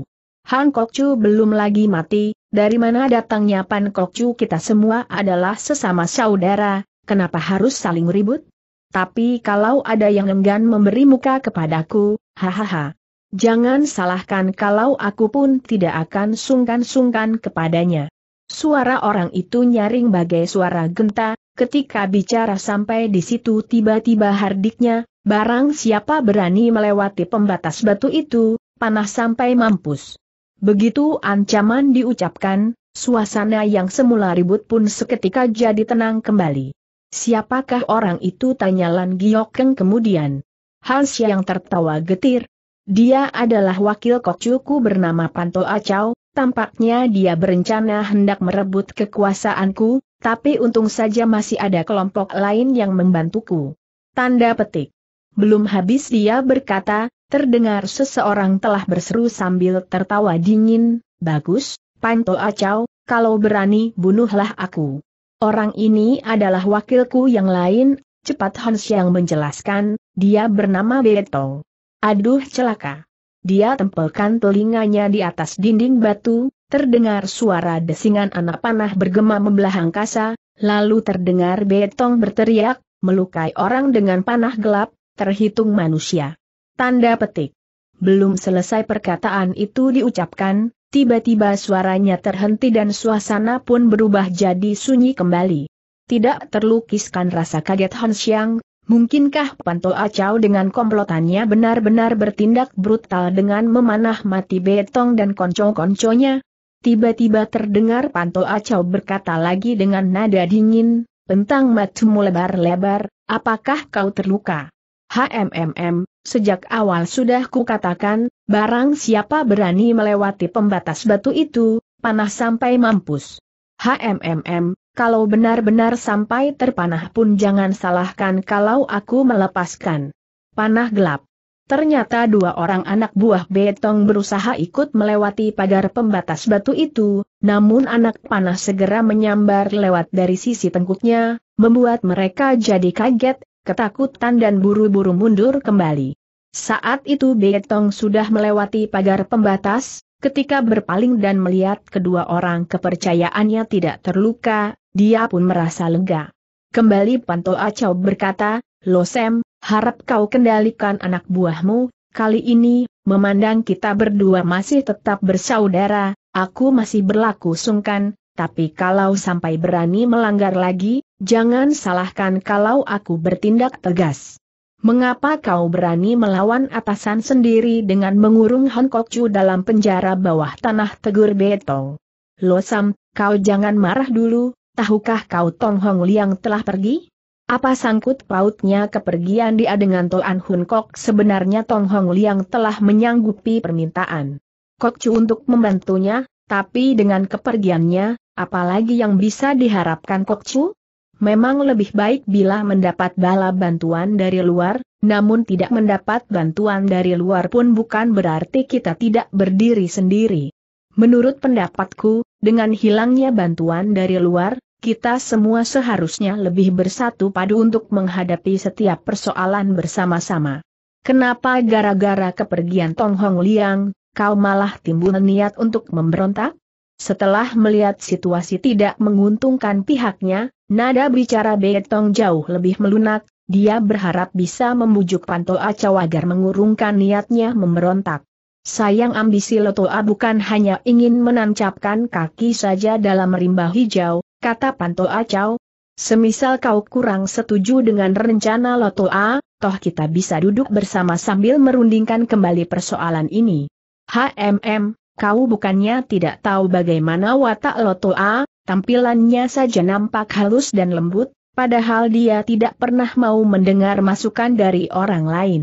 Han Kokcu belum lagi mati, dari mana datangnya Pan Kokcu kita semua adalah sesama saudara, kenapa harus saling ribut? Tapi kalau ada yang enggan memberi muka kepadaku, hahaha. Jangan salahkan kalau aku pun tidak akan sungkan-sungkan kepadanya. Suara orang itu nyaring bagai suara genta, ketika bicara sampai di situ tiba-tiba hardiknya, barang siapa berani melewati pembatas batu itu, panah sampai mampus. Begitu ancaman diucapkan, suasana yang semula ribut pun seketika jadi tenang kembali. Siapakah orang itu tanya Lan Giokeng kemudian. Hans yang tertawa getir. Dia adalah wakil kokcuku bernama Panto Acau, Tampaknya dia berencana hendak merebut kekuasaanku, tapi untung saja masih ada kelompok lain yang membantuku. Tanda petik. Belum habis dia berkata, terdengar seseorang telah berseru sambil tertawa dingin, Bagus, Panto Acau, kalau berani bunuhlah aku. Orang ini adalah wakilku yang lain, cepat Hans yang menjelaskan, dia bernama Beto. Aduh celaka. Dia tempelkan telinganya di atas dinding batu, terdengar suara desingan anak panah bergema membelah angkasa, lalu terdengar betong berteriak, melukai orang dengan panah gelap, terhitung manusia. Tanda petik. Belum selesai perkataan itu diucapkan, tiba-tiba suaranya terhenti dan suasana pun berubah jadi sunyi kembali. Tidak terlukiskan rasa kaget Han Yang Mungkinkah Panto Acau dengan komplotannya benar-benar bertindak brutal dengan memanah mati Betong dan konco-konconya? Tiba-tiba terdengar Panto Acau berkata lagi dengan nada dingin, tentang matumu lebar-lebar, apakah kau terluka? HMMM, sejak awal sudah kukatakan, barang siapa berani melewati pembatas batu itu, panah sampai mampus. HMMM, kalau benar-benar sampai terpanah pun jangan salahkan kalau aku melepaskan. Panah gelap. Ternyata dua orang anak buah Betong berusaha ikut melewati pagar pembatas batu itu, namun anak panah segera menyambar lewat dari sisi tengkuknya, membuat mereka jadi kaget, ketakutan dan buru-buru mundur kembali. Saat itu Betong sudah melewati pagar pembatas, ketika berpaling dan melihat kedua orang kepercayaannya tidak terluka, dia pun merasa lega. Kembali Panto Acau berkata, Losem, harap kau kendalikan anak buahmu, kali ini, memandang kita berdua masih tetap bersaudara, aku masih berlaku sungkan, tapi kalau sampai berani melanggar lagi, jangan salahkan kalau aku bertindak tegas. Mengapa kau berani melawan atasan sendiri dengan mengurung Han Chu dalam penjara bawah tanah tegur Beto? Losam, kau jangan marah dulu, tahukah kau Tong Hong Liang telah pergi? Apa sangkut pautnya kepergian dia dengan Toan Hun Kok? Sebenarnya Tong Hong Liang telah menyanggupi permintaan Kok Chu untuk membantunya, tapi dengan kepergiannya, apalagi yang bisa diharapkan Kok Chu? Memang lebih baik bila mendapat bala bantuan dari luar, namun tidak mendapat bantuan dari luar pun bukan berarti kita tidak berdiri sendiri. Menurut pendapatku, dengan hilangnya bantuan dari luar, kita semua seharusnya lebih bersatu padu untuk menghadapi setiap persoalan bersama-sama. Kenapa gara-gara kepergian Tong Hong Liang, kau malah timbul niat untuk memberontak? Setelah melihat situasi tidak menguntungkan pihaknya, nada bicara Betong jauh lebih melunak, dia berharap bisa membujuk Panto Acau agar mengurungkan niatnya memberontak. Sayang ambisi Lotoa bukan hanya ingin menancapkan kaki saja dalam rimba hijau, kata Panto Acau. Semisal kau kurang setuju dengan rencana Loto A, toh kita bisa duduk bersama sambil merundingkan kembali persoalan ini. HMM, kau bukannya tidak tahu bagaimana watak Loto A, tampilannya saja nampak halus dan lembut, padahal dia tidak pernah mau mendengar masukan dari orang lain.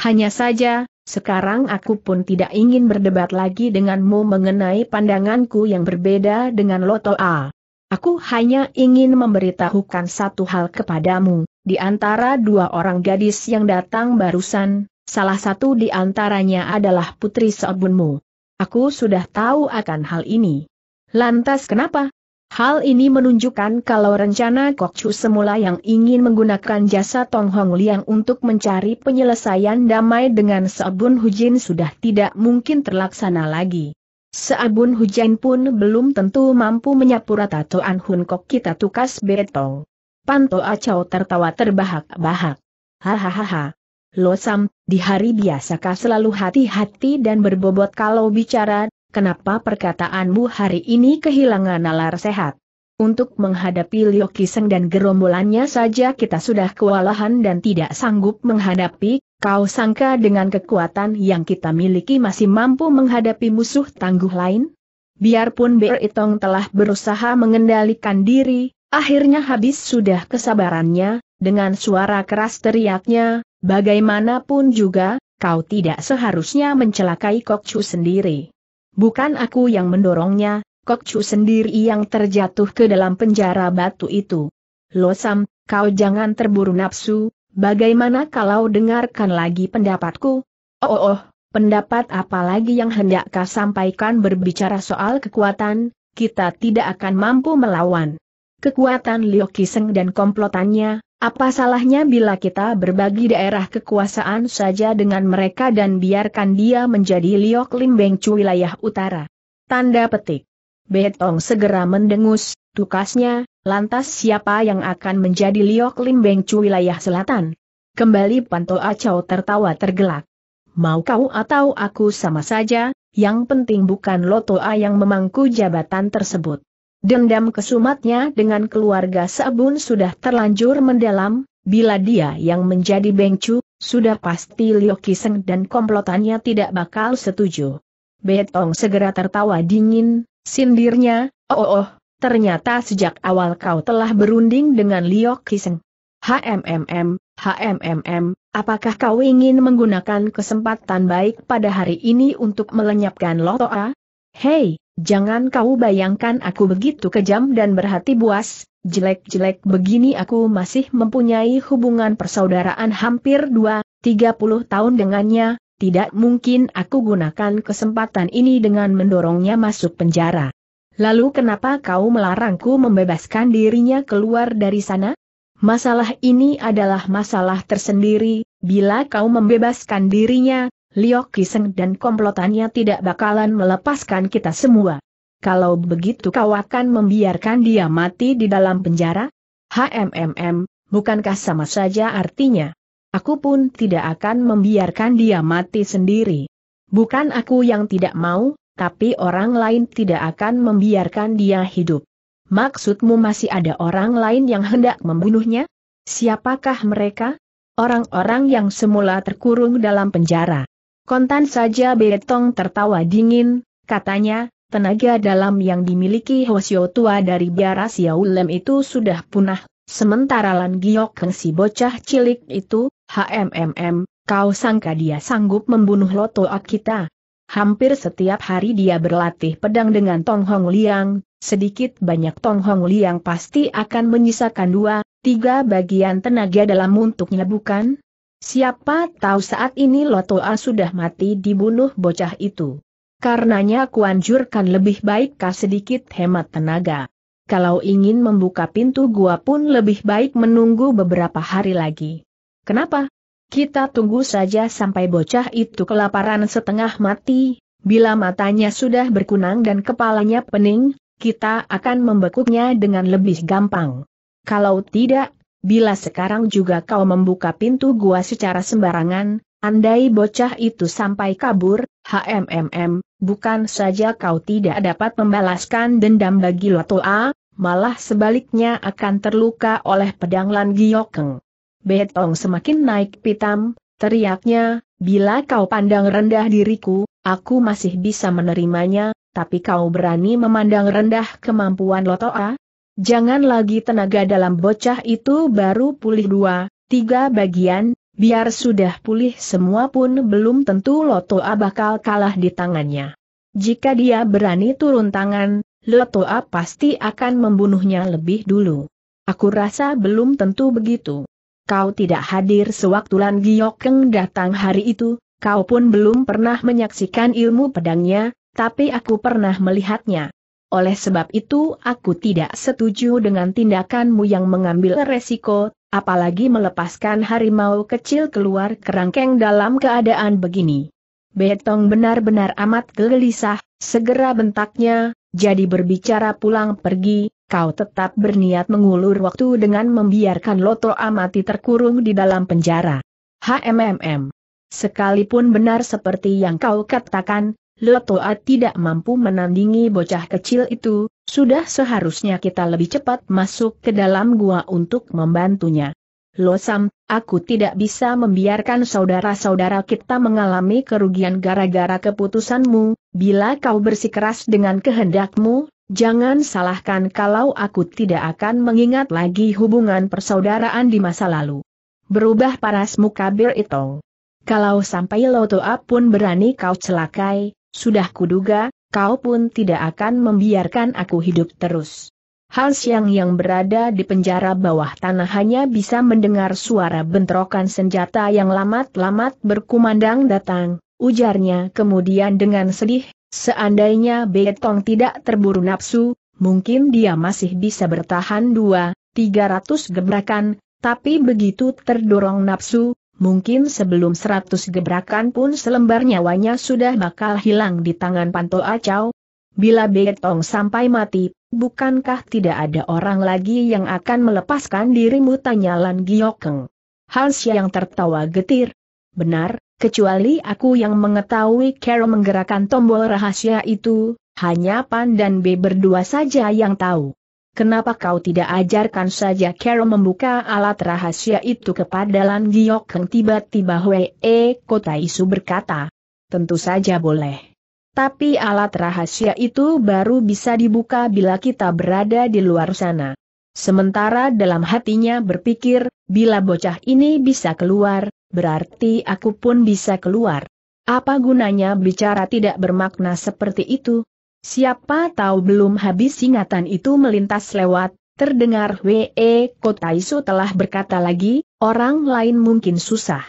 Hanya saja, sekarang aku pun tidak ingin berdebat lagi denganmu mengenai pandanganku yang berbeda dengan Loto A. Aku hanya ingin memberitahukan satu hal kepadamu, di antara dua orang gadis yang datang barusan, salah satu di antaranya adalah putri Sobunmu. Aku sudah tahu akan hal ini. Lantas kenapa? Hal ini menunjukkan kalau rencana Chu semula yang ingin menggunakan jasa Tong Hong Liang untuk mencari penyelesaian damai dengan Seobun Hujin sudah tidak mungkin terlaksana lagi. Seabun hujan pun belum tentu mampu menyapu rata Toan Hun Kok kita tukas betong. Panto Acau tertawa terbahak-bahak. Hahaha. Lo Sam, di hari biasa biasakah selalu hati-hati dan berbobot kalau bicara, kenapa perkataanmu hari ini kehilangan nalar sehat? Untuk menghadapi Liu dan gerombolannya saja kita sudah kewalahan dan tidak sanggup menghadapi, Kau sangka dengan kekuatan yang kita miliki masih mampu menghadapi musuh tangguh lain? Biarpun Beritong telah berusaha mengendalikan diri, akhirnya habis sudah kesabarannya, dengan suara keras teriaknya, bagaimanapun juga, kau tidak seharusnya mencelakai Kokcu sendiri. Bukan aku yang mendorongnya, Kokcu sendiri yang terjatuh ke dalam penjara batu itu. Losam, kau jangan terburu nafsu, Bagaimana kalau dengarkan lagi pendapatku? Oh, oh, oh pendapat apa lagi yang hendak kau sampaikan berbicara soal kekuatan, kita tidak akan mampu melawan. Kekuatan Liu Kiseng dan komplotannya, apa salahnya bila kita berbagi daerah kekuasaan saja dengan mereka dan biarkan dia menjadi Liok Limbengcu wilayah utara. Tanda petik. Betong segera mendengus, tukasnya, Lantas siapa yang akan menjadi Liok Lim Beng wilayah selatan? Kembali Panto Acau tertawa tergelak. Mau kau atau aku sama saja, yang penting bukan Lotoa yang memangku jabatan tersebut. Dendam kesumatnya dengan keluarga Sabun sudah terlanjur mendalam, bila dia yang menjadi Beng sudah pasti Liok Kiseng dan komplotannya tidak bakal setuju. Betong segera tertawa dingin, sindirnya, oh oh, oh. Ternyata sejak awal kau telah berunding dengan Liok Kiseng. HMMM, HMMM, apakah kau ingin menggunakan kesempatan baik pada hari ini untuk melenyapkan Lotoa? Hei, jangan kau bayangkan aku begitu kejam dan berhati buas, jelek-jelek begini aku masih mempunyai hubungan persaudaraan hampir 2, 30 tahun dengannya, tidak mungkin aku gunakan kesempatan ini dengan mendorongnya masuk penjara. Lalu kenapa kau melarangku membebaskan dirinya keluar dari sana? Masalah ini adalah masalah tersendiri, bila kau membebaskan dirinya, Liok Kiseng dan komplotannya tidak bakalan melepaskan kita semua. Kalau begitu kau akan membiarkan dia mati di dalam penjara? HMMM, bukankah sama saja artinya? Aku pun tidak akan membiarkan dia mati sendiri. Bukan aku yang tidak mau, tapi orang lain tidak akan membiarkan dia hidup. Maksudmu masih ada orang lain yang hendak membunuhnya? Siapakah mereka? Orang-orang yang semula terkurung dalam penjara. Kontan saja Betong tertawa dingin, katanya, tenaga dalam yang dimiliki Hosio tua dari biara Siaulem itu sudah punah, sementara Lan Giok Keng si bocah cilik itu, HMMM, kau sangka dia sanggup membunuh Loto kita? Hampir setiap hari dia berlatih pedang dengan Tong Hong Liang, sedikit banyak Tong Hong Liang pasti akan menyisakan dua, tiga bagian tenaga dalam untuknya bukan? Siapa tahu saat ini Lotoa sudah mati dibunuh bocah itu. Karenanya kuanjurkan lebih baik kah sedikit hemat tenaga. Kalau ingin membuka pintu gua pun lebih baik menunggu beberapa hari lagi. Kenapa? Kita tunggu saja sampai bocah itu kelaparan setengah mati, bila matanya sudah berkunang dan kepalanya pening, kita akan membekuknya dengan lebih gampang. Kalau tidak, bila sekarang juga kau membuka pintu gua secara sembarangan, andai bocah itu sampai kabur, HMMM, bukan saja kau tidak dapat membalaskan dendam bagi Lotoa, malah sebaliknya akan terluka oleh pedang Lan Giokeng. Betong semakin naik pitam, teriaknya, bila kau pandang rendah diriku, aku masih bisa menerimanya, tapi kau berani memandang rendah kemampuan Lotoa? Jangan lagi tenaga dalam bocah itu baru pulih dua, tiga bagian, biar sudah pulih semua pun belum tentu Lotoa bakal kalah di tangannya. Jika dia berani turun tangan, Lotoa pasti akan membunuhnya lebih dulu. Aku rasa belum tentu begitu kau tidak hadir sewaktu Lan Giokeng datang hari itu, kau pun belum pernah menyaksikan ilmu pedangnya, tapi aku pernah melihatnya. Oleh sebab itu aku tidak setuju dengan tindakanmu yang mengambil resiko, apalagi melepaskan harimau kecil keluar kerangkeng dalam keadaan begini. Betong benar-benar amat gelisah, segera bentaknya, jadi berbicara pulang pergi, kau tetap berniat mengulur waktu dengan membiarkan Loto Amati terkurung di dalam penjara. HMMM. Sekalipun benar seperti yang kau katakan, Lotoa tidak mampu menandingi bocah kecil itu, sudah seharusnya kita lebih cepat masuk ke dalam gua untuk membantunya. Losam, aku tidak bisa membiarkan saudara-saudara kita mengalami kerugian gara-gara keputusanmu, bila kau bersikeras dengan kehendakmu, Jangan salahkan kalau aku tidak akan mengingat lagi hubungan persaudaraan di masa lalu. Berubah paras muka Bir itu. Kalau sampai Lotoa pun berani kau celakai, sudah kuduga, kau pun tidak akan membiarkan aku hidup terus. Hans yang yang berada di penjara bawah tanah hanya bisa mendengar suara bentrokan senjata yang lamat-lamat berkumandang datang, ujarnya kemudian dengan sedih, Seandainya Betong tidak terburu nafsu, mungkin dia masih bisa bertahan dua, tiga ratus gebrakan, tapi begitu terdorong nafsu, mungkin sebelum seratus gebrakan pun selembar nyawanya sudah bakal hilang di tangan Panto Acau. Bila Betong sampai mati, bukankah tidak ada orang lagi yang akan melepaskan dirimu tanya Lan Giokeng. Hans yang tertawa getir. Benar, Kecuali aku yang mengetahui Carol menggerakkan tombol rahasia itu, hanya Pan dan B berdua saja yang tahu. Kenapa kau tidak ajarkan saja Carol membuka alat rahasia itu kepada Lan Giok yang tiba-tiba Hwee Kota Isu berkata. Tentu saja boleh. Tapi alat rahasia itu baru bisa dibuka bila kita berada di luar sana. Sementara dalam hatinya berpikir, bila bocah ini bisa keluar, berarti aku pun bisa keluar. Apa gunanya bicara tidak bermakna seperti itu? Siapa tahu belum habis ingatan itu melintas lewat, terdengar W.E. Kotaisu telah berkata lagi, orang lain mungkin susah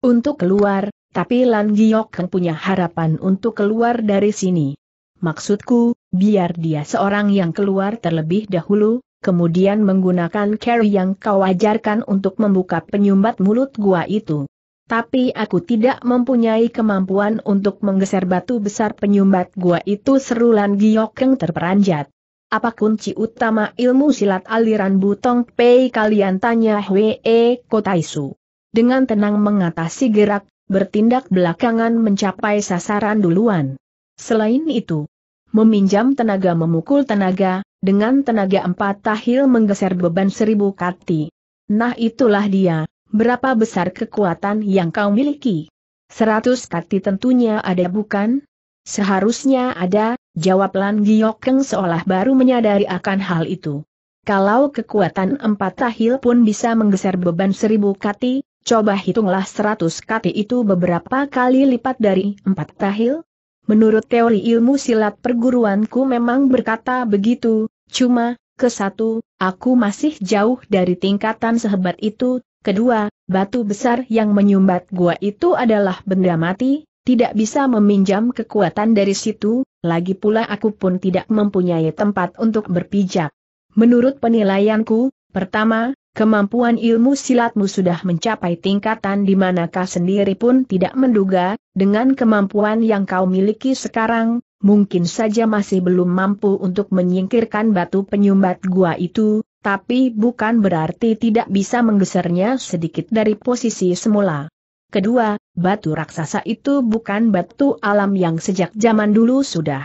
untuk keluar, tapi Lan Giok yang punya harapan untuk keluar dari sini. Maksudku, biar dia seorang yang keluar terlebih dahulu, kemudian menggunakan carry yang kau ajarkan untuk membuka penyumbat mulut gua itu. Tapi aku tidak mempunyai kemampuan untuk menggeser batu besar penyumbat gua itu serulan Giokeng terperanjat. Apa kunci utama ilmu silat aliran butong pei kalian tanya Hwee Kotaisu. Dengan tenang mengatasi gerak, bertindak belakangan mencapai sasaran duluan. Selain itu, meminjam tenaga memukul tenaga, dengan tenaga empat tahil menggeser beban seribu kati. Nah itulah dia, berapa besar kekuatan yang kau miliki? Seratus kati tentunya ada bukan? Seharusnya ada, jawab Lan Giokeng seolah baru menyadari akan hal itu. Kalau kekuatan empat tahil pun bisa menggeser beban seribu kati, coba hitunglah seratus kati itu beberapa kali lipat dari empat tahil. Menurut teori ilmu silat perguruanku memang berkata begitu, Cuma, ke satu, aku masih jauh dari tingkatan sehebat itu, kedua, batu besar yang menyumbat gua itu adalah benda mati, tidak bisa meminjam kekuatan dari situ, lagi pula aku pun tidak mempunyai tempat untuk berpijak. Menurut penilaianku, pertama, kemampuan ilmu silatmu sudah mencapai tingkatan di mana sendiri pun tidak menduga, dengan kemampuan yang kau miliki sekarang, mungkin saja masih belum mampu untuk menyingkirkan batu penyumbat gua itu, tapi bukan berarti tidak bisa menggesernya sedikit dari posisi semula. Kedua, batu raksasa itu bukan batu alam yang sejak zaman dulu sudah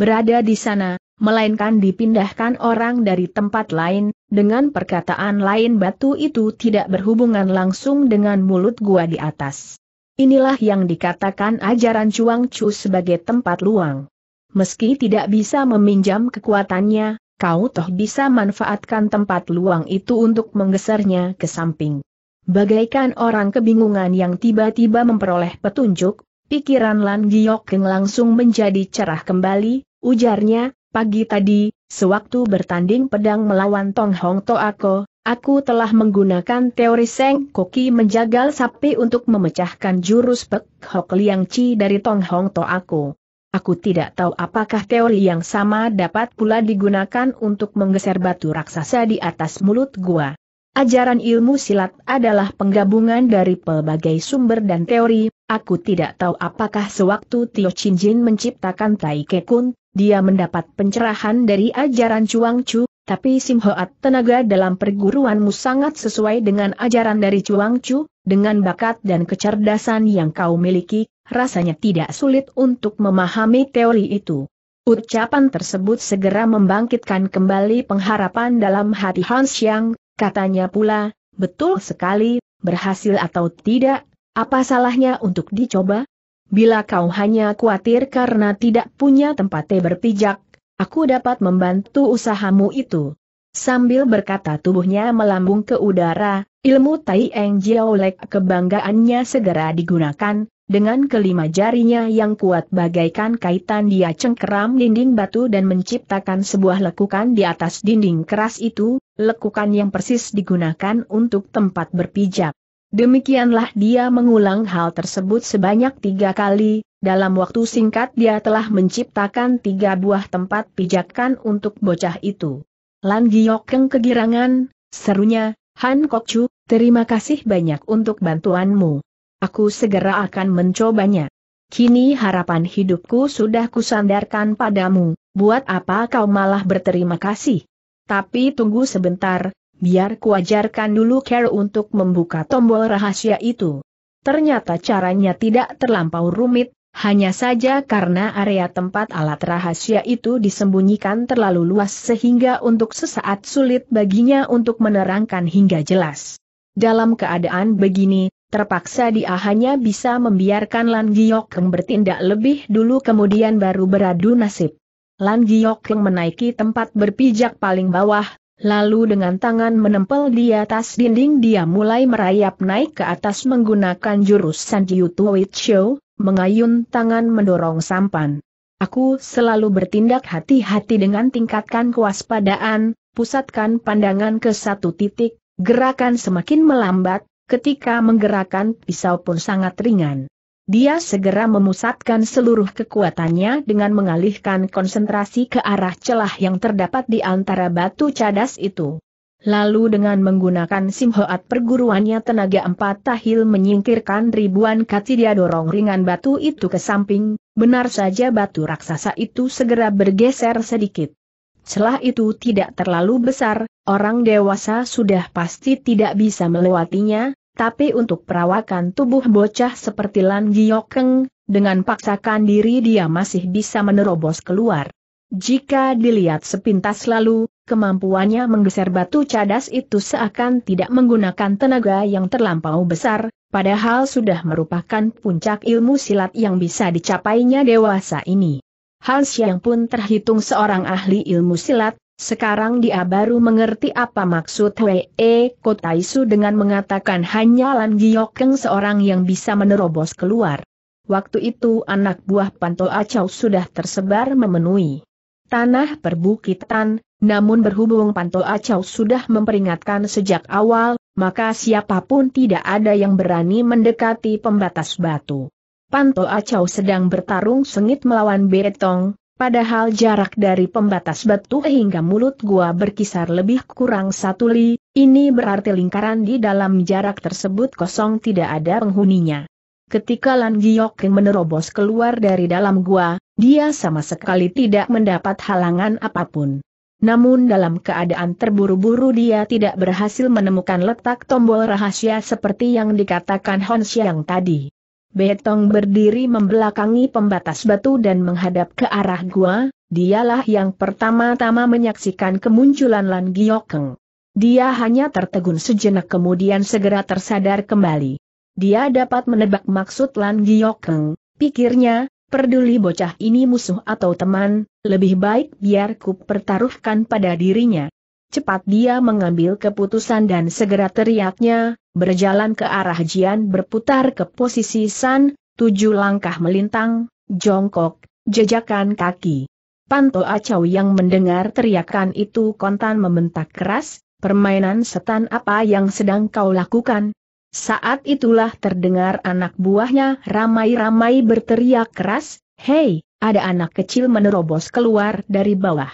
berada di sana, melainkan dipindahkan orang dari tempat lain, dengan perkataan lain batu itu tidak berhubungan langsung dengan mulut gua di atas. Inilah yang dikatakan ajaran Chuang Chu sebagai tempat luang. Meski tidak bisa meminjam kekuatannya, kau toh bisa manfaatkan tempat luang itu untuk menggesernya ke samping. Bagaikan orang kebingungan yang tiba-tiba memperoleh petunjuk, pikiran Lan Giok langsung menjadi cerah kembali, ujarnya, pagi tadi, sewaktu bertanding pedang melawan Tong Hong Toako, Aku telah menggunakan teori Seng Koki menjagal sapi untuk memecahkan jurus Pek Hok Liang Chi dari Tong Hong To aku. Aku tidak tahu apakah teori yang sama dapat pula digunakan untuk menggeser batu raksasa di atas mulut gua. Ajaran ilmu silat adalah penggabungan dari pelbagai sumber dan teori, aku tidak tahu apakah sewaktu Tio Chin Jin menciptakan Tai Kekun, dia mendapat pencerahan dari ajaran Chuang Chu, tapi Sim Hoat tenaga dalam perguruanmu sangat sesuai dengan ajaran dari Chuang Chu, dengan bakat dan kecerdasan yang kau miliki, rasanya tidak sulit untuk memahami teori itu. Ucapan tersebut segera membangkitkan kembali pengharapan dalam hati Hans Yang, katanya pula, betul sekali, berhasil atau tidak, apa salahnya untuk dicoba? Bila kau hanya khawatir karena tidak punya tempat berpijak, Aku dapat membantu usahamu itu. Sambil berkata tubuhnya melambung ke udara, ilmu Tai Eng Jiaolek kebanggaannya segera digunakan, dengan kelima jarinya yang kuat bagaikan kaitan dia cengkeram dinding batu dan menciptakan sebuah lekukan di atas dinding keras itu, lekukan yang persis digunakan untuk tempat berpijak. Demikianlah dia mengulang hal tersebut sebanyak tiga kali, dalam waktu singkat dia telah menciptakan tiga buah tempat pijakan untuk bocah itu. Lan Giokeng kegirangan, serunya, Han Kok Chu, terima kasih banyak untuk bantuanmu. Aku segera akan mencobanya. Kini harapan hidupku sudah kusandarkan padamu, buat apa kau malah berterima kasih? Tapi tunggu sebentar, Biar kuajarkan dulu Care untuk membuka tombol rahasia itu. Ternyata caranya tidak terlampau rumit, hanya saja karena area tempat alat rahasia itu disembunyikan terlalu luas sehingga untuk sesaat sulit baginya untuk menerangkan hingga jelas. Dalam keadaan begini, terpaksa dia hanya bisa membiarkan Lan Giokeng bertindak lebih dulu kemudian baru beradu nasib. Lan Giokeng menaiki tempat berpijak paling bawah, Lalu dengan tangan menempel di atas dinding dia mulai merayap naik ke atas menggunakan jurus Sanjiu Show, mengayun tangan mendorong sampan. Aku selalu bertindak hati-hati dengan tingkatkan kewaspadaan, pusatkan pandangan ke satu titik, gerakan semakin melambat, ketika menggerakkan pisau pun sangat ringan. Dia segera memusatkan seluruh kekuatannya dengan mengalihkan konsentrasi ke arah celah yang terdapat di antara batu cadas itu. Lalu dengan menggunakan simhoat perguruannya tenaga empat tahil menyingkirkan ribuan kati dia dorong ringan batu itu ke samping, benar saja batu raksasa itu segera bergeser sedikit. Celah itu tidak terlalu besar, orang dewasa sudah pasti tidak bisa melewatinya, tapi untuk perawakan tubuh bocah seperti Lan Giokeng, dengan paksakan diri dia masih bisa menerobos keluar. Jika dilihat sepintas lalu, kemampuannya menggeser batu cadas itu seakan tidak menggunakan tenaga yang terlampau besar, padahal sudah merupakan puncak ilmu silat yang bisa dicapainya dewasa ini. Hans Yang pun terhitung seorang ahli ilmu silat, sekarang dia baru mengerti apa maksud Wei e, Kotaisu dengan mengatakan hanya Lan Giokeng seorang yang bisa menerobos keluar. Waktu itu anak buah Panto Acau sudah tersebar memenuhi tanah perbukitan, namun berhubung Panto Acau sudah memperingatkan sejak awal, maka siapapun tidak ada yang berani mendekati pembatas batu. Panto Acau sedang bertarung sengit melawan Betong, Padahal jarak dari pembatas batu hingga mulut gua berkisar lebih kurang satu li, ini berarti lingkaran di dalam jarak tersebut kosong tidak ada penghuninya. Ketika Lan yang menerobos keluar dari dalam gua, dia sama sekali tidak mendapat halangan apapun. Namun dalam keadaan terburu-buru dia tidak berhasil menemukan letak tombol rahasia seperti yang dikatakan Hon Xiang tadi. Betong berdiri membelakangi pembatas batu dan menghadap ke arah gua, dialah yang pertama-tama menyaksikan kemunculan Lan Giokeng. Dia hanya tertegun sejenak kemudian segera tersadar kembali. Dia dapat menebak maksud Lan Giokeng, pikirnya, peduli bocah ini musuh atau teman, lebih baik biar ku pertaruhkan pada dirinya cepat dia mengambil keputusan dan segera teriaknya, berjalan ke arah Jian berputar ke posisi San, tujuh langkah melintang, jongkok, jejakan kaki. Panto Acau yang mendengar teriakan itu kontan membentak keras, permainan setan apa yang sedang kau lakukan? Saat itulah terdengar anak buahnya ramai-ramai berteriak keras, Hei, ada anak kecil menerobos keluar dari bawah.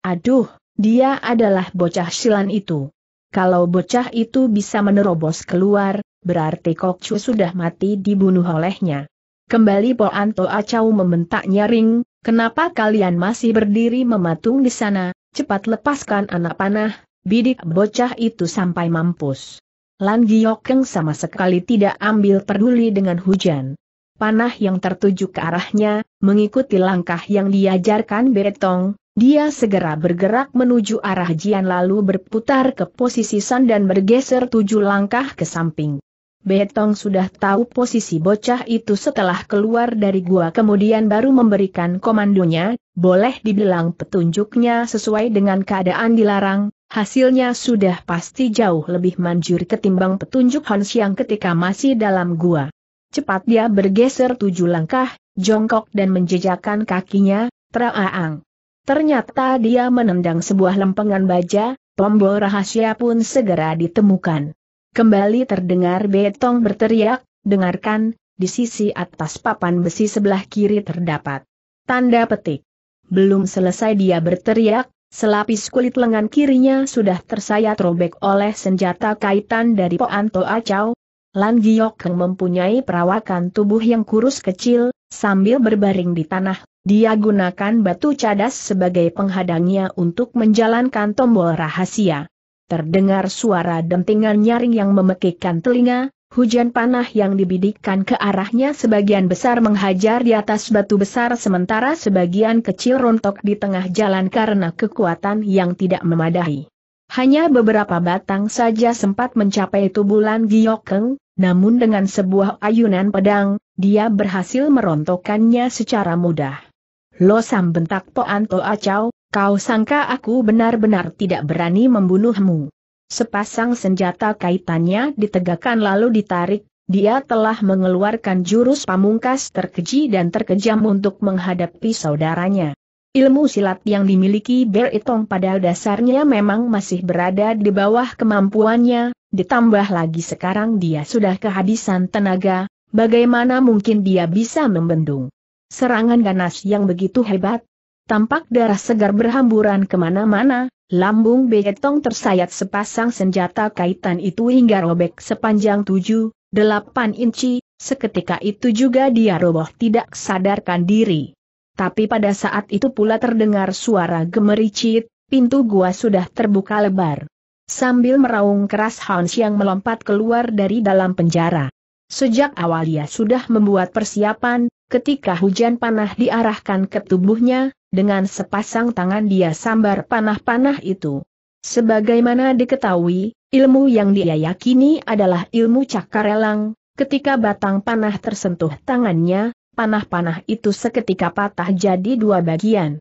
Aduh, dia adalah bocah silan itu. Kalau bocah itu bisa menerobos keluar, berarti Chu sudah mati dibunuh olehnya. Kembali Po Anto Acau membentak nyaring, kenapa kalian masih berdiri mematung di sana, cepat lepaskan anak panah, bidik bocah itu sampai mampus. Lan Giokeng sama sekali tidak ambil peduli dengan hujan. Panah yang tertuju ke arahnya, mengikuti langkah yang diajarkan Beretong, dia segera bergerak menuju arah Jian lalu berputar ke posisi San dan bergeser tujuh langkah ke samping. Betong sudah tahu posisi bocah itu setelah keluar dari gua kemudian baru memberikan komandonya, boleh dibilang petunjuknya sesuai dengan keadaan dilarang, hasilnya sudah pasti jauh lebih manjur ketimbang petunjuk Hans yang ketika masih dalam gua. Cepat dia bergeser tujuh langkah, jongkok dan menjejakkan kakinya, Traaang. Ternyata dia menendang sebuah lempengan baja, tombol rahasia pun segera ditemukan. Kembali terdengar Betong berteriak, dengarkan, di sisi atas papan besi sebelah kiri terdapat. Tanda petik. Belum selesai dia berteriak, selapis kulit lengan kirinya sudah tersayat robek oleh senjata kaitan dari Poanto Acau. Lan Giok mempunyai perawakan tubuh yang kurus kecil, Sambil berbaring di tanah, dia gunakan batu cadas sebagai penghadangnya untuk menjalankan tombol rahasia. Terdengar suara dentingan nyaring yang memekikkan telinga, hujan panah yang dibidikkan ke arahnya sebagian besar menghajar di atas batu besar sementara sebagian kecil rontok di tengah jalan karena kekuatan yang tidak memadai. Hanya beberapa batang saja sempat mencapai tubulan Giokeng, namun dengan sebuah ayunan pedang, dia berhasil merontokkannya secara mudah. Losam bentak Poanto Acau, kau sangka aku benar-benar tidak berani membunuhmu. Sepasang senjata kaitannya ditegakkan lalu ditarik, dia telah mengeluarkan jurus pamungkas terkeji dan terkejam untuk menghadapi saudaranya. Ilmu silat yang dimiliki Beritong pada dasarnya memang masih berada di bawah kemampuannya, ditambah lagi sekarang dia sudah kehabisan tenaga, Bagaimana mungkin dia bisa membendung? Serangan ganas yang begitu hebat? Tampak darah segar berhamburan kemana-mana, lambung Betong tersayat sepasang senjata kaitan itu hingga robek sepanjang 7, 8 inci, seketika itu juga dia roboh tidak sadarkan diri. Tapi pada saat itu pula terdengar suara gemericit, pintu gua sudah terbuka lebar. Sambil meraung keras Hans yang melompat keluar dari dalam penjara. Sejak awal ia sudah membuat persiapan, ketika hujan panah diarahkan ke tubuhnya, dengan sepasang tangan dia sambar panah-panah itu. Sebagaimana diketahui, ilmu yang dia yakini adalah ilmu cakarelang, ketika batang panah tersentuh tangannya, panah-panah itu seketika patah jadi dua bagian.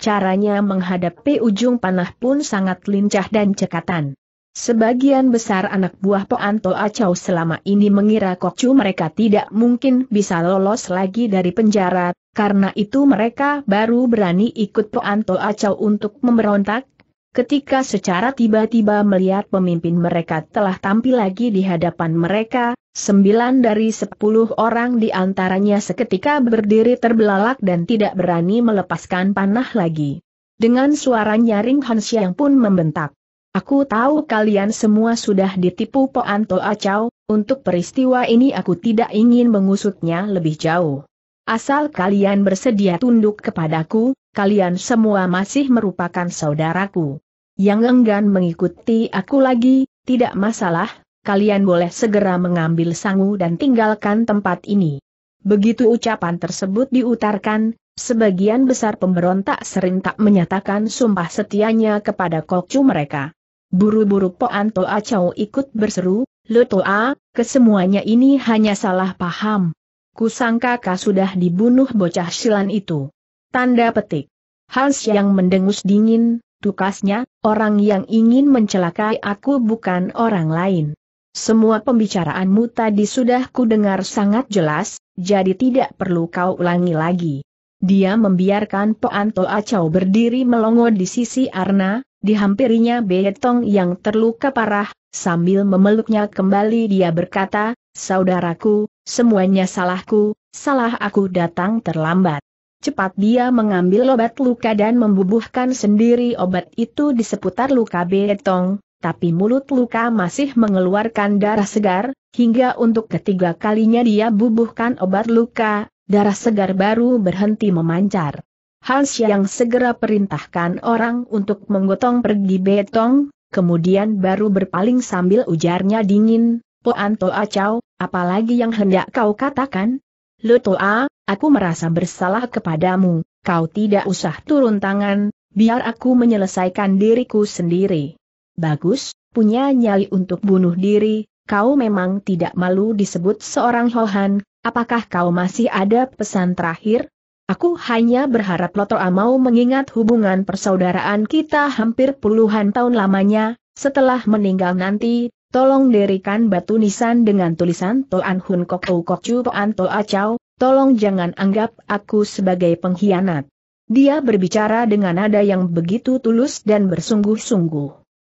Caranya menghadapi ujung panah pun sangat lincah dan cekatan. Sebagian besar anak buah Poanto Acau selama ini mengira kokcu mereka tidak mungkin bisa lolos lagi dari penjara, karena itu mereka baru berani ikut Poanto Acau untuk memberontak. Ketika secara tiba-tiba melihat pemimpin mereka telah tampil lagi di hadapan mereka, sembilan dari sepuluh orang di antaranya seketika berdiri terbelalak dan tidak berani melepaskan panah lagi. Dengan suara nyaring Hansyang pun membentak. Aku tahu kalian semua sudah ditipu Po Anto Acau, untuk peristiwa ini aku tidak ingin mengusutnya lebih jauh. Asal kalian bersedia tunduk kepadaku, kalian semua masih merupakan saudaraku. Yang enggan mengikuti aku lagi, tidak masalah, kalian boleh segera mengambil sangu dan tinggalkan tempat ini. Begitu ucapan tersebut diutarkan, sebagian besar pemberontak serentak menyatakan sumpah setianya kepada kokcu mereka. Buru-buru Poan Anto acau ikut berseru, Lo Toa, kesemuanya ini hanya salah paham. Kusangka kau sudah dibunuh bocah silan itu. Tanda petik. Hans yang mendengus dingin, tukasnya, orang yang ingin mencelakai aku bukan orang lain. Semua pembicaraanmu tadi sudah kudengar sangat jelas, jadi tidak perlu kau ulangi lagi. Dia membiarkan Poanto Acau berdiri melongo di sisi Arna, dihampirinya Betong yang terluka parah, sambil memeluknya kembali dia berkata, Saudaraku, semuanya salahku, salah aku datang terlambat. Cepat dia mengambil obat luka dan membubuhkan sendiri obat itu di seputar luka Betong, tapi mulut luka masih mengeluarkan darah segar, hingga untuk ketiga kalinya dia bubuhkan obat luka, darah segar baru berhenti memancar. Hans yang segera perintahkan orang untuk menggotong pergi Betong, kemudian baru berpaling sambil ujarnya dingin, Po Anto acau, apalagi yang hendak kau katakan? Lu Toa, aku merasa bersalah kepadamu, kau tidak usah turun tangan, biar aku menyelesaikan diriku sendiri. Bagus, punya nyali untuk bunuh diri, kau memang tidak malu disebut seorang Hohan, Apakah kau masih ada pesan terakhir? Aku hanya berharap Lotoa mau mengingat hubungan persaudaraan kita hampir puluhan tahun lamanya, setelah meninggal nanti, tolong dirikan batu nisan dengan tulisan Toan Hun Kok Hu Kok Chu To A Chow, tolong jangan anggap aku sebagai pengkhianat. Dia berbicara dengan nada yang begitu tulus dan bersungguh-sungguh.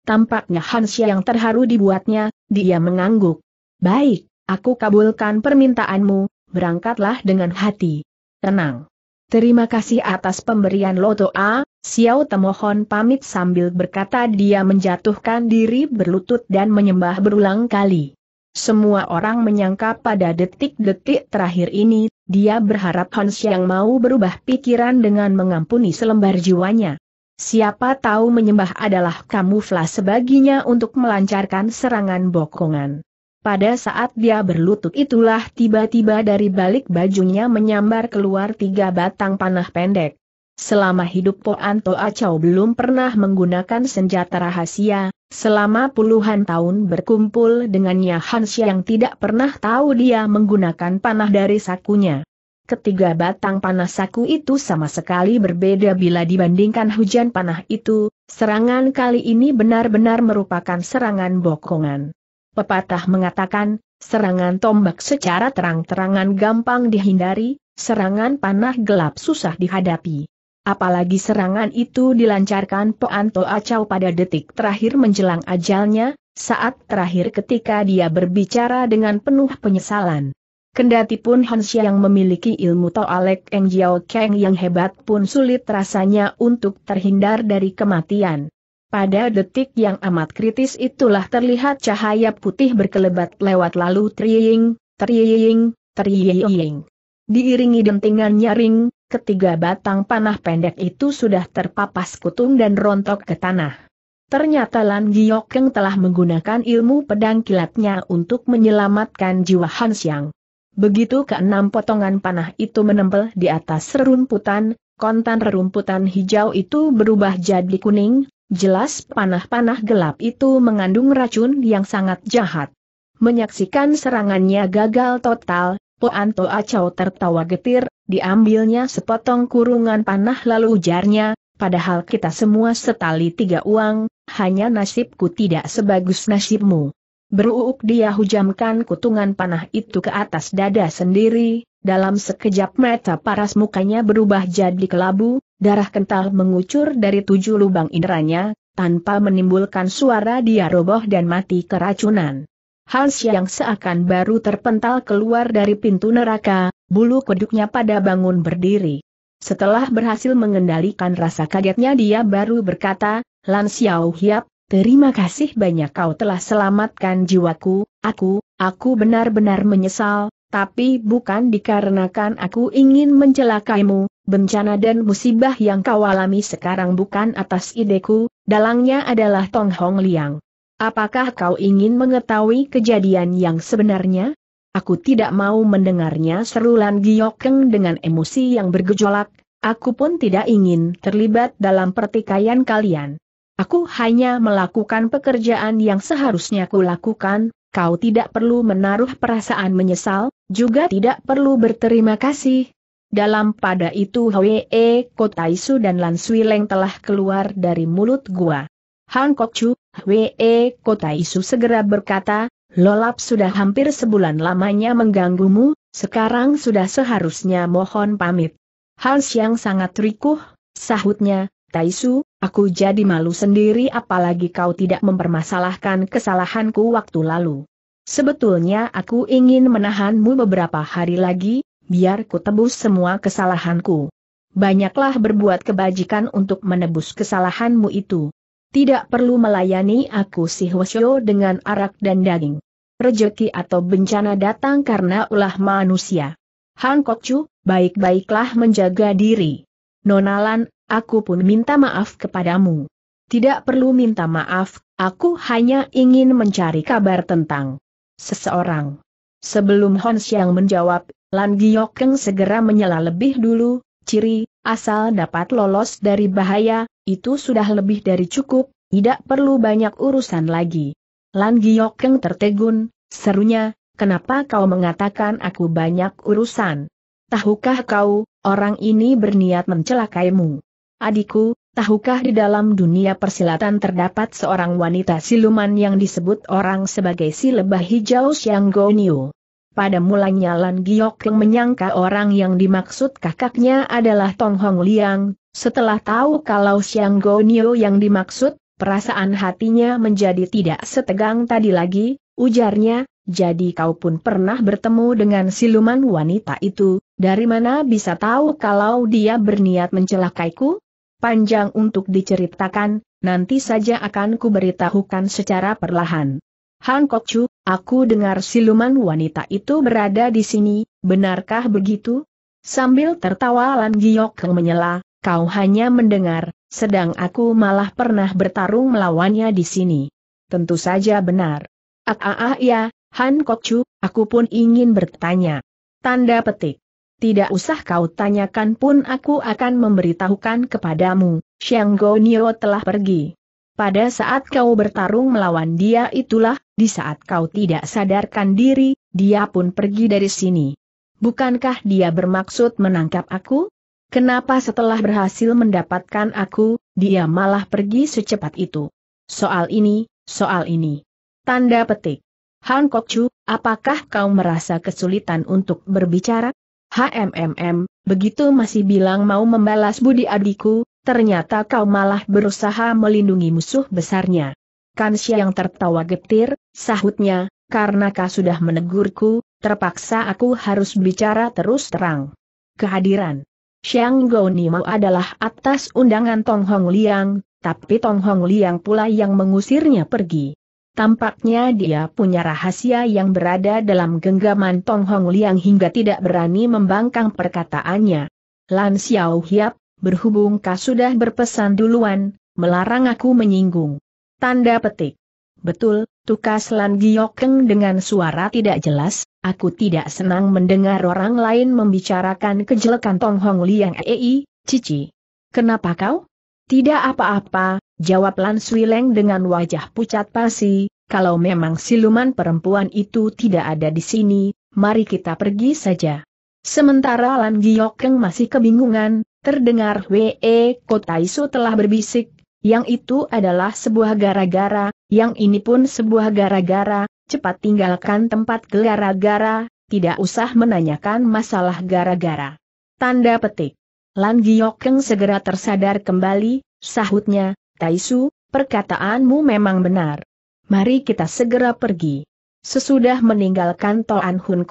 Tampaknya Hansya yang terharu dibuatnya, dia mengangguk. Baik, Aku kabulkan permintaanmu, berangkatlah dengan hati. Tenang. Terima kasih atas pemberian Loto A, Xiao Temohon pamit sambil berkata dia menjatuhkan diri berlutut dan menyembah berulang kali. Semua orang menyangka pada detik-detik terakhir ini, dia berharap Hans yang mau berubah pikiran dengan mengampuni selembar jiwanya. Siapa tahu menyembah adalah kamuflase baginya untuk melancarkan serangan bokongan. Pada saat dia berlutut itulah tiba-tiba dari balik bajunya menyambar keluar tiga batang panah pendek. Selama hidup Po Anto Acau belum pernah menggunakan senjata rahasia, selama puluhan tahun berkumpul dengannya Hans yang tidak pernah tahu dia menggunakan panah dari sakunya. Ketiga batang panah saku itu sama sekali berbeda bila dibandingkan hujan panah itu, serangan kali ini benar-benar merupakan serangan bokongan. Pepatah mengatakan, serangan tombak secara terang-terangan gampang dihindari, serangan panah gelap susah dihadapi. Apalagi serangan itu dilancarkan Poanto Acau pada detik terakhir menjelang ajalnya, saat terakhir ketika dia berbicara dengan penuh penyesalan. Kendati pun Hansia yang memiliki ilmu Toalek Eng Jiao Kang yang hebat pun sulit rasanya untuk terhindar dari kematian. Pada detik yang amat kritis itulah terlihat cahaya putih berkelebat lewat lalu triying, triying, triying. Diiringi dentingan nyaring, ketiga batang panah pendek itu sudah terpapas kutung dan rontok ke tanah. Ternyata Lan Giokeng telah menggunakan ilmu pedang kilatnya untuk menyelamatkan jiwa Hansyang. Begitu keenam potongan panah itu menempel di atas rerumputan, kontan rerumputan hijau itu berubah jadi kuning, Jelas panah-panah gelap itu mengandung racun yang sangat jahat. Menyaksikan serangannya gagal total, Poanto Acau tertawa getir, diambilnya sepotong kurungan panah lalu ujarnya, padahal kita semua setali tiga uang, hanya nasibku tidak sebagus nasibmu. Beruuk dia hujamkan kutungan panah itu ke atas dada sendiri, dalam sekejap mata paras mukanya berubah jadi kelabu, Darah kental mengucur dari tujuh lubang inderanya, tanpa menimbulkan suara dia roboh dan mati keracunan. Hans yang seakan baru terpental keluar dari pintu neraka, bulu kuduknya pada bangun berdiri. Setelah berhasil mengendalikan rasa kagetnya dia baru berkata, Lan Xiao Hiap, terima kasih banyak kau telah selamatkan jiwaku, aku, aku benar-benar menyesal, tapi bukan dikarenakan aku ingin mencelakaimu, bencana dan musibah yang kau alami sekarang bukan atas ideku, dalangnya adalah Tong Hong Liang. Apakah kau ingin mengetahui kejadian yang sebenarnya? Aku tidak mau mendengarnya seru Lan Giokeng dengan emosi yang bergejolak, aku pun tidak ingin terlibat dalam pertikaian kalian. Aku hanya melakukan pekerjaan yang seharusnya kulakukan, kau tidak perlu menaruh perasaan menyesal, juga tidak perlu berterima kasih, dalam pada itu Hwee Kotaisu dan Lan Leng telah keluar dari mulut gua. Han Kok Chu, Hwee Kota segera berkata, Lolap sudah hampir sebulan lamanya mengganggumu, sekarang sudah seharusnya mohon pamit. Hal siang sangat rikuh, sahutnya, Taisu, aku jadi malu sendiri apalagi kau tidak mempermasalahkan kesalahanku waktu lalu. Sebetulnya aku ingin menahanmu beberapa hari lagi, biar ku tebus semua kesalahanku. Banyaklah berbuat kebajikan untuk menebus kesalahanmu itu. Tidak perlu melayani aku si Hwasyo dengan arak dan daging. Rejeki atau bencana datang karena ulah manusia. Hang Kokcu, baik-baiklah menjaga diri. Nonalan, aku pun minta maaf kepadamu. Tidak perlu minta maaf, aku hanya ingin mencari kabar tentang seseorang. Sebelum Hon Xiang menjawab, Lam Giokeng segera menyela lebih dulu, ciri, asal dapat lolos dari bahaya, itu sudah lebih dari cukup, tidak perlu banyak urusan lagi. Lan Giokeng tertegun, serunya, kenapa kau mengatakan aku banyak urusan? Tahukah kau, orang ini berniat mencelakaimu? Adikku, tahukah di dalam dunia persilatan terdapat seorang wanita siluman yang disebut orang sebagai si lebah hijau Xiang Gonyu? Pada mulanya Lan Giok menyangka orang yang dimaksud kakaknya adalah Tong Hong Liang, setelah tahu kalau Xiang Gonio yang dimaksud, perasaan hatinya menjadi tidak setegang tadi lagi, ujarnya, jadi kau pun pernah bertemu dengan siluman wanita itu, dari mana bisa tahu kalau dia berniat mencelakaiku? Panjang untuk diceritakan, nanti saja akan kuberitahukan secara perlahan. Han Kok Chu, Aku dengar siluman wanita itu berada di sini, benarkah begitu? Sambil tertawa Lan Giok menyela, kau hanya mendengar, sedang aku malah pernah bertarung melawannya di sini. Tentu saja benar. Ah ah ah ya, Han Chu, aku pun ingin bertanya. Tanda petik. Tidak usah kau tanyakan pun aku akan memberitahukan kepadamu, Xiang Go Nio telah pergi. Pada saat kau bertarung melawan dia itulah, di saat kau tidak sadarkan diri, dia pun pergi dari sini. Bukankah dia bermaksud menangkap aku? Kenapa setelah berhasil mendapatkan aku, dia malah pergi secepat itu? Soal ini, soal ini. Tanda petik. Han Kokchu, apakah kau merasa kesulitan untuk berbicara? HMMM, begitu masih bilang mau membalas budi adikku, ternyata kau malah berusaha melindungi musuh besarnya. Kansia yang tertawa getir, sahutnya, karena kau sudah menegurku, terpaksa aku harus bicara terus terang. Kehadiran Xiang Gounimo adalah atas undangan Tong Hong Liang, tapi Tong Hong Liang pula yang mengusirnya pergi. Tampaknya dia punya rahasia yang berada dalam genggaman Tong Hong Liang hingga tidak berani membangkang perkataannya. Lan Xiao Hiap, berhubung kau sudah berpesan duluan, melarang aku menyinggung. Tanda petik. Betul, tukas Lan Giokeng dengan suara tidak jelas, aku tidak senang mendengar orang lain membicarakan kejelekan Tong Hong Liang Ei, Cici. Kenapa kau? Tidak apa-apa, jawab Lan Swileng dengan wajah pucat pasi, kalau memang siluman perempuan itu tidak ada di sini, mari kita pergi saja. Sementara Lan Giokeng masih kebingungan, terdengar Wee Kotaisu telah berbisik, yang itu adalah sebuah gara-gara, yang ini pun sebuah gara-gara, cepat tinggalkan tempat gara-gara, tidak usah menanyakan masalah gara-gara. Tanda petik. Lan Giokeng segera tersadar kembali, sahutnya, Taisu, perkataanmu memang benar. Mari kita segera pergi. Sesudah meninggalkan Toan Hun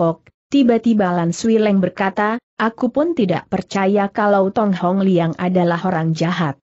tiba-tiba Lan Sui Leng berkata, aku pun tidak percaya kalau Tong Hong Liang adalah orang jahat.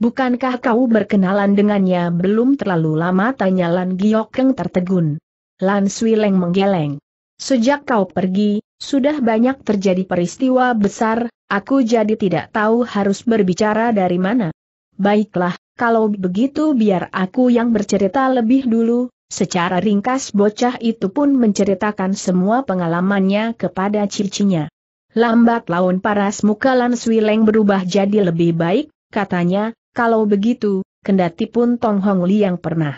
Bukankah kau berkenalan dengannya belum terlalu lama tanya Lan Giokeng tertegun. Lan Swileng menggeleng. Sejak kau pergi, sudah banyak terjadi peristiwa besar, aku jadi tidak tahu harus berbicara dari mana. Baiklah, kalau begitu biar aku yang bercerita lebih dulu, secara ringkas bocah itu pun menceritakan semua pengalamannya kepada cicinya. Lambat laun paras muka Lan Swileng berubah jadi lebih baik, katanya, kalau begitu, kendati pun Tong Hong Li yang pernah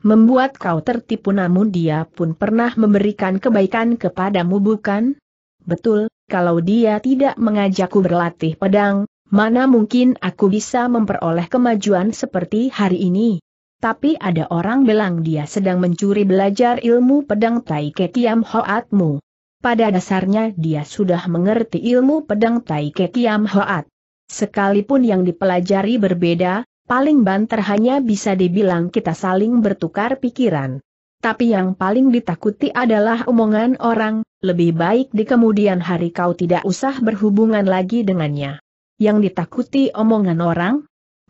membuat kau tertipu namun dia pun pernah memberikan kebaikan kepadamu bukan? Betul, kalau dia tidak mengajakku berlatih pedang, mana mungkin aku bisa memperoleh kemajuan seperti hari ini? Tapi ada orang bilang dia sedang mencuri belajar ilmu pedang Tai Ketiam Hoatmu. Pada dasarnya dia sudah mengerti ilmu pedang Tai Ketiam Hoat. Sekalipun yang dipelajari berbeda, paling banter hanya bisa dibilang kita saling bertukar pikiran. Tapi yang paling ditakuti adalah omongan orang, lebih baik di kemudian hari kau tidak usah berhubungan lagi dengannya. Yang ditakuti omongan orang?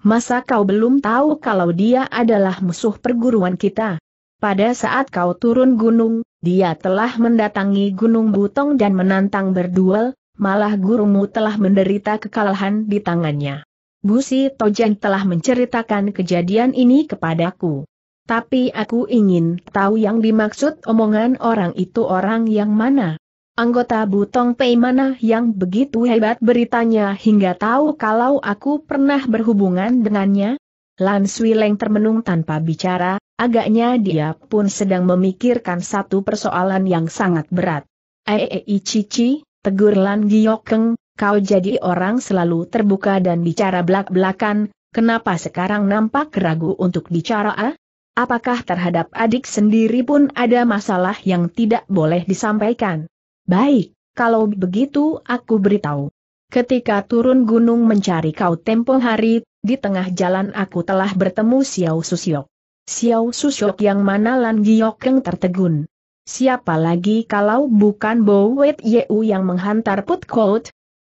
Masa kau belum tahu kalau dia adalah musuh perguruan kita? Pada saat kau turun gunung, dia telah mendatangi Gunung Butong dan menantang berduel, malah gurumu telah menderita kekalahan di tangannya. Busi Tojen telah menceritakan kejadian ini kepadaku. Tapi aku ingin tahu yang dimaksud omongan orang itu orang yang mana. Anggota Butong Pei mana yang begitu hebat beritanya hingga tahu kalau aku pernah berhubungan dengannya? Lan Sui Leng termenung tanpa bicara, agaknya dia pun sedang memikirkan satu persoalan yang sangat berat. Eee Cici, tegur Lan Giokeng, kau jadi orang selalu terbuka dan bicara belak-belakan, kenapa sekarang nampak ragu untuk bicara ah? Apakah terhadap adik sendiri pun ada masalah yang tidak boleh disampaikan? Baik, kalau begitu aku beritahu. Ketika turun gunung mencari kau tempo hari, di tengah jalan aku telah bertemu Xiao Susiok. Xiao Susiok yang mana Lan Giokeng tertegun siapa lagi kalau bukan Bowet Yeu yang menghantar Put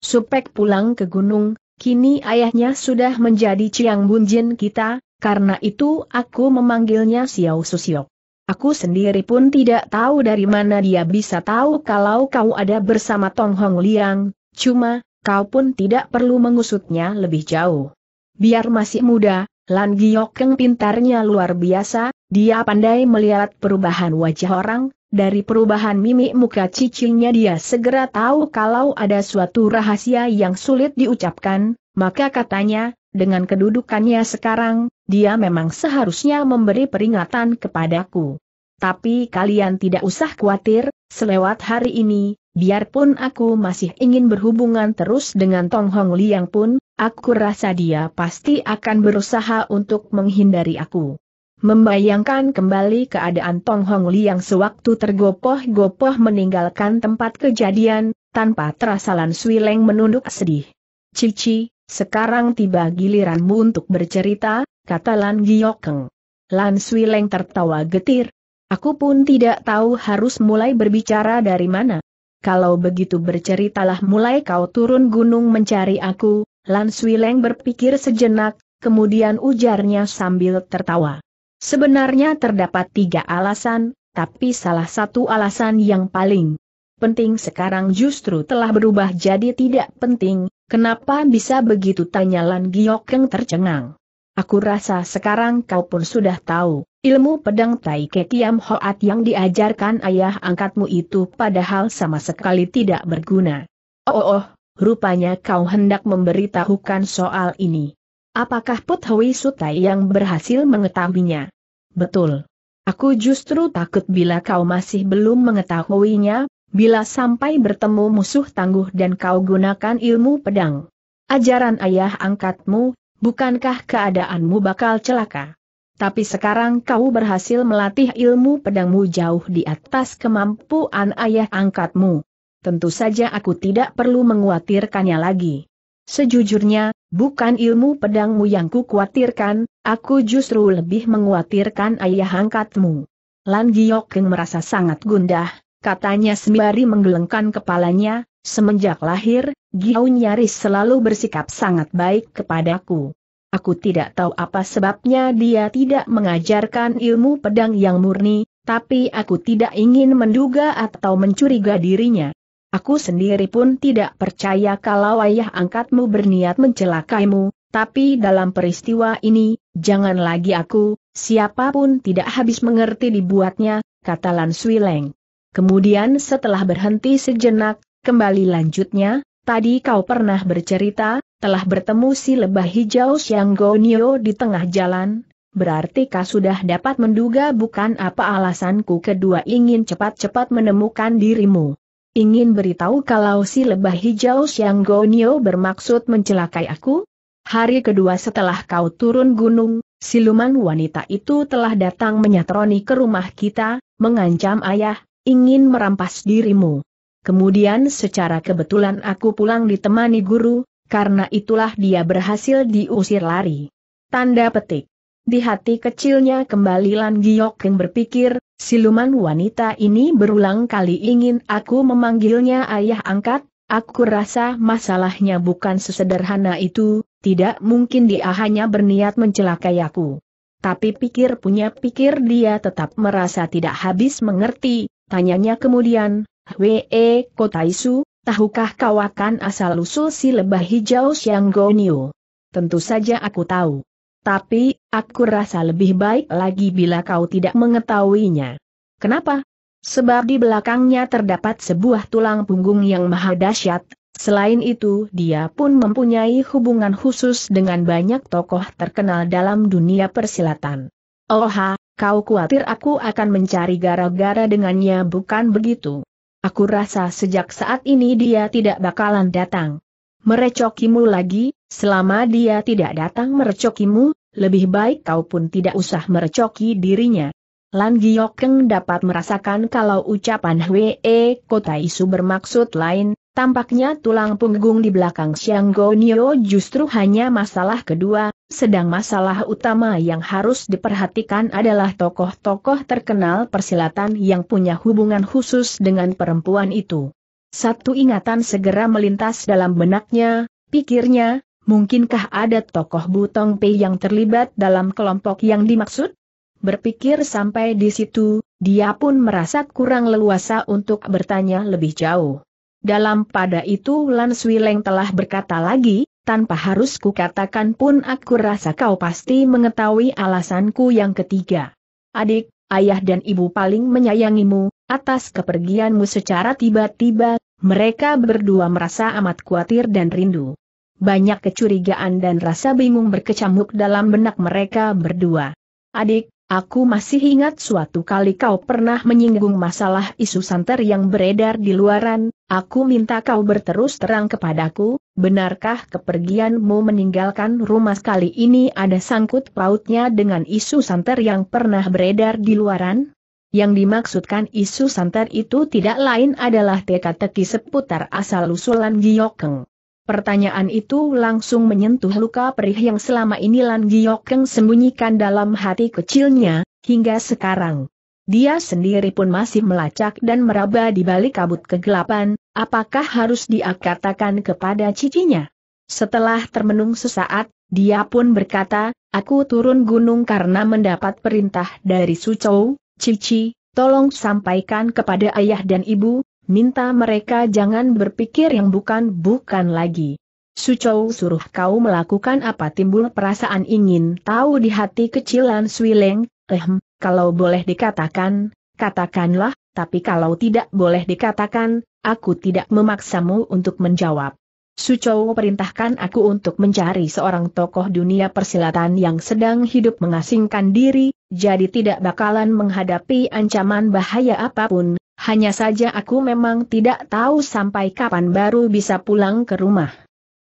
Supek pulang ke gunung, kini ayahnya sudah menjadi Ciang Bunjin kita, karena itu aku memanggilnya Xiao Susiok. Aku sendiri pun tidak tahu dari mana dia bisa tahu kalau kau ada bersama Tong Hong Liang, cuma, kau pun tidak perlu mengusutnya lebih jauh. Biar masih muda, Lan Giok yang pintarnya luar biasa, dia pandai melihat perubahan wajah orang, dari perubahan mimik muka cicingnya dia segera tahu kalau ada suatu rahasia yang sulit diucapkan, maka katanya, dengan kedudukannya sekarang, dia memang seharusnya memberi peringatan kepadaku. Tapi kalian tidak usah khawatir, selewat hari ini, biarpun aku masih ingin berhubungan terus dengan Tong Hong Liang pun, aku rasa dia pasti akan berusaha untuk menghindari aku. Membayangkan kembali keadaan Tong Hong Li yang sewaktu tergopoh-gopoh meninggalkan tempat kejadian, tanpa terasa Lan Sui Leng menunduk sedih. Cici, sekarang tiba giliranmu untuk bercerita, kata Lan Giokeng. Lan Sui Leng tertawa getir. Aku pun tidak tahu harus mulai berbicara dari mana. Kalau begitu berceritalah mulai kau turun gunung mencari aku, Lan Sui Leng berpikir sejenak, kemudian ujarnya sambil tertawa. Sebenarnya terdapat tiga alasan, tapi salah satu alasan yang paling penting sekarang justru telah berubah jadi tidak penting, kenapa bisa begitu tanya Lan yang tercengang. Aku rasa sekarang kau pun sudah tahu, ilmu pedang Tai Ketiam Hoat yang diajarkan ayah angkatmu itu padahal sama sekali tidak berguna. oh, oh, oh rupanya kau hendak memberitahukan soal ini. Apakah Put Hui Sutai yang berhasil mengetahuinya? Betul. Aku justru takut bila kau masih belum mengetahuinya, bila sampai bertemu musuh tangguh dan kau gunakan ilmu pedang. Ajaran ayah angkatmu, bukankah keadaanmu bakal celaka? Tapi sekarang kau berhasil melatih ilmu pedangmu jauh di atas kemampuan ayah angkatmu. Tentu saja aku tidak perlu menguatirkannya lagi. Sejujurnya, bukan ilmu pedangmu yang kukuatirkan, aku justru lebih menguatirkan ayah angkatmu. Lan Giok Keng merasa sangat gundah, katanya sembari menggelengkan kepalanya, semenjak lahir, Giau nyaris selalu bersikap sangat baik kepadaku. Aku tidak tahu apa sebabnya dia tidak mengajarkan ilmu pedang yang murni, tapi aku tidak ingin menduga atau mencuriga dirinya. Aku sendiri pun tidak percaya kalau ayah angkatmu berniat mencelakaimu, tapi dalam peristiwa ini, jangan lagi aku, siapapun tidak habis mengerti dibuatnya, kata Lan Leng. Kemudian setelah berhenti sejenak, kembali lanjutnya, tadi kau pernah bercerita, telah bertemu si lebah hijau Siang Gonio di tengah jalan, berarti kau sudah dapat menduga bukan apa alasanku kedua ingin cepat-cepat menemukan dirimu. Ingin beritahu kalau si lebah hijau Siang Gonio bermaksud mencelakai aku? Hari kedua setelah kau turun gunung, siluman wanita itu telah datang menyatroni ke rumah kita, mengancam ayah, ingin merampas dirimu. Kemudian secara kebetulan aku pulang ditemani guru, karena itulah dia berhasil diusir lari. Tanda petik. Di hati kecilnya kembali Lan yang berpikir, siluman wanita ini berulang kali ingin aku memanggilnya ayah angkat, aku rasa masalahnya bukan sesederhana itu, tidak mungkin dia hanya berniat mencelakai aku. Tapi pikir punya pikir dia tetap merasa tidak habis mengerti, tanyanya kemudian, We eh, Kotaisu, tahukah kau akan asal-usul si lebah hijau Siang Gonyo? Tentu saja aku tahu. Tapi, aku rasa lebih baik lagi bila kau tidak mengetahuinya. Kenapa? Sebab di belakangnya terdapat sebuah tulang punggung yang maha dahsyat. Selain itu dia pun mempunyai hubungan khusus dengan banyak tokoh terkenal dalam dunia persilatan. Oha, kau khawatir aku akan mencari gara-gara dengannya bukan begitu. Aku rasa sejak saat ini dia tidak bakalan datang. Merecokimu lagi, Selama dia tidak datang merecokimu, lebih baik kau pun tidak usah merecoki dirinya. Lan Giokeng dapat merasakan kalau ucapan Hwee Kota Isu bermaksud lain, tampaknya tulang punggung di belakang Xiang Nio justru hanya masalah kedua, sedang masalah utama yang harus diperhatikan adalah tokoh-tokoh terkenal persilatan yang punya hubungan khusus dengan perempuan itu. Satu ingatan segera melintas dalam benaknya, pikirnya, Mungkinkah ada tokoh Butong Pei yang terlibat dalam kelompok yang dimaksud? Berpikir sampai di situ, dia pun merasa kurang leluasa untuk bertanya lebih jauh. Dalam pada itu Lan Leng telah berkata lagi, tanpa harus kukatakan pun aku rasa kau pasti mengetahui alasanku yang ketiga. Adik, ayah dan ibu paling menyayangimu, atas kepergianmu secara tiba-tiba, mereka berdua merasa amat khawatir dan rindu banyak kecurigaan dan rasa bingung berkecamuk dalam benak mereka berdua. Adik, aku masih ingat suatu kali kau pernah menyinggung masalah isu santer yang beredar di luaran, aku minta kau berterus terang kepadaku, benarkah kepergianmu meninggalkan rumah kali ini ada sangkut pautnya dengan isu santer yang pernah beredar di luaran? Yang dimaksudkan isu santer itu tidak lain adalah teka-teki seputar asal-usulan Giokeng. Pertanyaan itu langsung menyentuh luka perih yang selama ini Lan Giokeng sembunyikan dalam hati kecilnya, hingga sekarang. Dia sendiri pun masih melacak dan meraba di balik kabut kegelapan, apakah harus dia kepada cicinya? Setelah termenung sesaat, dia pun berkata, aku turun gunung karena mendapat perintah dari Sucou, Cici, tolong sampaikan kepada ayah dan ibu, minta mereka jangan berpikir yang bukan-bukan lagi. Sucou suruh kau melakukan apa timbul perasaan ingin tahu di hati kecilan Swileng, ehm, hmm, kalau boleh dikatakan, katakanlah, tapi kalau tidak boleh dikatakan, aku tidak memaksamu untuk menjawab. Sucou perintahkan aku untuk mencari seorang tokoh dunia persilatan yang sedang hidup mengasingkan diri, jadi tidak bakalan menghadapi ancaman bahaya apapun, hanya saja aku memang tidak tahu sampai kapan baru bisa pulang ke rumah.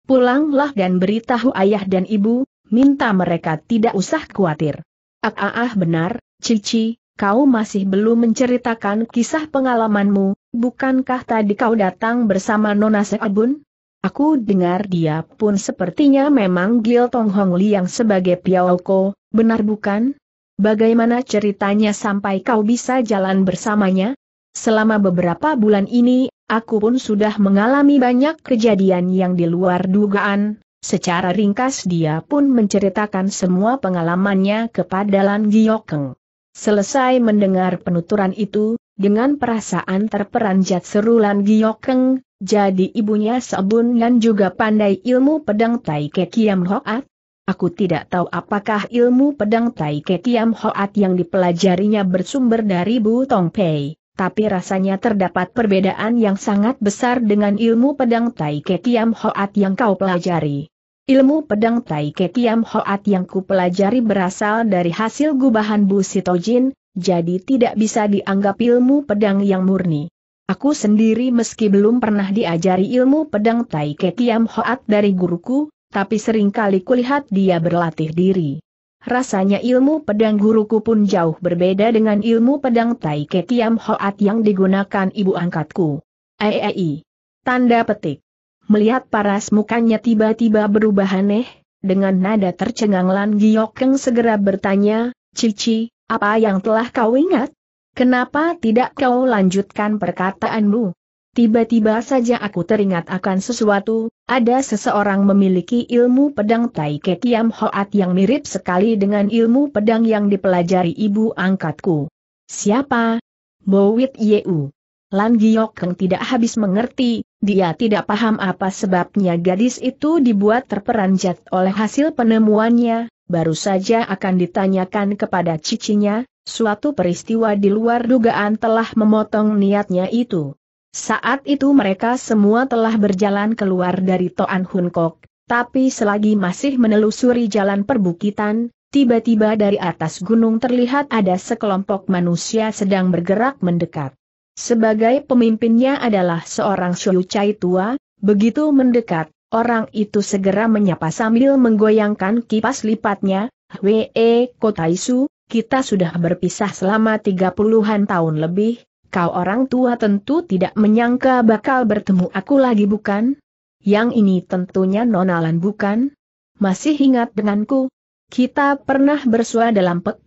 Pulanglah dan beritahu ayah dan ibu, minta mereka tidak usah khawatir. Ah, ah, ah benar, Cici, kau masih belum menceritakan kisah pengalamanmu, bukankah tadi kau datang bersama Nona Seabun? Aku dengar dia pun sepertinya memang Gil Tong Hong Liang sebagai Piaoko, benar bukan? Bagaimana ceritanya sampai kau bisa jalan bersamanya? Selama beberapa bulan ini, aku pun sudah mengalami banyak kejadian yang di luar dugaan, secara ringkas dia pun menceritakan semua pengalamannya kepada Lan Giokeng. Selesai mendengar penuturan itu, dengan perasaan terperanjat seru Lan Giokeng, jadi ibunya Sebun dan juga pandai ilmu pedang Tai Kekiam Hoat? Aku tidak tahu apakah ilmu pedang Tai Kekiam Hoat yang dipelajarinya bersumber dari Bu Tong Pei tapi rasanya terdapat perbedaan yang sangat besar dengan ilmu pedang Tai Kiam Hoat yang kau pelajari. Ilmu pedang Tai Kiam Hoat yang ku pelajari berasal dari hasil gubahan Bu Sitojin, jadi tidak bisa dianggap ilmu pedang yang murni. Aku sendiri meski belum pernah diajari ilmu pedang Tai Kiam Hoat dari guruku, tapi seringkali kulihat dia berlatih diri. Rasanya ilmu pedang guruku pun jauh berbeda dengan ilmu pedang Tai Ketiam Hoat yang digunakan ibu angkatku. Ai Tanda petik. Melihat paras mukanya tiba-tiba berubah aneh, dengan nada tercengang Lan Giokeng segera bertanya, Cici, apa yang telah kau ingat? Kenapa tidak kau lanjutkan perkataanmu? Tiba-tiba saja aku teringat akan sesuatu, ada seseorang memiliki ilmu pedang Tai Kiam Hoat yang mirip sekali dengan ilmu pedang yang dipelajari ibu angkatku. Siapa? Bowit Yeu. Lan Giok yang tidak habis mengerti, dia tidak paham apa sebabnya gadis itu dibuat terperanjat oleh hasil penemuannya, baru saja akan ditanyakan kepada cicinya, suatu peristiwa di luar dugaan telah memotong niatnya itu. Saat itu mereka semua telah berjalan keluar dari Toan Hun Kok, tapi selagi masih menelusuri jalan perbukitan, tiba-tiba dari atas gunung terlihat ada sekelompok manusia sedang bergerak mendekat. Sebagai pemimpinnya adalah seorang Shou Chai tua, begitu mendekat, orang itu segera menyapa sambil menggoyangkan kipas lipatnya, Hwee Kotaisu, kita sudah berpisah selama tiga puluhan tahun lebih, kau orang tua tentu tidak menyangka bakal bertemu aku lagi bukan? Yang ini tentunya nonalan bukan? Masih ingat denganku? Kita pernah bersua dalam pek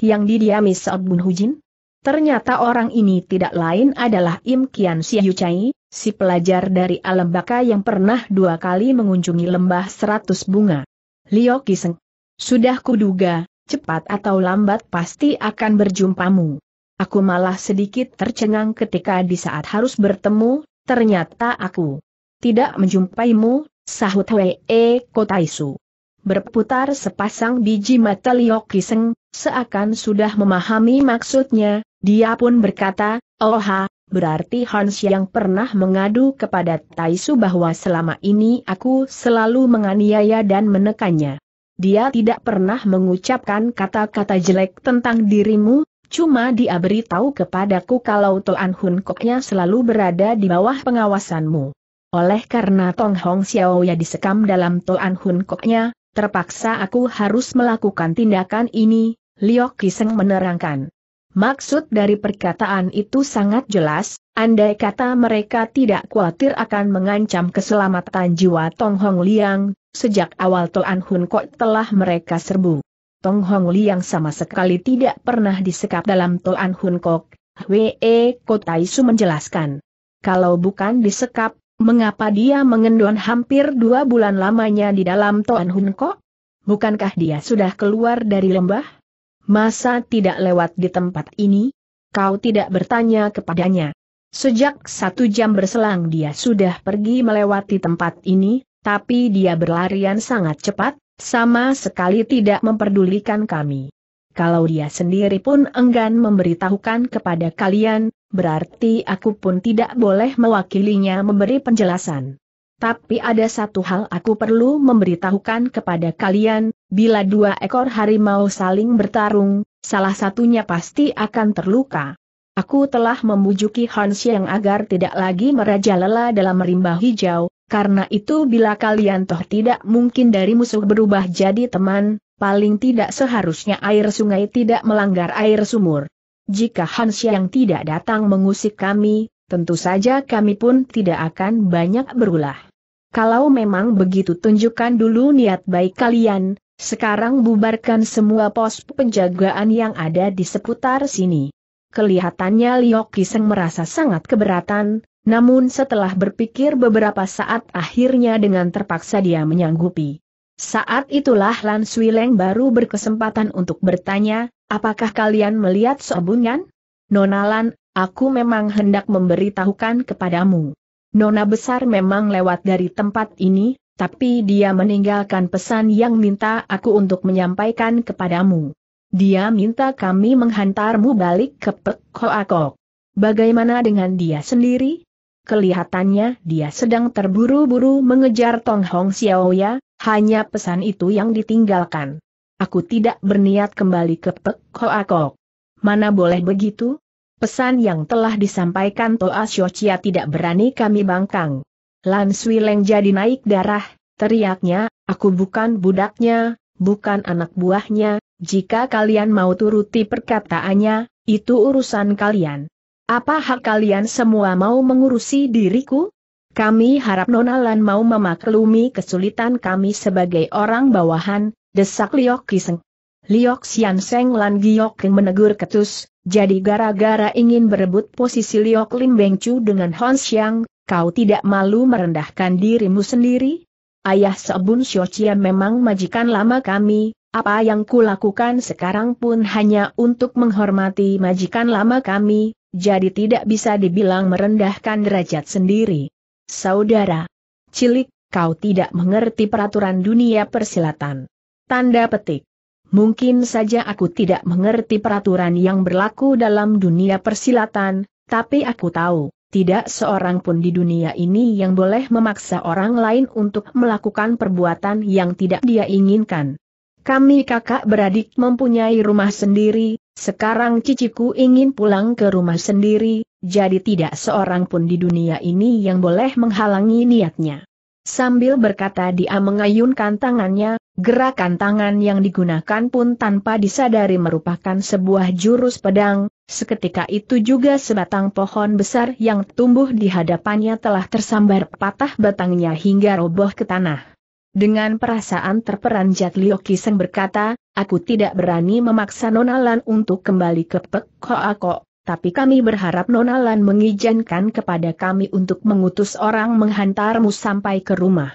yang didiami saat Bun Hujin? Ternyata orang ini tidak lain adalah Im Kian Siayucai, si pelajar dari alam baka yang pernah dua kali mengunjungi lembah seratus bunga. Liokiseng, Sudah kuduga, cepat atau lambat pasti akan berjumpamu. Aku malah sedikit tercengang ketika di saat harus bertemu, ternyata aku tidak menjumpaimu, sahut Wei e, Kotaisu. Berputar sepasang biji mata Liu Kiseng, seakan sudah memahami maksudnya, dia pun berkata, Oha, berarti Hans yang pernah mengadu kepada Taisu bahwa selama ini aku selalu menganiaya dan menekannya. Dia tidak pernah mengucapkan kata-kata jelek tentang dirimu, Cuma dia beritahu kepadaku kalau Toan Hun Koknya selalu berada di bawah pengawasanmu. Oleh karena Tong Hong Xiao ya disekam dalam Toan Hun Koknya, terpaksa aku harus melakukan tindakan ini, Liok Kiseng menerangkan. Maksud dari perkataan itu sangat jelas, andai kata mereka tidak khawatir akan mengancam keselamatan jiwa Tong Hong Liang, sejak awal Toan Hun Kok telah mereka serbu. Tong Hong Li yang sama sekali tidak pernah disekap dalam Toan Hun Kok, Hwee Kotai Su menjelaskan. Kalau bukan disekap, mengapa dia mengendon hampir dua bulan lamanya di dalam Toan Hun Kok? Bukankah dia sudah keluar dari lembah? Masa tidak lewat di tempat ini? Kau tidak bertanya kepadanya. Sejak satu jam berselang dia sudah pergi melewati tempat ini, tapi dia berlarian sangat cepat, sama sekali tidak memperdulikan kami. Kalau dia sendiri pun enggan memberitahukan kepada kalian, berarti aku pun tidak boleh mewakilinya memberi penjelasan. Tapi ada satu hal aku perlu memberitahukan kepada kalian, bila dua ekor harimau saling bertarung, salah satunya pasti akan terluka. Aku telah membujuki Hans yang agar tidak lagi merajalela dalam rimba hijau, karena itu bila kalian toh tidak mungkin dari musuh berubah jadi teman, paling tidak seharusnya air sungai tidak melanggar air sumur. Jika Hans yang tidak datang mengusik kami, tentu saja kami pun tidak akan banyak berulah. Kalau memang begitu tunjukkan dulu niat baik kalian, sekarang bubarkan semua pos penjagaan yang ada di seputar sini. Kelihatannya Liok Kiseng merasa sangat keberatan, namun setelah berpikir beberapa saat akhirnya dengan terpaksa dia menyanggupi. Saat itulah Lan Sui Leng baru berkesempatan untuk bertanya, apakah kalian melihat Sobunyan? Nona Lan, aku memang hendak memberitahukan kepadamu. Nona besar memang lewat dari tempat ini, tapi dia meninggalkan pesan yang minta aku untuk menyampaikan kepadamu. Dia minta kami menghantarmu balik ke Pekhoakok. Bagaimana dengan dia sendiri? Kelihatannya dia sedang terburu-buru mengejar Tong Hong Xiao ya, hanya pesan itu yang ditinggalkan. Aku tidak berniat kembali ke Pek Hoa Kok. Mana boleh begitu? Pesan yang telah disampaikan Toa Siocia tidak berani kami bangkang. Lan Sui Leng jadi naik darah, teriaknya, aku bukan budaknya, bukan anak buahnya, jika kalian mau turuti perkataannya, itu urusan kalian. Apa hak kalian semua mau mengurusi diriku? Kami harap Nonalan mau memaklumi kesulitan kami sebagai orang bawahan, desak Liok Kiseng. Liok Sian Seng Lan Giok Keng menegur ketus, jadi gara-gara ingin berebut posisi Liok Lim Beng Chu dengan Hon Xiang, kau tidak malu merendahkan dirimu sendiri? Ayah Sebun Chia memang majikan lama kami, apa yang kulakukan sekarang pun hanya untuk menghormati majikan lama kami, jadi tidak bisa dibilang merendahkan derajat sendiri. Saudara cilik, kau tidak mengerti peraturan dunia persilatan. Tanda petik. Mungkin saja aku tidak mengerti peraturan yang berlaku dalam dunia persilatan, tapi aku tahu, tidak seorang pun di dunia ini yang boleh memaksa orang lain untuk melakukan perbuatan yang tidak dia inginkan. Kami kakak beradik mempunyai rumah sendiri, sekarang ciciku ingin pulang ke rumah sendiri, jadi tidak seorang pun di dunia ini yang boleh menghalangi niatnya. Sambil berkata dia mengayunkan tangannya, gerakan tangan yang digunakan pun tanpa disadari merupakan sebuah jurus pedang, seketika itu juga sebatang pohon besar yang tumbuh di hadapannya telah tersambar patah batangnya hingga roboh ke tanah. Dengan perasaan terperanjat Liu Kiseng berkata, aku tidak berani memaksa Nonalan untuk kembali ke Pek Koako, tapi kami berharap Nonalan mengizinkan kepada kami untuk mengutus orang menghantarmu sampai ke rumah.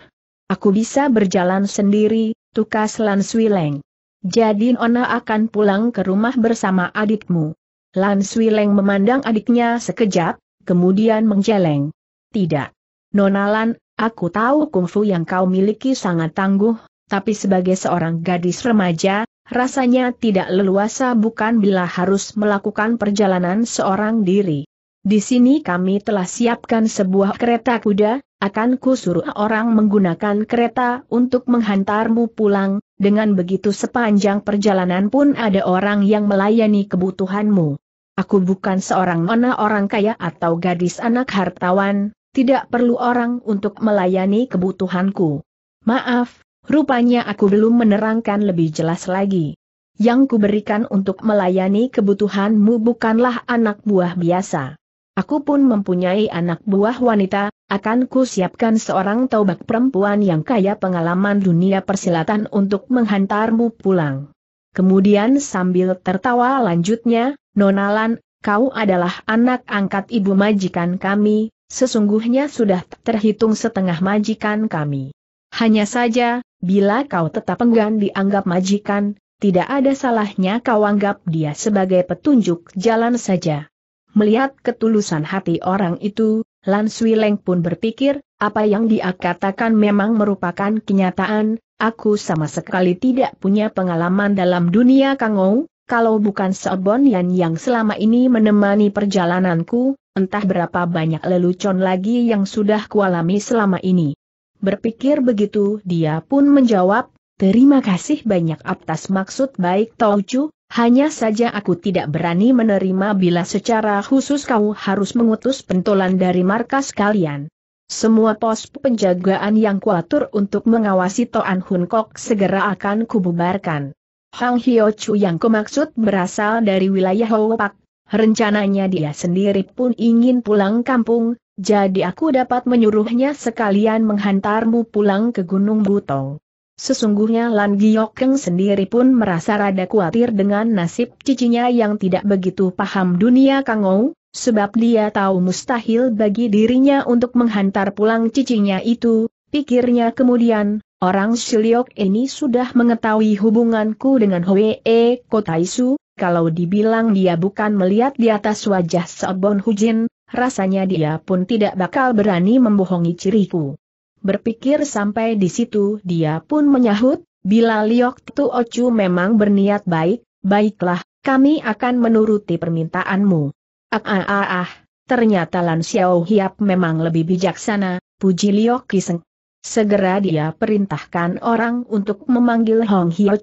Aku bisa berjalan sendiri, tukas Lan Sui Leng. Jadi Nona akan pulang ke rumah bersama adikmu. Lan Sui Leng memandang adiknya sekejap, kemudian menjeleng. Tidak. Nonalan, Aku tahu kungfu yang kau miliki sangat tangguh, tapi sebagai seorang gadis remaja, rasanya tidak leluasa bukan bila harus melakukan perjalanan seorang diri. Di sini kami telah siapkan sebuah kereta kuda, akan kusuruh orang menggunakan kereta untuk menghantarmu pulang, dengan begitu sepanjang perjalanan pun ada orang yang melayani kebutuhanmu. Aku bukan seorang mana orang kaya atau gadis anak hartawan, tidak perlu orang untuk melayani kebutuhanku. Maaf, rupanya aku belum menerangkan lebih jelas lagi. Yang kuberikan untuk melayani kebutuhanmu bukanlah anak buah biasa. Aku pun mempunyai anak buah wanita, akan kusiapkan seorang taubak perempuan yang kaya pengalaman dunia persilatan untuk menghantarmu pulang. Kemudian sambil tertawa lanjutnya, Nonalan, kau adalah anak angkat ibu majikan kami, Sesungguhnya sudah terhitung setengah majikan kami. Hanya saja, bila kau tetap enggan dianggap majikan, tidak ada salahnya kau anggap dia sebagai petunjuk jalan saja. Melihat ketulusan hati orang itu, Lan Sui Leng pun berpikir, apa yang dia katakan memang merupakan kenyataan, aku sama sekali tidak punya pengalaman dalam dunia kangou, kalau bukan Seobon Yan yang selama ini menemani perjalananku, Entah berapa banyak lelucon lagi yang sudah kualami selama ini. Berpikir begitu dia pun menjawab, terima kasih banyak atas maksud baik Tauju, hanya saja aku tidak berani menerima bila secara khusus kau harus mengutus pentolan dari markas kalian. Semua pos penjagaan yang kuatur untuk mengawasi Toan Hun Kok segera akan kububarkan. Hang Hyo Chu yang kumaksud berasal dari wilayah Pak Rencananya dia sendiri pun ingin pulang kampung, jadi aku dapat menyuruhnya sekalian menghantarmu pulang ke Gunung Butong. Sesungguhnya Lan Giokeng sendiri pun merasa rada khawatir dengan nasib cicinya yang tidak begitu paham dunia Kangou, sebab dia tahu mustahil bagi dirinya untuk menghantar pulang cicinya itu, pikirnya kemudian, orang Shiliok ini sudah mengetahui hubunganku dengan Hwee Kotaisu, kalau dibilang dia bukan melihat di atas wajah Sobon Hujin, rasanya dia pun tidak bakal berani membohongi ciriku. Berpikir sampai di situ dia pun menyahut, bila Liok Tu Ocu memang berniat baik, baiklah, kami akan menuruti permintaanmu. Ah ah ah ah, ternyata Lan Xiao Hiap memang lebih bijaksana, puji Liok Kiseng. Segera dia perintahkan orang untuk memanggil Hong Hyo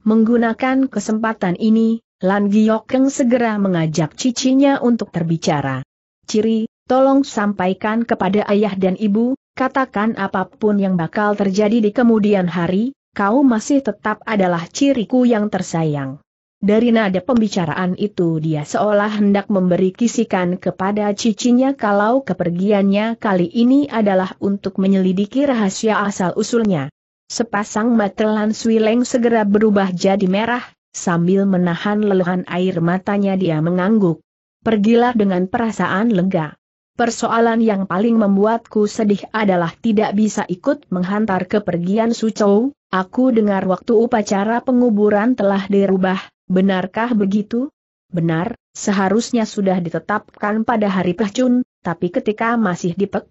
Menggunakan kesempatan ini, Lan Giokeng segera mengajak cicinya untuk terbicara. Ciri, tolong sampaikan kepada ayah dan ibu, katakan apapun yang bakal terjadi di kemudian hari, kau masih tetap adalah ciriku yang tersayang. Dari nada pembicaraan itu dia seolah hendak memberi kisikan kepada cicinya kalau kepergiannya kali ini adalah untuk menyelidiki rahasia asal-usulnya. Sepasang mata Lan Swileng segera berubah jadi merah, sambil menahan leluhan air matanya dia mengangguk. Pergilah dengan perasaan lega. Persoalan yang paling membuatku sedih adalah tidak bisa ikut menghantar kepergian Sucou, aku dengar waktu upacara penguburan telah dirubah, benarkah begitu? Benar, seharusnya sudah ditetapkan pada hari Pehcun, tapi ketika masih di Pek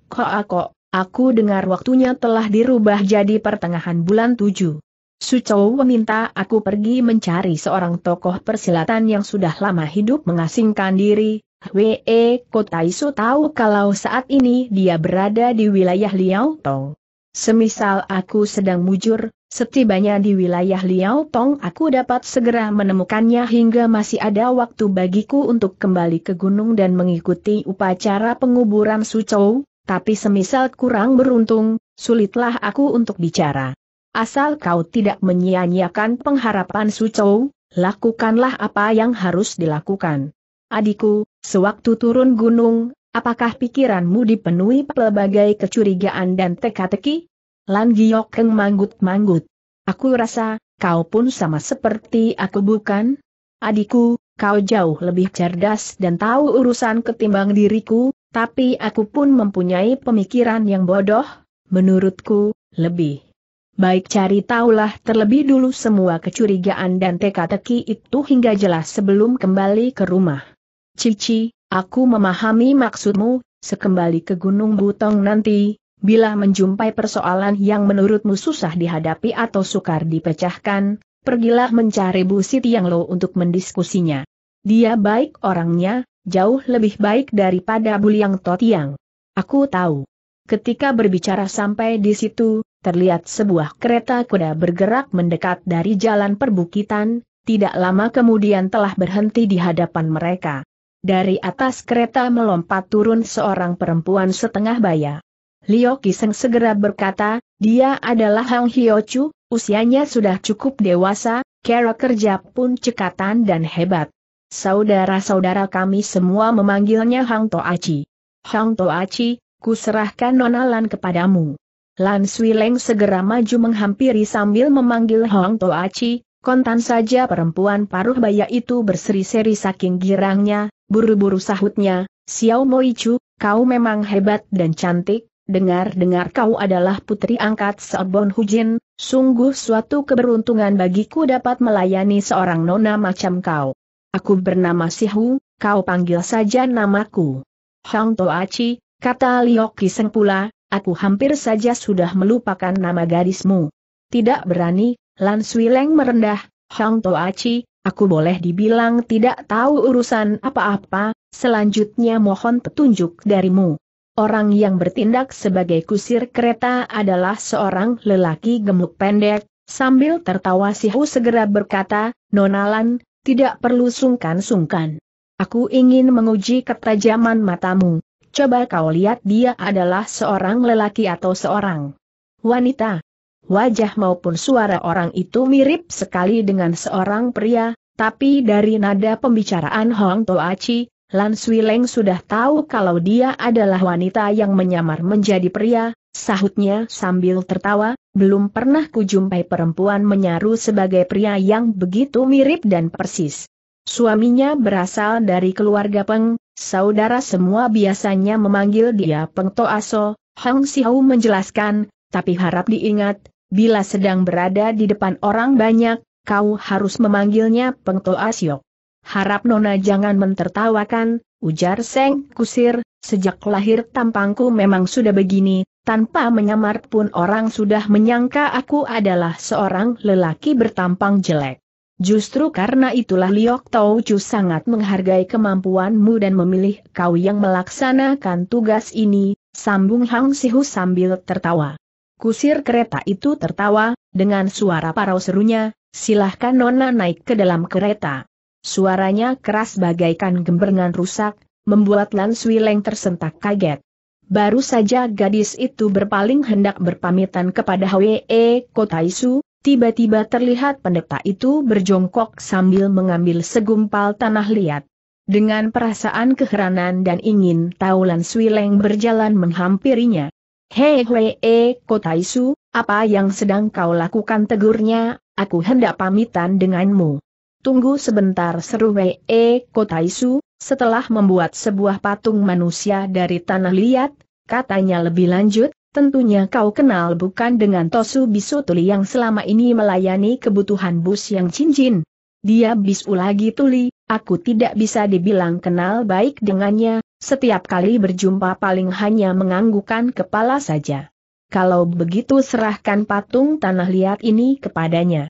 Aku dengar waktunya telah dirubah jadi pertengahan bulan tujuh. Chou meminta aku pergi mencari seorang tokoh persilatan yang sudah lama hidup mengasingkan diri. Hwe e Kotaiso tahu kalau saat ini dia berada di wilayah Liao Tong. Semisal aku sedang mujur, setibanya di wilayah Liao Tong aku dapat segera menemukannya hingga masih ada waktu bagiku untuk kembali ke gunung dan mengikuti upacara penguburan Sucou, tapi semisal kurang beruntung, sulitlah aku untuk bicara. Asal kau tidak menyia-nyiakan pengharapan Sucou, lakukanlah apa yang harus dilakukan. Adikku, sewaktu turun gunung, apakah pikiranmu dipenuhi pelbagai kecurigaan dan teka-teki? Lan Giokeng manggut-manggut. Aku rasa, kau pun sama seperti aku bukan? Adikku, kau jauh lebih cerdas dan tahu urusan ketimbang diriku, tapi aku pun mempunyai pemikiran yang bodoh, menurutku, lebih. Baik cari taulah terlebih dulu semua kecurigaan dan teka-teki itu hingga jelas sebelum kembali ke rumah. Cici, aku memahami maksudmu, sekembali ke Gunung Butong nanti, bila menjumpai persoalan yang menurutmu susah dihadapi atau sukar dipecahkan, pergilah mencari Bu Siti Yang Lo untuk mendiskusinya. Dia baik orangnya, jauh lebih baik daripada Buliang Totiang. Aku tahu. Ketika berbicara sampai di situ, terlihat sebuah kereta kuda bergerak mendekat dari jalan perbukitan, tidak lama kemudian telah berhenti di hadapan mereka. Dari atas kereta melompat turun seorang perempuan setengah baya. Liu Kiseng segera berkata, dia adalah Hang Chu, usianya sudah cukup dewasa, kera kerja pun cekatan dan hebat. Saudara-saudara kami semua memanggilnya Hang To Toaci. Hang To Toaci, kuserahkan Nona Lan kepadamu. Lan Swileng segera maju menghampiri sambil memanggil Hang To Toaci, kontan saja perempuan paruh baya itu berseri-seri saking girangnya, buru-buru sahutnya, Xiao Moichu, kau memang hebat dan cantik, dengar-dengar kau adalah putri angkat Seobon Hujin, sungguh suatu keberuntungan bagiku dapat melayani seorang nona macam kau. Aku bernama Sihu, kau panggil saja namaku. Hang Toachi, kata Liok Kiseng pula, aku hampir saja sudah melupakan nama gadismu. Tidak berani, Lan Sui Leng merendah, Hang Toachi, aku boleh dibilang tidak tahu urusan apa-apa, selanjutnya mohon petunjuk darimu. Orang yang bertindak sebagai kusir kereta adalah seorang lelaki gemuk pendek, sambil tertawa Sihu segera berkata, Nonalan, tidak perlu sungkan-sungkan. Aku ingin menguji ketajaman matamu. Coba kau lihat dia adalah seorang lelaki atau seorang wanita. Wajah maupun suara orang itu mirip sekali dengan seorang pria, tapi dari nada pembicaraan Hong Toachi, Lan Leng sudah tahu kalau dia adalah wanita yang menyamar menjadi pria, sahutnya sambil tertawa, belum pernah kujumpai perempuan menyaru sebagai pria yang begitu mirip dan persis. Suaminya berasal dari keluarga Peng, saudara semua biasanya memanggil dia Peng Toaso, Hang Xiao menjelaskan, tapi harap diingat, bila sedang berada di depan orang banyak, kau harus memanggilnya Peng Toasyok. Harap Nona jangan mentertawakan, ujar Seng Kusir, sejak lahir tampangku memang sudah begini, tanpa menyamar pun orang sudah menyangka aku adalah seorang lelaki bertampang jelek. Justru karena itulah Liok Chu sangat menghargai kemampuanmu dan memilih kau yang melaksanakan tugas ini, sambung Hang Sihu sambil tertawa. Kusir kereta itu tertawa, dengan suara parau serunya, silahkan Nona naik ke dalam kereta. Suaranya keras bagaikan gemberngan rusak, membuat Lan Sui Leng tersentak kaget. Baru saja gadis itu berpaling hendak berpamitan kepada Hwe e, Kotaisu, tiba-tiba terlihat pendeta itu berjongkok sambil mengambil segumpal tanah liat. Dengan perasaan keheranan dan ingin tahu Lan Leng berjalan menghampirinya. Hei Hwe e, Kotaisu, apa yang sedang kau lakukan tegurnya, aku hendak pamitan denganmu. Tunggu sebentar seru Wee eh, Kotaisu, setelah membuat sebuah patung manusia dari tanah liat, katanya lebih lanjut, tentunya kau kenal bukan dengan Tosu Bisutuli yang selama ini melayani kebutuhan bus yang cincin. Dia bisu lagi tuli, aku tidak bisa dibilang kenal baik dengannya, setiap kali berjumpa paling hanya menganggukkan kepala saja. Kalau begitu serahkan patung tanah liat ini kepadanya.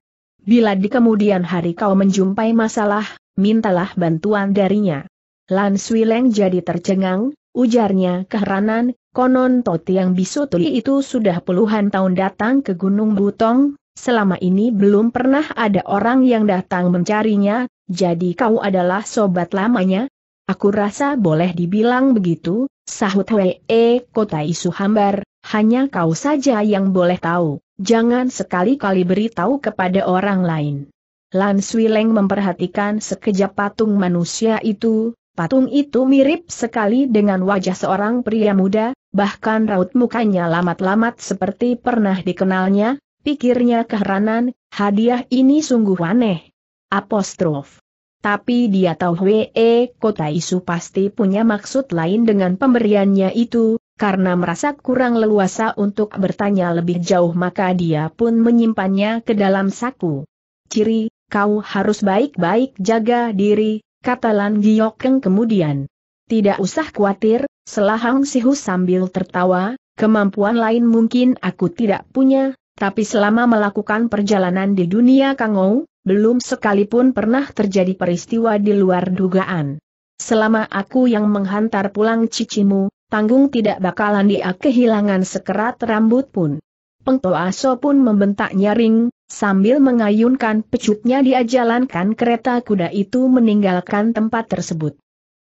Bila di kemudian hari kau menjumpai masalah, mintalah bantuan darinya. Lan Swileng jadi tercengang, ujarnya keheranan, konon Toti yang bisutui itu sudah puluhan tahun datang ke Gunung Butong, selama ini belum pernah ada orang yang datang mencarinya, jadi kau adalah sobat lamanya? Aku rasa boleh dibilang begitu, sahut Wei. E, Kota Isu Hambar, hanya kau saja yang boleh tahu. Jangan sekali-kali beritahu kepada orang lain. Lan Swileng memperhatikan sekejap patung manusia itu, patung itu mirip sekali dengan wajah seorang pria muda, bahkan raut mukanya lamat-lamat seperti pernah dikenalnya, pikirnya keheranan, hadiah ini sungguh aneh. Apostrof. Tapi dia tahu Wei Kota Isu pasti punya maksud lain dengan pemberiannya itu, karena merasa kurang leluasa untuk bertanya lebih jauh maka dia pun menyimpannya ke dalam saku. Ciri, kau harus baik-baik jaga diri, kata Lan Giokeng kemudian. Tidak usah khawatir, selahang sihu sambil tertawa, kemampuan lain mungkin aku tidak punya, tapi selama melakukan perjalanan di dunia kangou, belum sekalipun pernah terjadi peristiwa di luar dugaan. Selama aku yang menghantar pulang cicimu, tanggung tidak bakalan dia kehilangan sekerat rambut pun. Pengto Aso pun membentak nyaring, sambil mengayunkan pecutnya dia jalankan kereta kuda itu meninggalkan tempat tersebut.